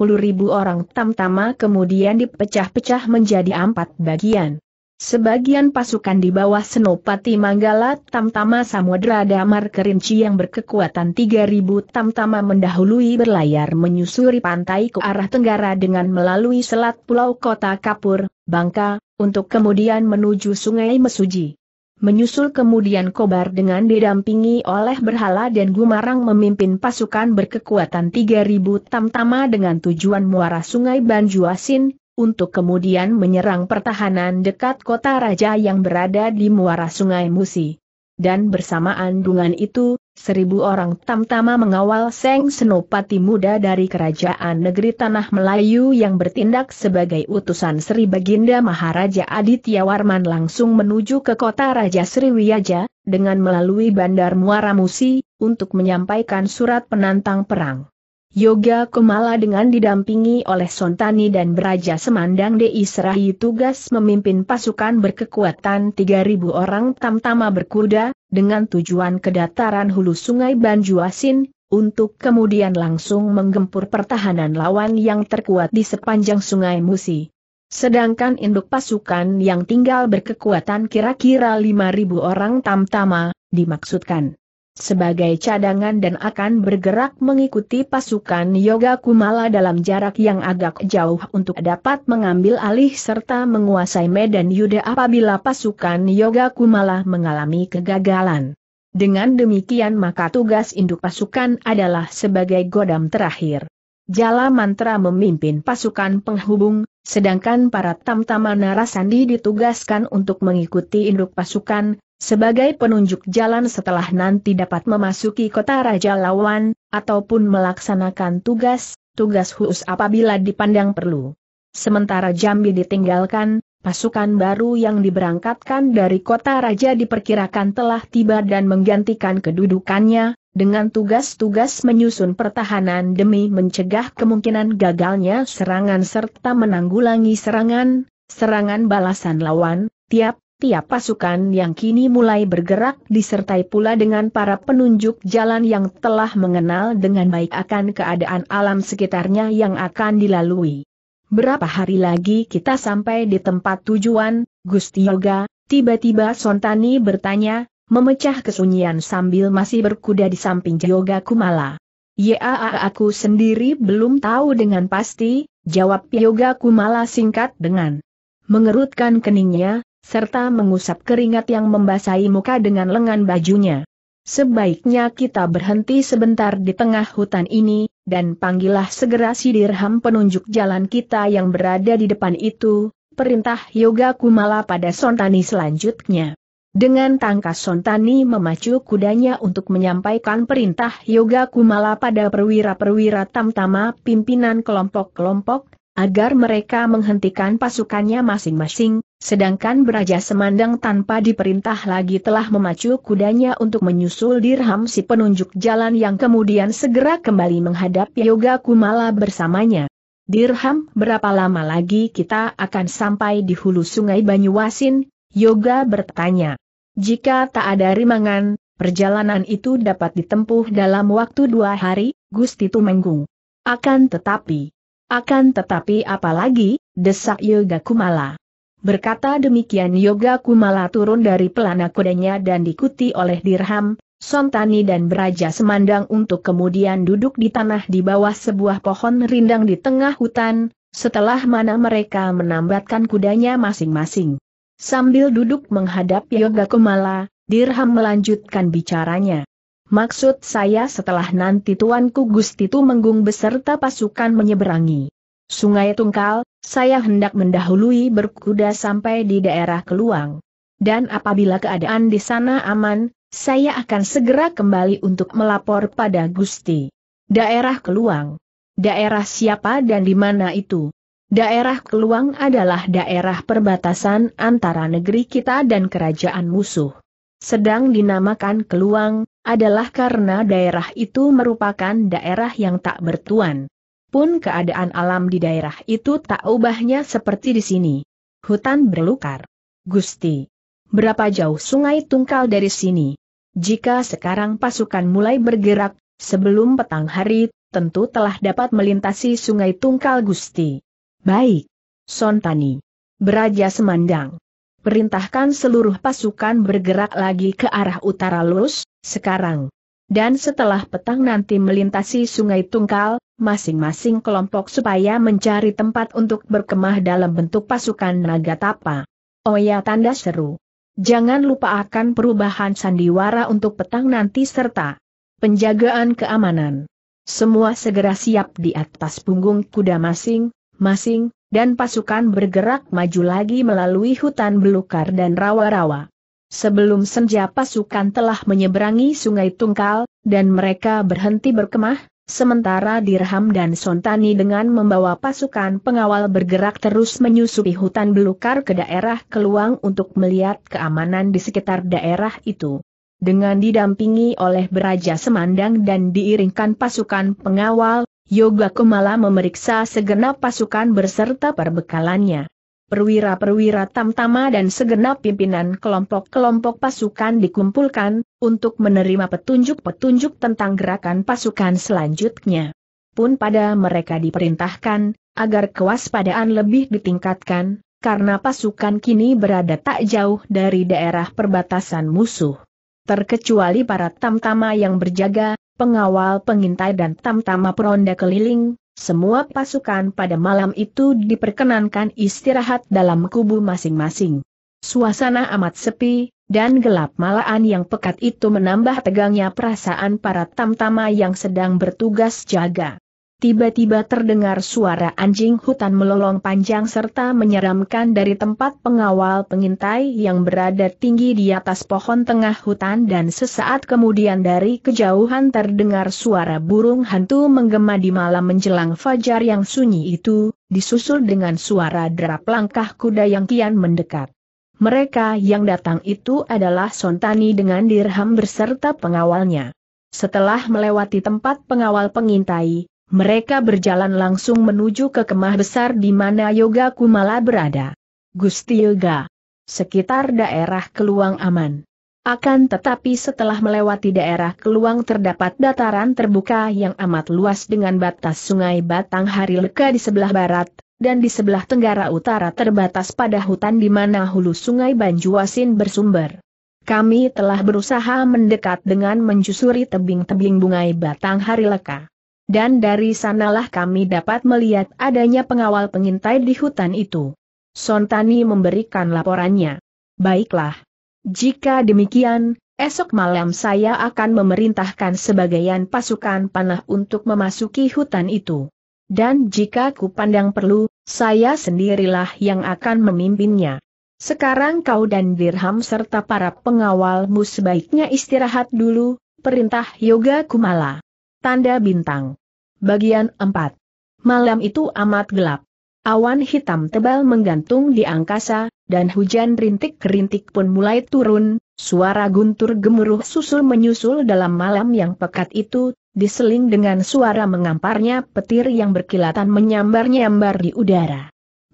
orang tamtama kemudian dipecah-pecah menjadi empat bagian. Sebagian pasukan di bawah Senopati Manggala Tamtama Samudra Damar Kerinci yang berkekuatan 3000 Tamtama mendahului berlayar menyusuri pantai ke arah tenggara dengan melalui selat pulau kota Kapur, Bangka, untuk kemudian menuju sungai Mesuji. Menyusul kemudian Kobar dengan didampingi oleh Berhala dan Gumarang memimpin pasukan berkekuatan 3.000 tamtama dengan tujuan muara sungai Banjuasin, untuk kemudian menyerang pertahanan dekat kota raja yang berada di muara sungai Musi dan bersamaan dengan itu, seribu orang tamtama mengawal Seng Senopati Muda dari Kerajaan Negeri Tanah Melayu yang bertindak sebagai utusan Sri Baginda Maharaja Aditya Warman langsung menuju ke kota Raja Sriwijaya, dengan melalui Bandar Muara Musi, untuk menyampaikan surat penantang perang. Yoga Kumala dengan didampingi oleh Sontani dan Beraja Semandang DI serahi tugas memimpin pasukan berkekuatan 3.000 orang tamtama berkuda, dengan tujuan ke dataran hulu sungai Banjuasin, untuk kemudian langsung menggempur pertahanan lawan yang terkuat di sepanjang sungai Musi. Sedangkan induk pasukan yang tinggal berkekuatan kira-kira 5.000 orang tamtama, dimaksudkan sebagai cadangan dan akan bergerak mengikuti pasukan Yoga Kumala dalam jarak yang agak jauh untuk dapat mengambil alih serta menguasai medan yuda apabila pasukan Yoga Kumala mengalami kegagalan. Dengan demikian maka tugas induk pasukan adalah sebagai godam terakhir. Jala Mantra memimpin pasukan penghubung, Sedangkan para tamtama narasandi ditugaskan untuk mengikuti induk pasukan, sebagai penunjuk jalan setelah nanti dapat memasuki kota Raja Lawan, ataupun melaksanakan tugas, tugas khusus apabila dipandang perlu. Sementara Jambi ditinggalkan, pasukan baru yang diberangkatkan dari kota Raja diperkirakan telah tiba dan menggantikan kedudukannya, dengan tugas-tugas menyusun pertahanan demi mencegah kemungkinan gagalnya serangan serta menanggulangi serangan, serangan balasan lawan, tiap-tiap pasukan yang kini mulai bergerak disertai pula dengan para penunjuk jalan yang telah mengenal dengan baik akan keadaan alam sekitarnya yang akan dilalui. Berapa hari lagi kita sampai di tempat tujuan, Gusti Yoga? Tiba-tiba Sontani bertanya, memecah kesunyian sambil masih berkuda di samping Yoga Kumala. Ya aku sendiri belum tahu dengan pasti, jawab Yoga Kumala singkat dengan mengerutkan keningnya, serta mengusap keringat yang membasahi muka dengan lengan bajunya. Sebaiknya kita berhenti sebentar di tengah hutan ini, dan panggillah segera si dirham penunjuk jalan kita yang berada di depan itu, perintah Yoga Kumala pada Sontani selanjutnya. Dengan tangkas Sontani memacu kudanya untuk menyampaikan perintah Yoga Kumala pada perwira-perwira tamtama pimpinan kelompok-kelompok, agar mereka menghentikan pasukannya masing-masing, sedangkan Beraja Semandang tanpa diperintah lagi telah memacu kudanya untuk menyusul dirham si penunjuk jalan yang kemudian segera kembali menghadap Yoga Kumala bersamanya. Dirham, berapa lama lagi kita akan sampai di hulu sungai Banyuasin, Yoga bertanya. Jika tak ada rimangan, perjalanan itu dapat ditempuh dalam waktu dua hari, Gusti Tumenggung. Akan tetapi, akan tetapi apalagi, desak Yoga Kumala. Berkata demikian Yoga Kumala turun dari pelana kudanya dan diikuti oleh Dirham, Sontani dan Beraja Semandang untuk kemudian duduk di tanah di bawah sebuah pohon rindang di tengah hutan, setelah mana mereka menambatkan kudanya masing-masing. Sambil duduk menghadap Yoga Kumala, Dirham melanjutkan bicaranya. Maksud saya setelah nanti Tuanku Gusti menggung beserta pasukan menyeberangi Sungai Tungkal, saya hendak mendahului berkuda sampai di daerah Keluang. Dan apabila keadaan di sana aman, saya akan segera kembali untuk melapor pada Gusti. Daerah Keluang. Daerah siapa dan di mana itu? Daerah Keluang adalah daerah perbatasan antara negeri kita dan kerajaan musuh. Sedang dinamakan Keluang, adalah karena daerah itu merupakan daerah yang tak bertuan. Pun keadaan alam di daerah itu tak ubahnya seperti di sini. Hutan berlukar. Gusti. Berapa jauh sungai tungkal dari sini? Jika sekarang pasukan mulai bergerak, sebelum petang hari, tentu telah dapat melintasi sungai tungkal Gusti. Baik. Sontani. Beraja Semandang. Perintahkan seluruh pasukan bergerak lagi ke arah utara Lus, sekarang. Dan setelah petang nanti melintasi sungai Tungkal, masing-masing kelompok supaya mencari tempat untuk berkemah dalam bentuk pasukan naga tapa. Oh ya tanda seru. Jangan lupa akan perubahan sandiwara untuk petang nanti serta penjagaan keamanan. Semua segera siap di atas punggung kuda masing, masing, masing dan pasukan bergerak maju lagi melalui hutan belukar dan rawa-rawa. Sebelum senja pasukan telah menyeberangi sungai Tungkal, dan mereka berhenti berkemah, sementara Dirham dan Sontani dengan membawa pasukan pengawal bergerak terus menyusupi hutan belukar ke daerah Keluang untuk melihat keamanan di sekitar daerah itu. Dengan didampingi oleh Beraja Semandang dan diiringkan pasukan pengawal, Yoga Kumala memeriksa segenap pasukan berserta perbekalannya. Perwira-perwira tamtama dan segenap pimpinan kelompok-kelompok pasukan dikumpulkan, untuk menerima petunjuk-petunjuk tentang gerakan pasukan selanjutnya. Pun pada mereka diperintahkan, agar kewaspadaan lebih ditingkatkan, karena pasukan kini berada tak jauh dari daerah perbatasan musuh. Terkecuali para tamtama yang berjaga, pengawal pengintai dan tamtama peronda keliling, semua pasukan pada malam itu diperkenankan istirahat dalam kubu masing-masing. Suasana amat sepi, dan gelap malaan yang pekat itu menambah tegangnya perasaan para tamtama yang sedang bertugas jaga tiba-tiba terdengar suara anjing hutan melolong panjang serta menyeramkan dari tempat pengawal pengintai yang berada tinggi di atas pohon tengah hutan dan sesaat kemudian dari kejauhan terdengar suara burung hantu menggema di malam menjelang fajar yang sunyi itu, disusul dengan suara derap langkah kuda yang kian mendekat. Mereka yang datang itu adalah Sontani dengan dirham berserta pengawalnya. Setelah melewati tempat pengawal pengintai, mereka berjalan langsung menuju ke kemah besar di mana Yoga Kumala berada. Gusti Yoga. Sekitar daerah Keluang Aman. Akan tetapi setelah melewati daerah Keluang terdapat dataran terbuka yang amat luas dengan batas sungai Batang Hari Leka di sebelah barat, dan di sebelah tenggara utara terbatas pada hutan di mana hulu sungai Banjuasin bersumber. Kami telah berusaha mendekat dengan menjusuri tebing-tebing bungai Batang Hari Leka dan dari sanalah kami dapat melihat adanya pengawal pengintai di hutan itu. Sontani memberikan laporannya. Baiklah. Jika demikian, esok malam saya akan memerintahkan sebagian pasukan panah untuk memasuki hutan itu. Dan jika kupandang perlu, saya sendirilah yang akan memimpinnya. Sekarang kau dan Dirham serta para pengawalmu sebaiknya istirahat dulu, perintah Yoga Kumala. Tanda bintang. Bagian 4. Malam itu amat gelap. Awan hitam tebal menggantung di angkasa, dan hujan rintik-rintik pun mulai turun, suara guntur gemuruh susul menyusul dalam malam yang pekat itu, diseling dengan suara mengamparnya petir yang berkilatan menyambar-nyambar di udara.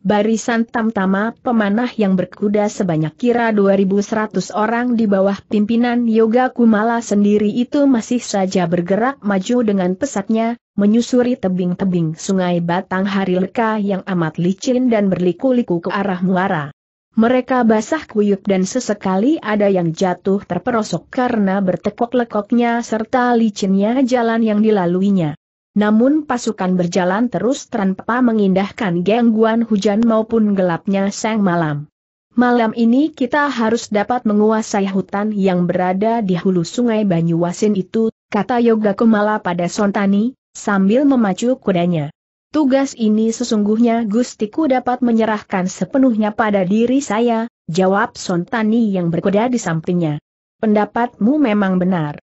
Barisan tamtama pemanah yang berkuda sebanyak kira 2.100 orang di bawah pimpinan Yoga Kumala sendiri itu masih saja bergerak maju dengan pesatnya, menyusuri tebing-tebing sungai Batang Harilka yang amat licin dan berliku-liku ke arah muara. Mereka basah kuyup dan sesekali ada yang jatuh terperosok karena bertekok-lekoknya serta licinnya jalan yang dilaluinya. Namun pasukan berjalan terus tanpa mengindahkan gangguan hujan maupun gelapnya sang malam. Malam ini kita harus dapat menguasai hutan yang berada di hulu sungai Banyuasin itu, kata Yoga Kumala pada Sontani, sambil memacu kudanya. Tugas ini sesungguhnya Gustiku dapat menyerahkan sepenuhnya pada diri saya, jawab Sontani yang berkuda di sampingnya. Pendapatmu memang benar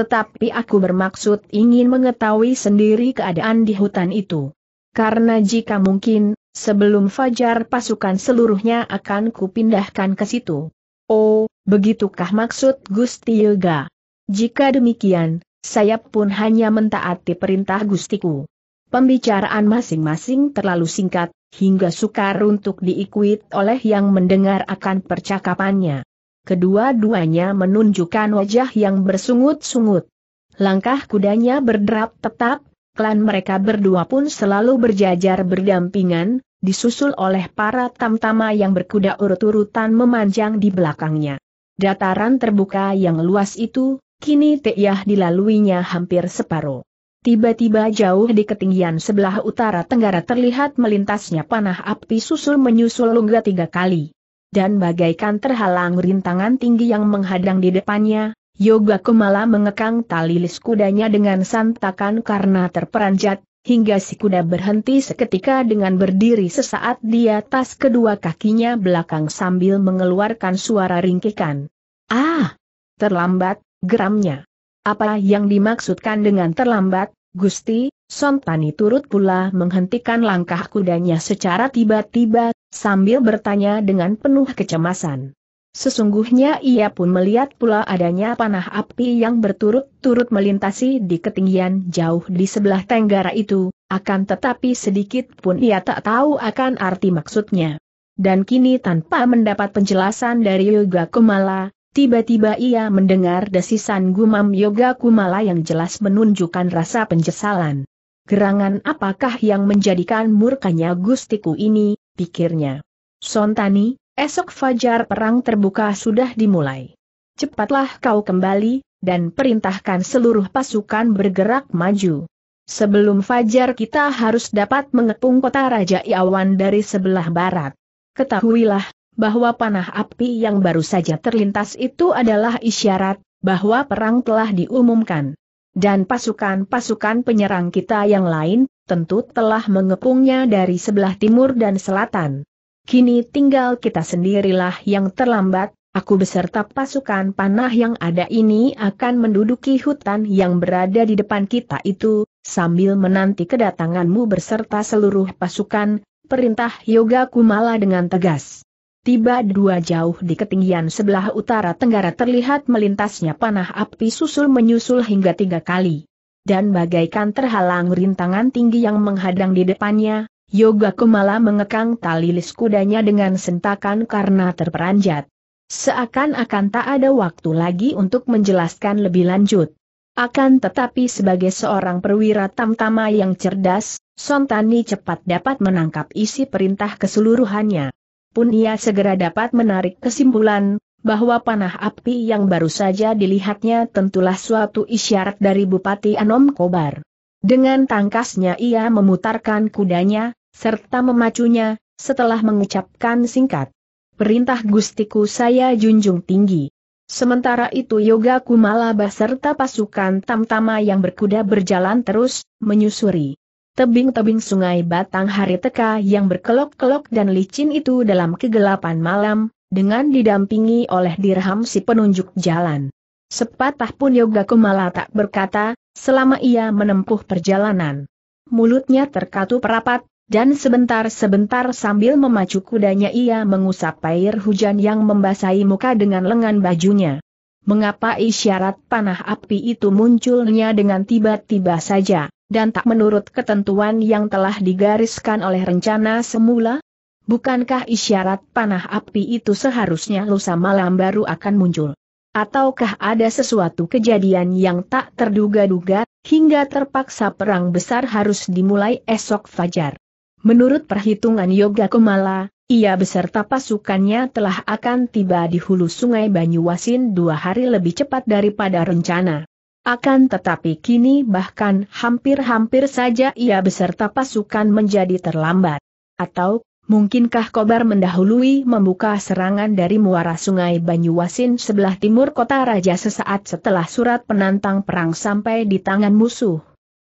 tetapi aku bermaksud ingin mengetahui sendiri keadaan di hutan itu. Karena jika mungkin, sebelum fajar pasukan seluruhnya akan kupindahkan ke situ. Oh, begitukah maksud Gusti Yoga? Jika demikian, saya pun hanya mentaati perintah Gustiku. Pembicaraan masing-masing terlalu singkat, hingga sukar untuk diikuti oleh yang mendengar akan percakapannya. Kedua-duanya menunjukkan wajah yang bersungut-sungut. Langkah kudanya berderap tetap, klan mereka berdua pun selalu berjajar berdampingan, disusul oleh para tamtama yang berkuda urut-urutan memanjang di belakangnya. Dataran terbuka yang luas itu, kini Teyah dilaluinya hampir separuh. Tiba-tiba jauh di ketinggian sebelah utara tenggara terlihat melintasnya panah api susul menyusul lungga tiga kali dan bagaikan terhalang rintangan tinggi yang menghadang di depannya, Yoga Kumala mengekang tali lis kudanya dengan santakan karena terperanjat, hingga si kuda berhenti seketika dengan berdiri sesaat di atas kedua kakinya belakang sambil mengeluarkan suara ringkikan. Ah! Terlambat, geramnya. Apa yang dimaksudkan dengan terlambat, Gusti, Sontani turut pula menghentikan langkah kudanya secara tiba-tiba, sambil bertanya dengan penuh kecemasan. Sesungguhnya ia pun melihat pula adanya panah api yang berturut-turut melintasi di ketinggian jauh di sebelah tenggara itu, akan tetapi sedikit pun ia tak tahu akan arti maksudnya. Dan kini tanpa mendapat penjelasan dari Yoga Kumala, tiba-tiba ia mendengar desisan gumam Yoga Kumala yang jelas menunjukkan rasa penyesalan. Gerangan apakah yang menjadikan murkanya gustiku ini, pikirnya. Sontani, esok fajar perang terbuka sudah dimulai. Cepatlah kau kembali, dan perintahkan seluruh pasukan bergerak maju. Sebelum fajar kita harus dapat mengepung kota Raja Iawan dari sebelah barat. Ketahuilah, bahwa panah api yang baru saja terlintas itu adalah isyarat, bahwa perang telah diumumkan. Dan pasukan-pasukan penyerang kita yang lain, tentu telah mengepungnya dari sebelah timur dan selatan. Kini tinggal kita sendirilah yang terlambat, aku beserta pasukan panah yang ada ini akan menduduki hutan yang berada di depan kita itu, sambil menanti kedatanganmu beserta seluruh pasukan, perintah Yoga Kumala dengan tegas. Tiba dua jauh di ketinggian sebelah utara tenggara terlihat melintasnya panah api susul menyusul hingga tiga kali dan bagaikan terhalang rintangan tinggi yang menghadang di depannya, Yoga Kumala mengekang tali lis kudanya dengan sentakan karena terperanjat. Seakan-akan tak ada waktu lagi untuk menjelaskan lebih lanjut. Akan tetapi sebagai seorang perwira tamtama yang cerdas, Sontani cepat dapat menangkap isi perintah keseluruhannya. Pun ia segera dapat menarik kesimpulan, bahwa panah api yang baru saja dilihatnya tentulah suatu isyarat dari Bupati Anom Kobar. Dengan tangkasnya ia memutarkan kudanya, serta memacunya, setelah mengucapkan singkat. Perintah gustiku saya junjung tinggi. Sementara itu Yoga Kumala serta pasukan tamtama yang berkuda berjalan terus, menyusuri. Tebing-tebing sungai Batang Teka yang berkelok-kelok dan licin itu dalam kegelapan malam, dengan didampingi oleh dirham si penunjuk jalan. Sepatah pun Yoga Kumala tak berkata, selama ia menempuh perjalanan. Mulutnya terkatup rapat, dan sebentar-sebentar sambil memacu kudanya ia mengusap air hujan yang membasahi muka dengan lengan bajunya. Mengapa isyarat panah api itu munculnya dengan tiba-tiba saja, dan tak menurut ketentuan yang telah digariskan oleh rencana semula? Bukankah isyarat panah api itu seharusnya lusa malam baru akan muncul? Ataukah ada sesuatu kejadian yang tak terduga-duga, hingga terpaksa perang besar harus dimulai esok fajar? Menurut perhitungan Yoga Kumala, ia beserta pasukannya telah akan tiba di hulu sungai Banyuwasin dua hari lebih cepat daripada rencana. Akan tetapi kini bahkan hampir-hampir saja ia beserta pasukan menjadi terlambat. Atau, Mungkinkah Kobar mendahului membuka serangan dari muara sungai Banyuasin sebelah timur kota raja sesaat setelah surat penantang perang sampai di tangan musuh?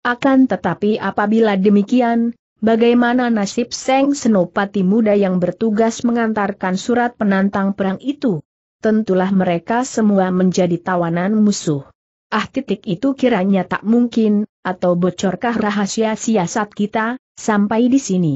Akan tetapi apabila demikian, bagaimana nasib Seng Senopati muda yang bertugas mengantarkan surat penantang perang itu? Tentulah mereka semua menjadi tawanan musuh. Ah titik itu kiranya tak mungkin, atau bocorkah rahasia siasat kita, sampai di sini.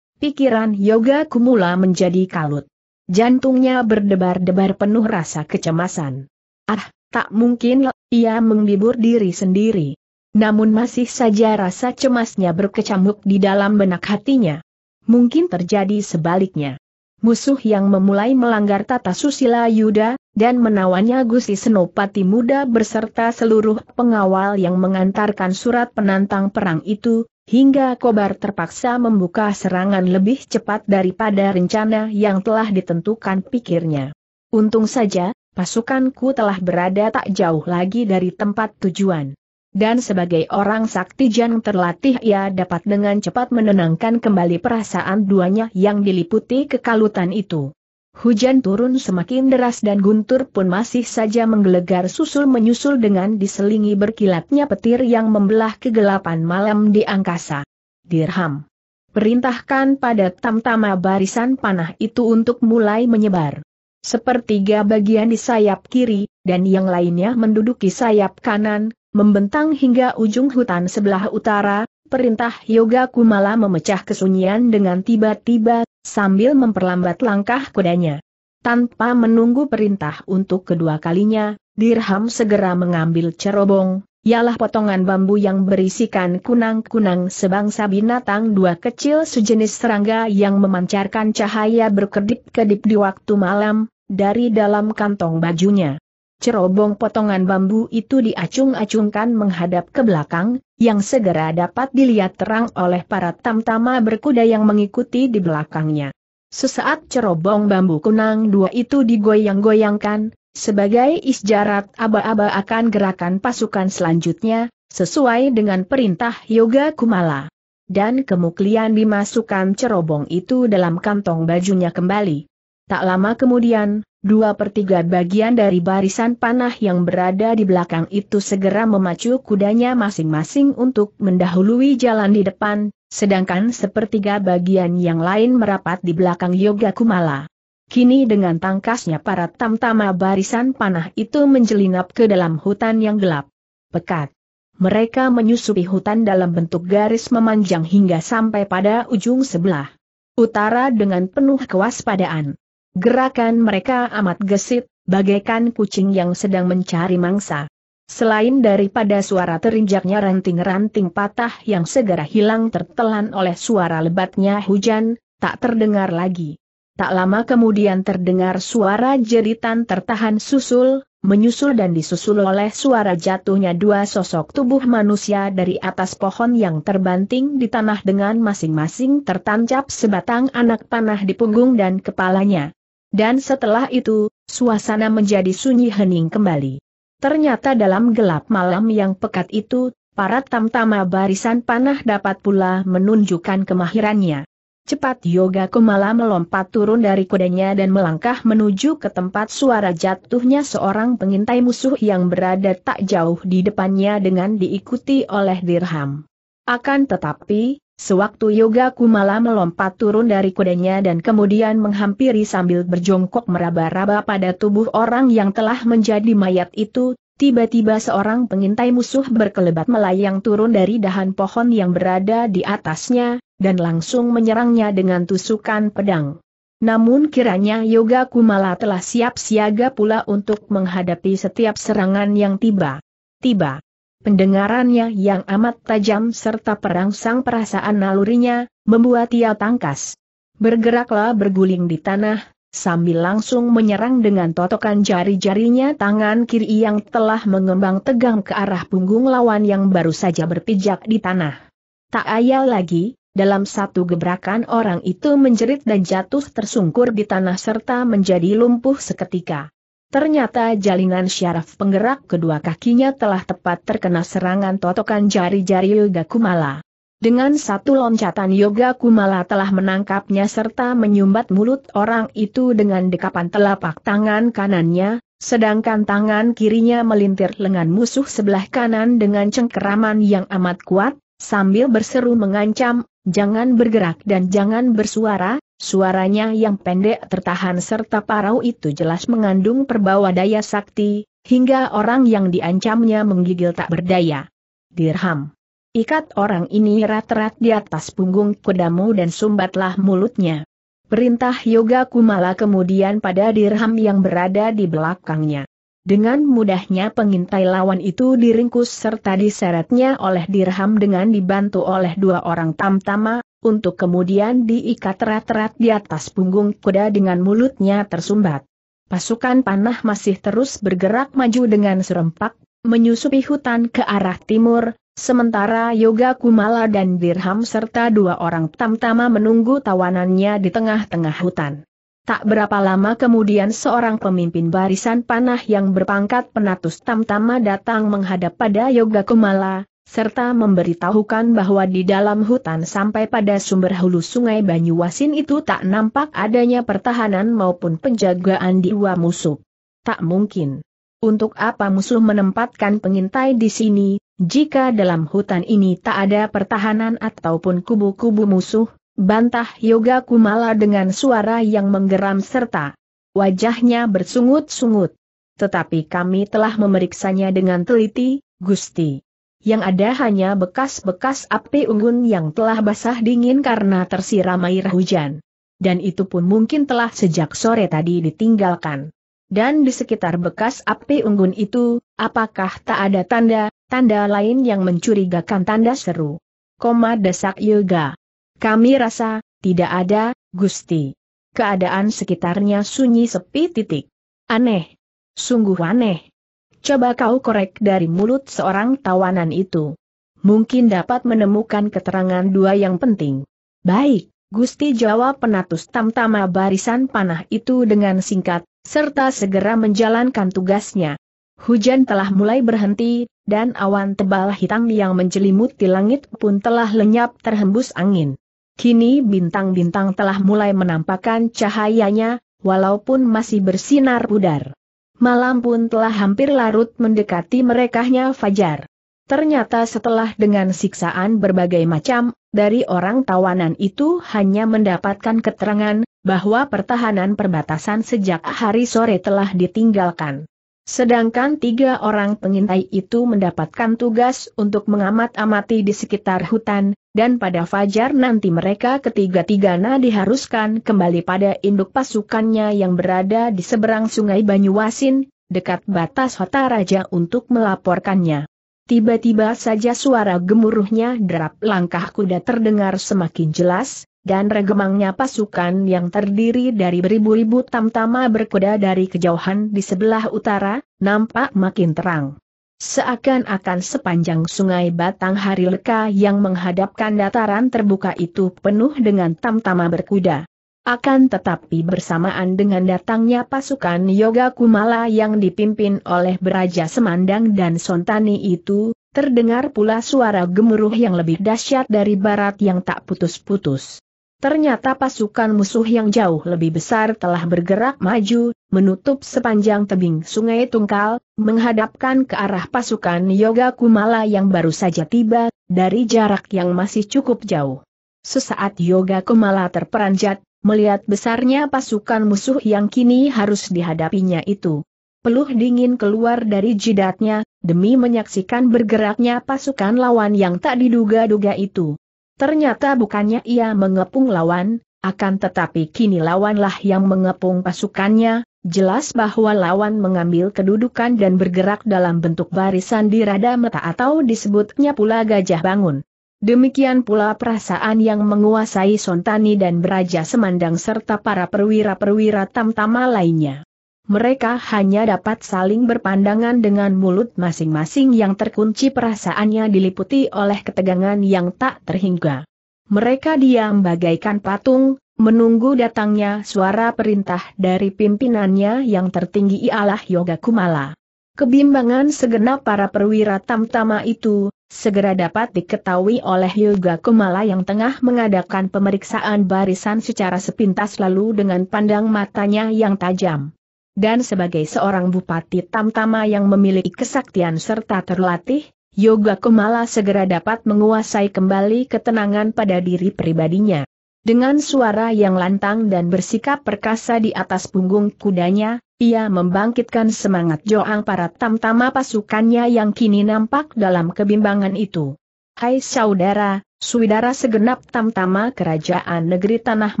Pikiran Yoga Kumula menjadi kalut. Jantungnya berdebar-debar penuh rasa kecemasan. Ah, tak mungkin lho, ia menghibur diri sendiri. Namun masih saja rasa cemasnya berkecamuk di dalam benak hatinya. Mungkin terjadi sebaliknya. Musuh yang memulai melanggar tata susila Yuda, dan menawannya Gusi Senopati muda berserta seluruh pengawal yang mengantarkan surat penantang perang itu, hingga Kobar terpaksa membuka serangan lebih cepat daripada rencana yang telah ditentukan pikirnya. Untung saja, pasukanku telah berada tak jauh lagi dari tempat tujuan. Dan sebagai orang sakti yang terlatih ia dapat dengan cepat menenangkan kembali perasaan duanya yang diliputi kekalutan itu. Hujan turun semakin deras dan guntur pun masih saja menggelegar susul menyusul dengan diselingi berkilatnya petir yang membelah kegelapan malam di angkasa. Dirham. Perintahkan pada tamtama barisan panah itu untuk mulai menyebar. Sepertiga bagian di sayap kiri, dan yang lainnya menduduki sayap kanan, membentang hingga ujung hutan sebelah utara, perintah Yoga Kumala memecah kesunyian dengan tiba-tiba sambil memperlambat langkah kudanya. Tanpa menunggu perintah untuk kedua kalinya, Dirham segera mengambil cerobong, ialah potongan bambu yang berisikan kunang-kunang sebangsa binatang dua kecil sejenis serangga yang memancarkan cahaya berkedip-kedip di waktu malam, dari dalam kantong bajunya cerobong potongan bambu itu diacung-acungkan menghadap ke belakang, yang segera dapat dilihat terang oleh para tamtama berkuda yang mengikuti di belakangnya. Sesaat cerobong bambu kunang dua itu digoyang-goyangkan, sebagai isjarat aba-aba akan gerakan pasukan selanjutnya, sesuai dengan perintah Yoga Kumala. Dan kemuklian dimasukkan cerobong itu dalam kantong bajunya kembali. Tak lama kemudian, Dua pertiga bagian dari barisan panah yang berada di belakang itu segera memacu kudanya masing-masing untuk mendahului jalan di depan, sedangkan sepertiga bagian yang lain merapat di belakang Yoga Kumala. Kini dengan tangkasnya para tamtama barisan panah itu menjelinap ke dalam hutan yang gelap. Pekat. Mereka menyusupi hutan dalam bentuk garis memanjang hingga sampai pada ujung sebelah utara dengan penuh kewaspadaan. Gerakan mereka amat gesit, bagaikan kucing yang sedang mencari mangsa. Selain daripada suara terinjaknya ranting-ranting patah yang segera hilang tertelan oleh suara lebatnya hujan, tak terdengar lagi. Tak lama kemudian terdengar suara jeritan tertahan susul, menyusul dan disusul oleh suara jatuhnya dua sosok tubuh manusia dari atas pohon yang terbanting di tanah dengan masing-masing tertancap sebatang anak panah di punggung dan kepalanya. Dan setelah itu, suasana menjadi sunyi hening kembali. Ternyata dalam gelap malam yang pekat itu, para tamtama barisan panah dapat pula menunjukkan kemahirannya. Cepat Yoga Kumala melompat turun dari kudanya dan melangkah menuju ke tempat suara jatuhnya seorang pengintai musuh yang berada tak jauh di depannya dengan diikuti oleh Dirham. Akan tetapi, Sewaktu Yoga Kumala melompat turun dari kudanya dan kemudian menghampiri sambil berjongkok meraba-raba pada tubuh orang yang telah menjadi mayat itu, tiba-tiba seorang pengintai musuh berkelebat melayang turun dari dahan pohon yang berada di atasnya, dan langsung menyerangnya dengan tusukan pedang. Namun kiranya Yoga Kumala telah siap siaga pula untuk menghadapi setiap serangan yang tiba. Tiba pendengarannya yang amat tajam serta perangsang perasaan nalurinya, membuat ia tangkas. Bergeraklah berguling di tanah, sambil langsung menyerang dengan totokan jari-jarinya tangan kiri yang telah mengembang tegang ke arah punggung lawan yang baru saja berpijak di tanah. Tak ayal lagi, dalam satu gebrakan orang itu menjerit dan jatuh tersungkur di tanah serta menjadi lumpuh seketika. Ternyata jalinan syaraf penggerak kedua kakinya telah tepat terkena serangan totokan jari-jari Yoga Kumala. Dengan satu loncatan Yoga Kumala telah menangkapnya serta menyumbat mulut orang itu dengan dekapan telapak tangan kanannya, sedangkan tangan kirinya melintir lengan musuh sebelah kanan dengan cengkeraman yang amat kuat, sambil berseru mengancam, jangan bergerak dan jangan bersuara, Suaranya yang pendek tertahan serta parau itu jelas mengandung perbawa daya sakti, hingga orang yang diancamnya menggigil tak berdaya. Dirham. Ikat orang ini rat-rat di atas punggung kudamu dan sumbatlah mulutnya. Perintah Yoga Kumala kemudian pada dirham yang berada di belakangnya. Dengan mudahnya pengintai lawan itu diringkus serta diseretnya oleh dirham dengan dibantu oleh dua orang tamtama, untuk kemudian diikat rat-rat di atas punggung kuda dengan mulutnya tersumbat. Pasukan panah masih terus bergerak maju dengan serempak, menyusupi hutan ke arah timur, sementara Yoga Kumala dan Dirham serta dua orang tamtama menunggu tawanannya di tengah-tengah hutan. Tak berapa lama kemudian seorang pemimpin barisan panah yang berpangkat penatus tamtama datang menghadap pada Yoga Kumala, serta memberitahukan bahwa di dalam hutan sampai pada sumber hulu sungai Banyuwasin itu tak nampak adanya pertahanan maupun penjagaan di dua musuh. Tak mungkin. Untuk apa musuh menempatkan pengintai di sini, jika dalam hutan ini tak ada pertahanan ataupun kubu-kubu musuh, Bantah Yoga Kumala dengan suara yang menggeram serta wajahnya bersungut-sungut. Tetapi kami telah memeriksanya dengan teliti, Gusti. Yang ada hanya bekas-bekas api unggun yang telah basah dingin karena tersiram air hujan. Dan itu pun mungkin telah sejak sore tadi ditinggalkan. Dan di sekitar bekas api unggun itu, apakah tak ada tanda, tanda lain yang mencurigakan tanda seru? Koma desak Yoga. Kami rasa, tidak ada, Gusti. Keadaan sekitarnya sunyi sepi titik. Aneh. Sungguh aneh. Coba kau korek dari mulut seorang tawanan itu. Mungkin dapat menemukan keterangan dua yang penting. Baik, Gusti jawab penatus tamtama barisan panah itu dengan singkat, serta segera menjalankan tugasnya. Hujan telah mulai berhenti, dan awan tebal hitam yang menjelimuti langit pun telah lenyap terhembus angin. Kini bintang-bintang telah mulai menampakkan cahayanya, walaupun masih bersinar pudar. Malam pun telah hampir larut mendekati merekahnya fajar. Ternyata setelah dengan siksaan berbagai macam, dari orang tawanan itu hanya mendapatkan keterangan, bahwa pertahanan perbatasan sejak hari sore telah ditinggalkan. Sedangkan tiga orang pengintai itu mendapatkan tugas untuk mengamat-amati di sekitar hutan, dan pada fajar nanti mereka ketiga-tigana diharuskan kembali pada induk pasukannya yang berada di seberang sungai Banyuasin, dekat batas Hota Raja untuk melaporkannya. Tiba-tiba saja suara gemuruhnya derap langkah kuda terdengar semakin jelas, dan regemangnya pasukan yang terdiri dari beribu-ribu tamtama berkuda dari kejauhan di sebelah utara, nampak makin terang. Seakan-akan sepanjang sungai Batang Hari Leka yang menghadapkan dataran terbuka itu penuh dengan tamtama berkuda. Akan tetapi bersamaan dengan datangnya pasukan Yoga Kumala yang dipimpin oleh Beraja Semandang dan Sontani itu, terdengar pula suara gemuruh yang lebih dahsyat dari barat yang tak putus-putus. Ternyata pasukan musuh yang jauh lebih besar telah bergerak maju, menutup sepanjang tebing sungai Tungkal, menghadapkan ke arah pasukan Yoga Kumala yang baru saja tiba, dari jarak yang masih cukup jauh. Sesaat Yoga Kumala terperanjat, melihat besarnya pasukan musuh yang kini harus dihadapinya itu. Peluh dingin keluar dari jidatnya, demi menyaksikan bergeraknya pasukan lawan yang tak diduga-duga itu. Ternyata bukannya ia mengepung lawan, akan tetapi kini lawanlah yang mengepung pasukannya, jelas bahwa lawan mengambil kedudukan dan bergerak dalam bentuk barisan di rada meta atau disebutnya pula gajah bangun. Demikian pula perasaan yang menguasai Sontani dan Beraja Semandang serta para perwira-perwira tamtama lainnya mereka hanya dapat saling berpandangan dengan mulut masing-masing yang terkunci perasaannya diliputi oleh ketegangan yang tak terhingga. Mereka diam bagaikan patung, menunggu datangnya suara perintah dari pimpinannya yang tertinggi ialah Yoga Kumala. Kebimbangan segenap para perwira tamtama itu, segera dapat diketahui oleh Yoga Kumala yang tengah mengadakan pemeriksaan barisan secara sepintas lalu dengan pandang matanya yang tajam. Dan sebagai seorang bupati tamtama yang memiliki kesaktian serta terlatih, Yoga Kumala segera dapat menguasai kembali ketenangan pada diri pribadinya. Dengan suara yang lantang dan bersikap perkasa di atas punggung kudanya, ia membangkitkan semangat joang para tamtama pasukannya yang kini nampak dalam kebimbangan itu. Hai saudara, suidara segenap tamtama kerajaan negeri Tanah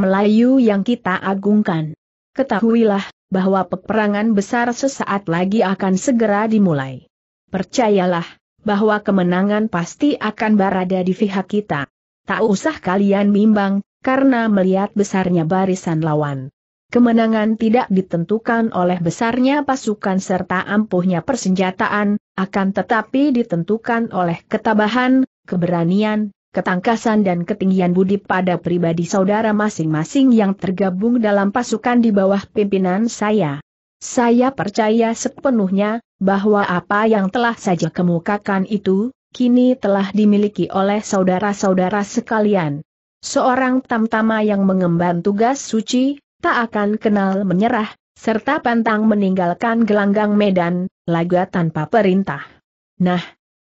Melayu yang kita agungkan. Ketahuilah, bahwa peperangan besar sesaat lagi akan segera dimulai. Percayalah, bahwa kemenangan pasti akan berada di pihak kita. Tak usah kalian bimbang, karena melihat besarnya barisan lawan. Kemenangan tidak ditentukan oleh besarnya pasukan serta ampuhnya persenjataan, akan tetapi ditentukan oleh ketabahan, keberanian, ketangkasan dan ketinggian budi pada pribadi saudara masing-masing yang tergabung dalam pasukan di bawah pimpinan saya. Saya percaya sepenuhnya, bahwa apa yang telah saja kemukakan itu, kini telah dimiliki oleh saudara-saudara sekalian. Seorang tamtama yang mengemban tugas suci, tak akan kenal menyerah, serta pantang meninggalkan gelanggang medan, laga tanpa perintah. Nah,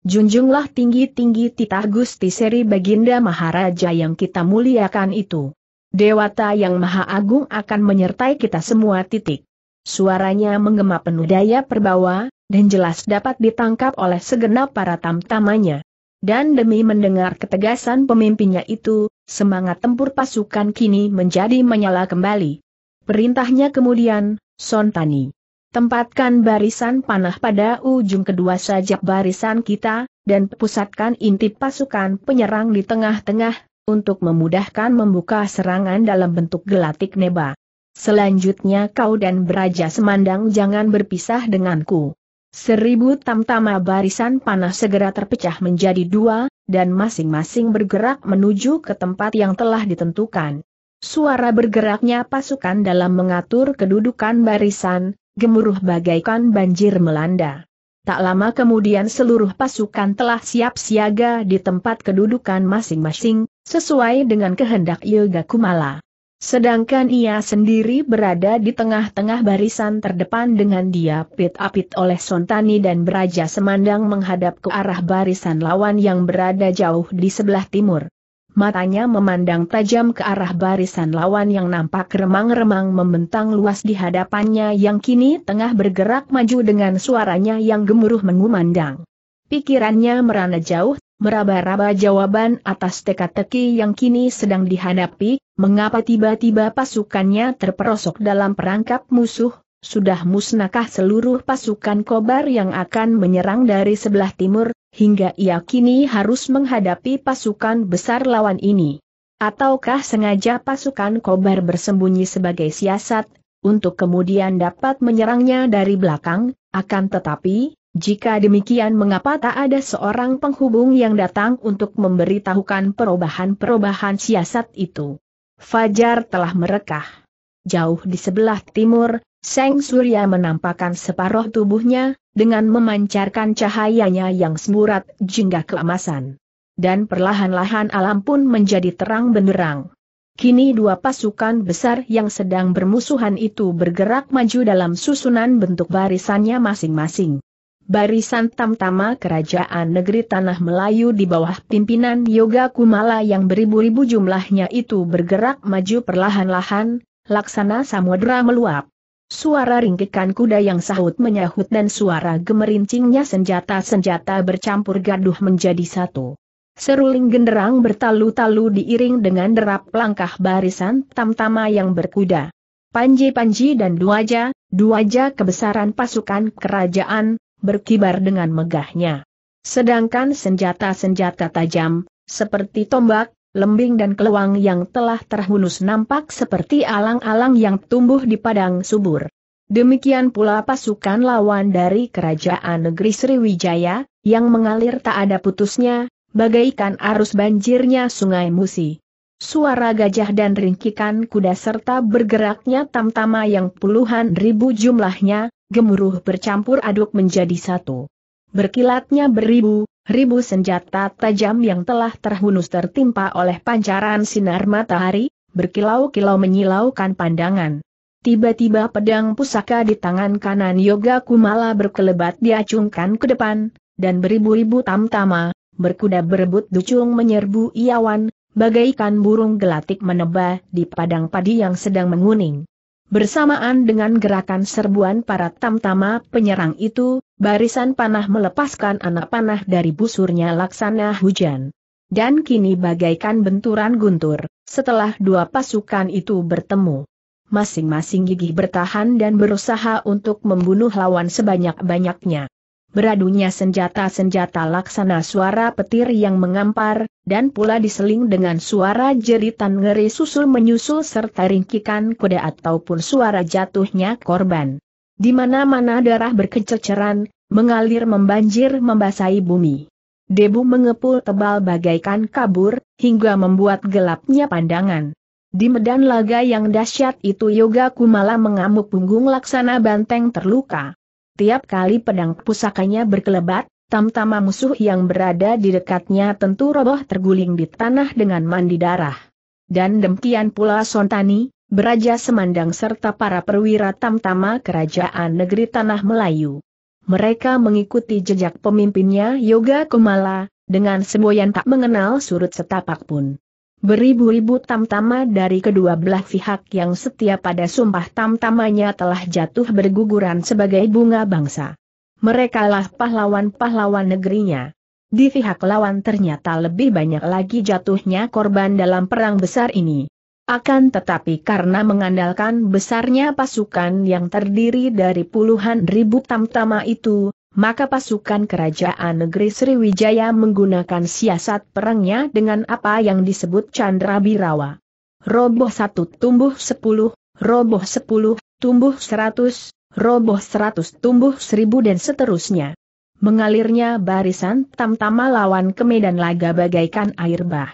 Junjunglah tinggi-tinggi titah Gusti Seri Baginda Maharaja yang kita muliakan itu. Dewata yang Maha Agung akan menyertai kita semua titik. Suaranya menggema penuh daya perbawa, dan jelas dapat ditangkap oleh segenap para tamtamanya. Dan demi mendengar ketegasan pemimpinnya itu, semangat tempur pasukan kini menjadi menyala kembali. Perintahnya kemudian, Sontani. Tempatkan barisan panah pada ujung kedua sajak barisan kita, dan pusatkan inti pasukan penyerang di tengah-tengah, untuk memudahkan membuka serangan dalam bentuk gelatik neba. Selanjutnya kau dan Beraja Semandang jangan berpisah denganku. Seribu tamtama barisan panah segera terpecah menjadi dua, dan masing-masing bergerak menuju ke tempat yang telah ditentukan. Suara bergeraknya pasukan dalam mengatur kedudukan barisan, gemuruh bagaikan banjir melanda. Tak lama kemudian seluruh pasukan telah siap siaga di tempat kedudukan masing-masing, sesuai dengan kehendak Yoga Kumala. Sedangkan ia sendiri berada di tengah-tengah barisan terdepan dengan dia pit-apit oleh Sontani dan Beraja Semandang menghadap ke arah barisan lawan yang berada jauh di sebelah timur matanya memandang tajam ke arah barisan lawan yang nampak remang-remang membentang luas di hadapannya yang kini tengah bergerak maju dengan suaranya yang gemuruh mengumandang. Pikirannya merana jauh, meraba-raba jawaban atas teka-teki yang kini sedang dihadapi, mengapa tiba-tiba pasukannya terperosok dalam perangkap musuh, sudah musnahkah seluruh pasukan kobar yang akan menyerang dari sebelah timur, hingga ia kini harus menghadapi pasukan besar lawan ini. Ataukah sengaja pasukan kobar bersembunyi sebagai siasat, untuk kemudian dapat menyerangnya dari belakang, akan tetapi, jika demikian mengapa tak ada seorang penghubung yang datang untuk memberitahukan perubahan-perubahan siasat itu? Fajar telah merekah. Jauh di sebelah timur, Seng Surya menampakkan separuh tubuhnya, dengan memancarkan cahayanya yang semburat jingga keemasan. Dan perlahan-lahan alam pun menjadi terang benderang. Kini dua pasukan besar yang sedang bermusuhan itu bergerak maju dalam susunan bentuk barisannya masing-masing. Barisan tamtama kerajaan negeri Tanah Melayu di bawah pimpinan Yoga Kumala yang beribu-ribu jumlahnya itu bergerak maju perlahan-lahan, laksana samudra meluap. Suara ringkikan kuda yang sahut menyahut dan suara gemerincingnya senjata-senjata bercampur gaduh menjadi satu. Seruling genderang bertalu-talu diiring dengan derap langkah barisan tamtama yang berkuda. Panji-panji dan duaja, duaja kebesaran pasukan kerajaan, berkibar dengan megahnya. Sedangkan senjata-senjata tajam, seperti tombak, lembing dan keluang yang telah terhunus nampak seperti alang-alang yang tumbuh di padang subur. Demikian pula pasukan lawan dari kerajaan negeri Sriwijaya, yang mengalir tak ada putusnya, bagaikan arus banjirnya sungai Musi. Suara gajah dan ringkikan kuda serta bergeraknya tamtama yang puluhan ribu jumlahnya, gemuruh bercampur aduk menjadi satu. Berkilatnya beribu, ribu senjata tajam yang telah terhunus tertimpa oleh pancaran sinar matahari, berkilau-kilau menyilaukan pandangan. Tiba-tiba pedang pusaka di tangan kanan Yoga Kumala berkelebat diacungkan ke depan, dan beribu-ribu tamtama, berkuda berebut ducung menyerbu iawan, bagaikan burung gelatik menebah di padang padi yang sedang menguning. Bersamaan dengan gerakan serbuan para tamtama penyerang itu, barisan panah melepaskan anak panah dari busurnya laksana hujan. Dan kini bagaikan benturan guntur, setelah dua pasukan itu bertemu. Masing-masing gigih bertahan dan berusaha untuk membunuh lawan sebanyak-banyaknya beradunya senjata-senjata laksana suara petir yang mengampar, dan pula diseling dengan suara jeritan ngeri susul menyusul serta ringkikan kuda ataupun suara jatuhnya korban. Di mana-mana darah berkececeran, mengalir membanjir membasahi bumi. Debu mengepul tebal bagaikan kabur, hingga membuat gelapnya pandangan. Di medan laga yang dahsyat itu Yoga Kumala mengamuk punggung laksana banteng terluka. Tiap kali pedang pusakanya berkelebat, tamtama musuh yang berada di dekatnya tentu roboh terguling di tanah dengan mandi darah. Dan demikian pula Sontani, Beraja Semandang serta para perwira tamtama kerajaan negeri Tanah Melayu. Mereka mengikuti jejak pemimpinnya Yoga Kumala, dengan semboyan tak mengenal surut setapak pun. Beribu-ribu tamtama dari kedua belah pihak yang setia pada sumpah tamtamanya telah jatuh berguguran sebagai bunga bangsa. Merekalah pahlawan-pahlawan negerinya. Di pihak lawan ternyata lebih banyak lagi jatuhnya korban dalam perang besar ini. Akan tetapi karena mengandalkan besarnya pasukan yang terdiri dari puluhan ribu tamtama itu, maka pasukan kerajaan negeri Sriwijaya menggunakan siasat perangnya dengan apa yang disebut Chandra Birawa. Roboh satu tumbuh sepuluh, roboh sepuluh, tumbuh seratus, roboh seratus tumbuh seribu dan seterusnya. Mengalirnya barisan tamtama lawan ke medan laga bagaikan air bah.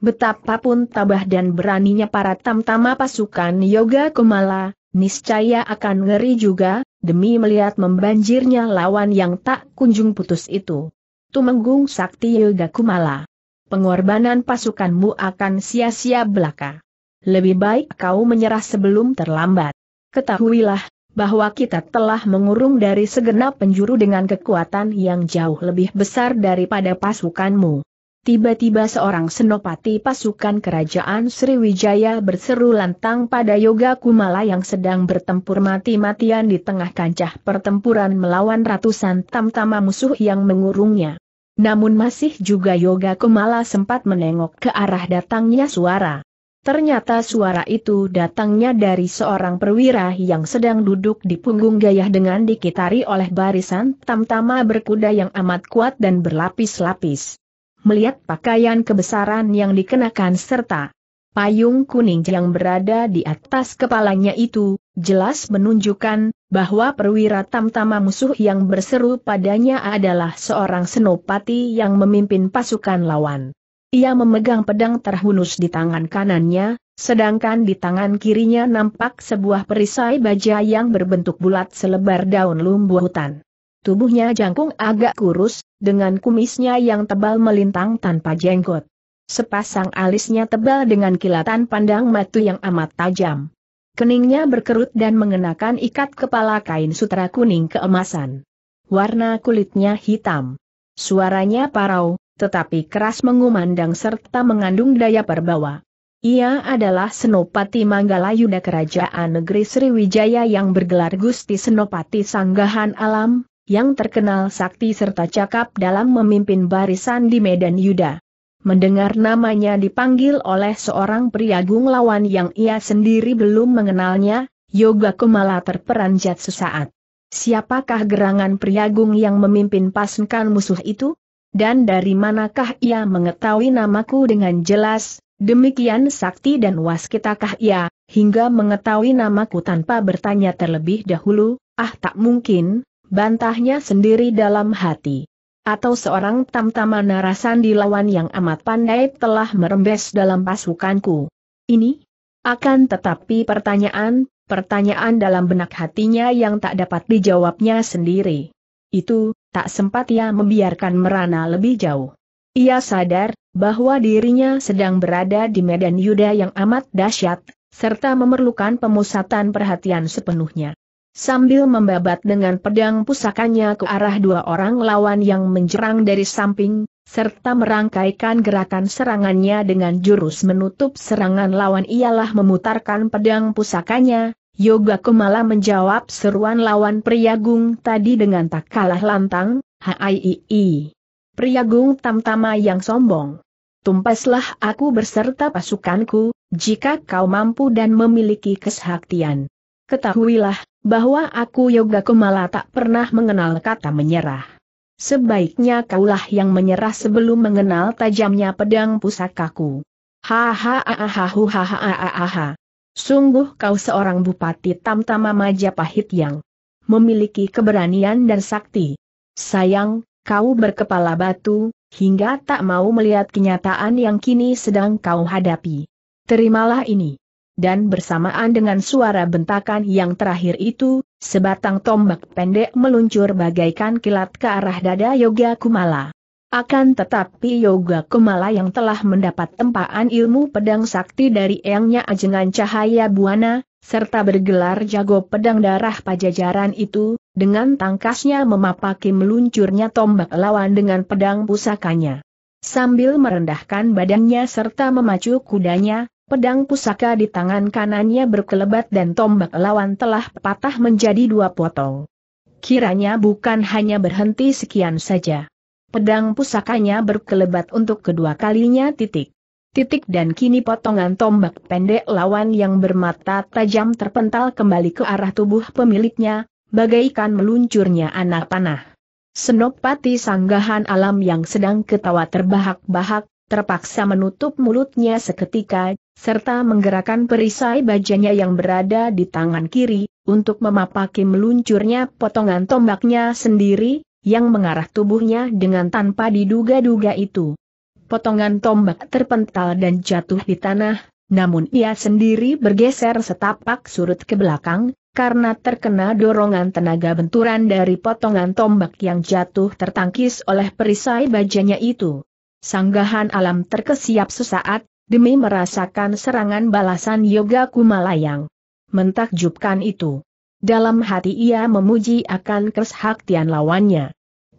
Betapapun tabah dan beraninya para tamtama pasukan Yoga Kumala, niscaya akan ngeri juga, demi melihat membanjirnya lawan yang tak kunjung putus itu. Tumenggung Sakti Yoga Kumala. Pengorbanan pasukanmu akan sia-sia belaka. Lebih baik kau menyerah sebelum terlambat. Ketahuilah, bahwa kita telah mengurung dari segenap penjuru dengan kekuatan yang jauh lebih besar daripada pasukanmu. Tiba-tiba seorang senopati pasukan kerajaan Sriwijaya berseru lantang pada Yoga Kumala yang sedang bertempur mati-matian di tengah kancah pertempuran melawan ratusan tamtama musuh yang mengurungnya. Namun masih juga Yoga Kumala sempat menengok ke arah datangnya suara. Ternyata suara itu datangnya dari seorang perwira yang sedang duduk di punggung gayah dengan dikitari oleh barisan tamtama berkuda yang amat kuat dan berlapis-lapis melihat pakaian kebesaran yang dikenakan serta payung kuning yang berada di atas kepalanya itu, jelas menunjukkan bahwa perwira tamtama musuh yang berseru padanya adalah seorang senopati yang memimpin pasukan lawan. Ia memegang pedang terhunus di tangan kanannya, sedangkan di tangan kirinya nampak sebuah perisai baja yang berbentuk bulat selebar daun lumbu hutan. Tubuhnya jangkung agak kurus, dengan kumisnya yang tebal melintang tanpa jenggot. Sepasang alisnya tebal dengan kilatan pandang matu yang amat tajam. Keningnya berkerut dan mengenakan ikat kepala kain sutra kuning keemasan. Warna kulitnya hitam. Suaranya parau, tetapi keras mengumandang serta mengandung daya perbawa. Ia adalah Senopati Manggala Yuda Kerajaan Negeri Sriwijaya yang bergelar Gusti Senopati Sanggahan Alam, yang terkenal sakti serta cakap dalam memimpin barisan di medan Yuda. Mendengar namanya dipanggil oleh seorang pria gung lawan yang ia sendiri belum mengenalnya, Yoga Kumala terperanjat sesaat. Siapakah gerangan pria priagung yang memimpin pasukan musuh itu? Dan dari manakah ia mengetahui namaku dengan jelas, demikian sakti dan waskitakah ia, hingga mengetahui namaku tanpa bertanya terlebih dahulu, ah tak mungkin, Bantahnya sendiri dalam hati. Atau seorang tamtama narasan lawan yang amat pandai telah merembes dalam pasukanku. Ini? Akan tetapi pertanyaan, pertanyaan dalam benak hatinya yang tak dapat dijawabnya sendiri. Itu, tak sempat ia membiarkan merana lebih jauh. Ia sadar, bahwa dirinya sedang berada di medan yuda yang amat dahsyat, serta memerlukan pemusatan perhatian sepenuhnya sambil membabat dengan pedang pusakanya ke arah dua orang lawan yang menjerang dari samping, serta merangkaikan gerakan serangannya dengan jurus menutup serangan lawan ialah memutarkan pedang pusakanya, Yoga Kumala menjawab seruan lawan Priyagung tadi dengan tak kalah lantang, haiii. Priyagung tamtama yang sombong. Tumpaslah aku berserta pasukanku, jika kau mampu dan memiliki kesaktian. Ketahuilah, bahwa aku Yoga Kumala tak pernah mengenal kata menyerah. Sebaiknya kaulah yang menyerah sebelum mengenal tajamnya pedang pusakaku. Ha ha Hahaha Sungguh kau seorang bupati tamtama Majapahit yang memiliki keberanian dan sakti. Sayang, kau berkepala batu, hingga tak mau melihat kenyataan yang kini sedang kau hadapi. Terimalah ini dan bersamaan dengan suara bentakan yang terakhir itu, sebatang tombak pendek meluncur bagaikan kilat ke arah dada Yoga Kumala. Akan tetapi Yoga Kumala yang telah mendapat tempaan ilmu pedang sakti dari Eyangnya Ajengan Cahaya Buana, serta bergelar jago pedang darah pajajaran itu, dengan tangkasnya memapaki meluncurnya tombak lawan dengan pedang pusakanya. Sambil merendahkan badannya serta memacu kudanya, Pedang pusaka di tangan kanannya berkelebat dan tombak lawan telah patah menjadi dua potong. Kiranya bukan hanya berhenti sekian saja. Pedang pusakanya berkelebat untuk kedua kalinya titik. Titik dan kini potongan tombak pendek lawan yang bermata tajam terpental kembali ke arah tubuh pemiliknya, bagaikan meluncurnya anak panah. Senopati sanggahan alam yang sedang ketawa terbahak-bahak, terpaksa menutup mulutnya seketika, serta menggerakkan perisai bajanya yang berada di tangan kiri, untuk memapaki meluncurnya potongan tombaknya sendiri, yang mengarah tubuhnya dengan tanpa diduga-duga itu. Potongan tombak terpental dan jatuh di tanah, namun ia sendiri bergeser setapak surut ke belakang, karena terkena dorongan tenaga benturan dari potongan tombak yang jatuh tertangkis oleh perisai bajanya itu. Sanggahan alam terkesiap sesaat, demi merasakan serangan balasan Yoga Kumalayang. Mentakjubkan itu. Dalam hati ia memuji akan kesaktian lawannya.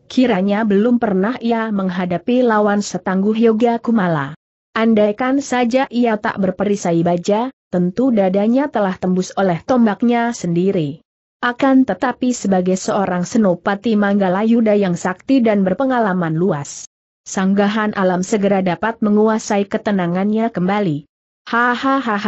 Kiranya belum pernah ia menghadapi lawan setangguh Yoga Kumala. Andaikan saja ia tak berperisai baja, tentu dadanya telah tembus oleh tombaknya sendiri. Akan tetapi sebagai seorang senopati Manggala Yuda yang sakti dan berpengalaman luas, sanggahan alam segera dapat menguasai ketenangannya kembali. Hahaha.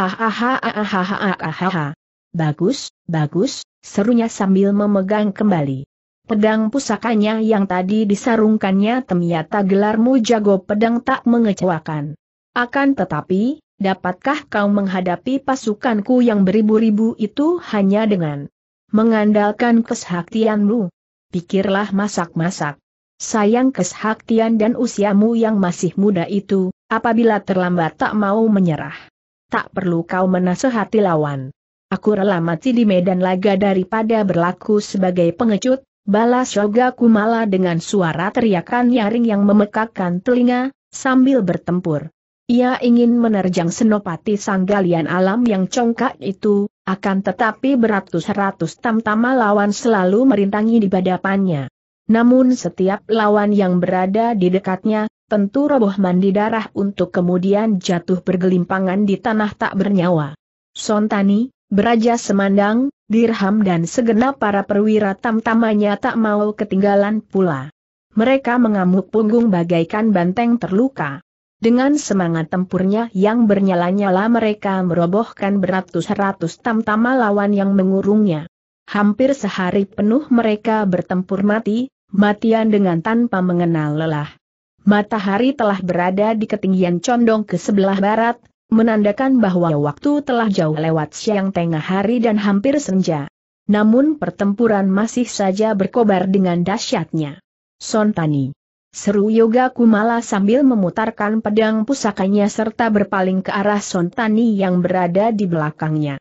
Bagus, bagus, serunya sambil memegang kembali. Pedang pusakanya yang tadi disarungkannya ternyata gelarmu jago pedang tak mengecewakan. Akan tetapi, dapatkah kau menghadapi pasukanku yang beribu-ribu itu hanya dengan mengandalkan kesaktianmu? Pikirlah masak-masak. Sayang kesaktian dan usiamu yang masih muda itu, apabila terlambat tak mau menyerah. Tak perlu kau menasehati lawan. Aku rela mati di medan laga daripada berlaku sebagai pengecut, balas Yoga Kumala dengan suara teriakan nyaring yang memekakkan telinga, sambil bertempur. Ia ingin menerjang senopati sang galian alam yang congkak itu, akan tetapi beratus-ratus tamtama lawan selalu merintangi di badapannya. Namun setiap lawan yang berada di dekatnya, tentu roboh mandi darah untuk kemudian jatuh bergelimpangan di tanah tak bernyawa. Sontani, Beraja Semandang, Dirham dan segenap para perwira tamtamanya tak mau ketinggalan pula. Mereka mengamuk punggung bagaikan banteng terluka. Dengan semangat tempurnya yang bernyala-nyala mereka merobohkan beratus-ratus tamtama lawan yang mengurungnya. Hampir sehari penuh mereka bertempur mati, matian dengan tanpa mengenal lelah. Matahari telah berada di ketinggian condong ke sebelah barat, menandakan bahwa waktu telah jauh lewat siang tengah hari dan hampir senja. Namun pertempuran masih saja berkobar dengan dahsyatnya. Sontani. Seru Yoga Kumala sambil memutarkan pedang pusakanya serta berpaling ke arah Sontani yang berada di belakangnya.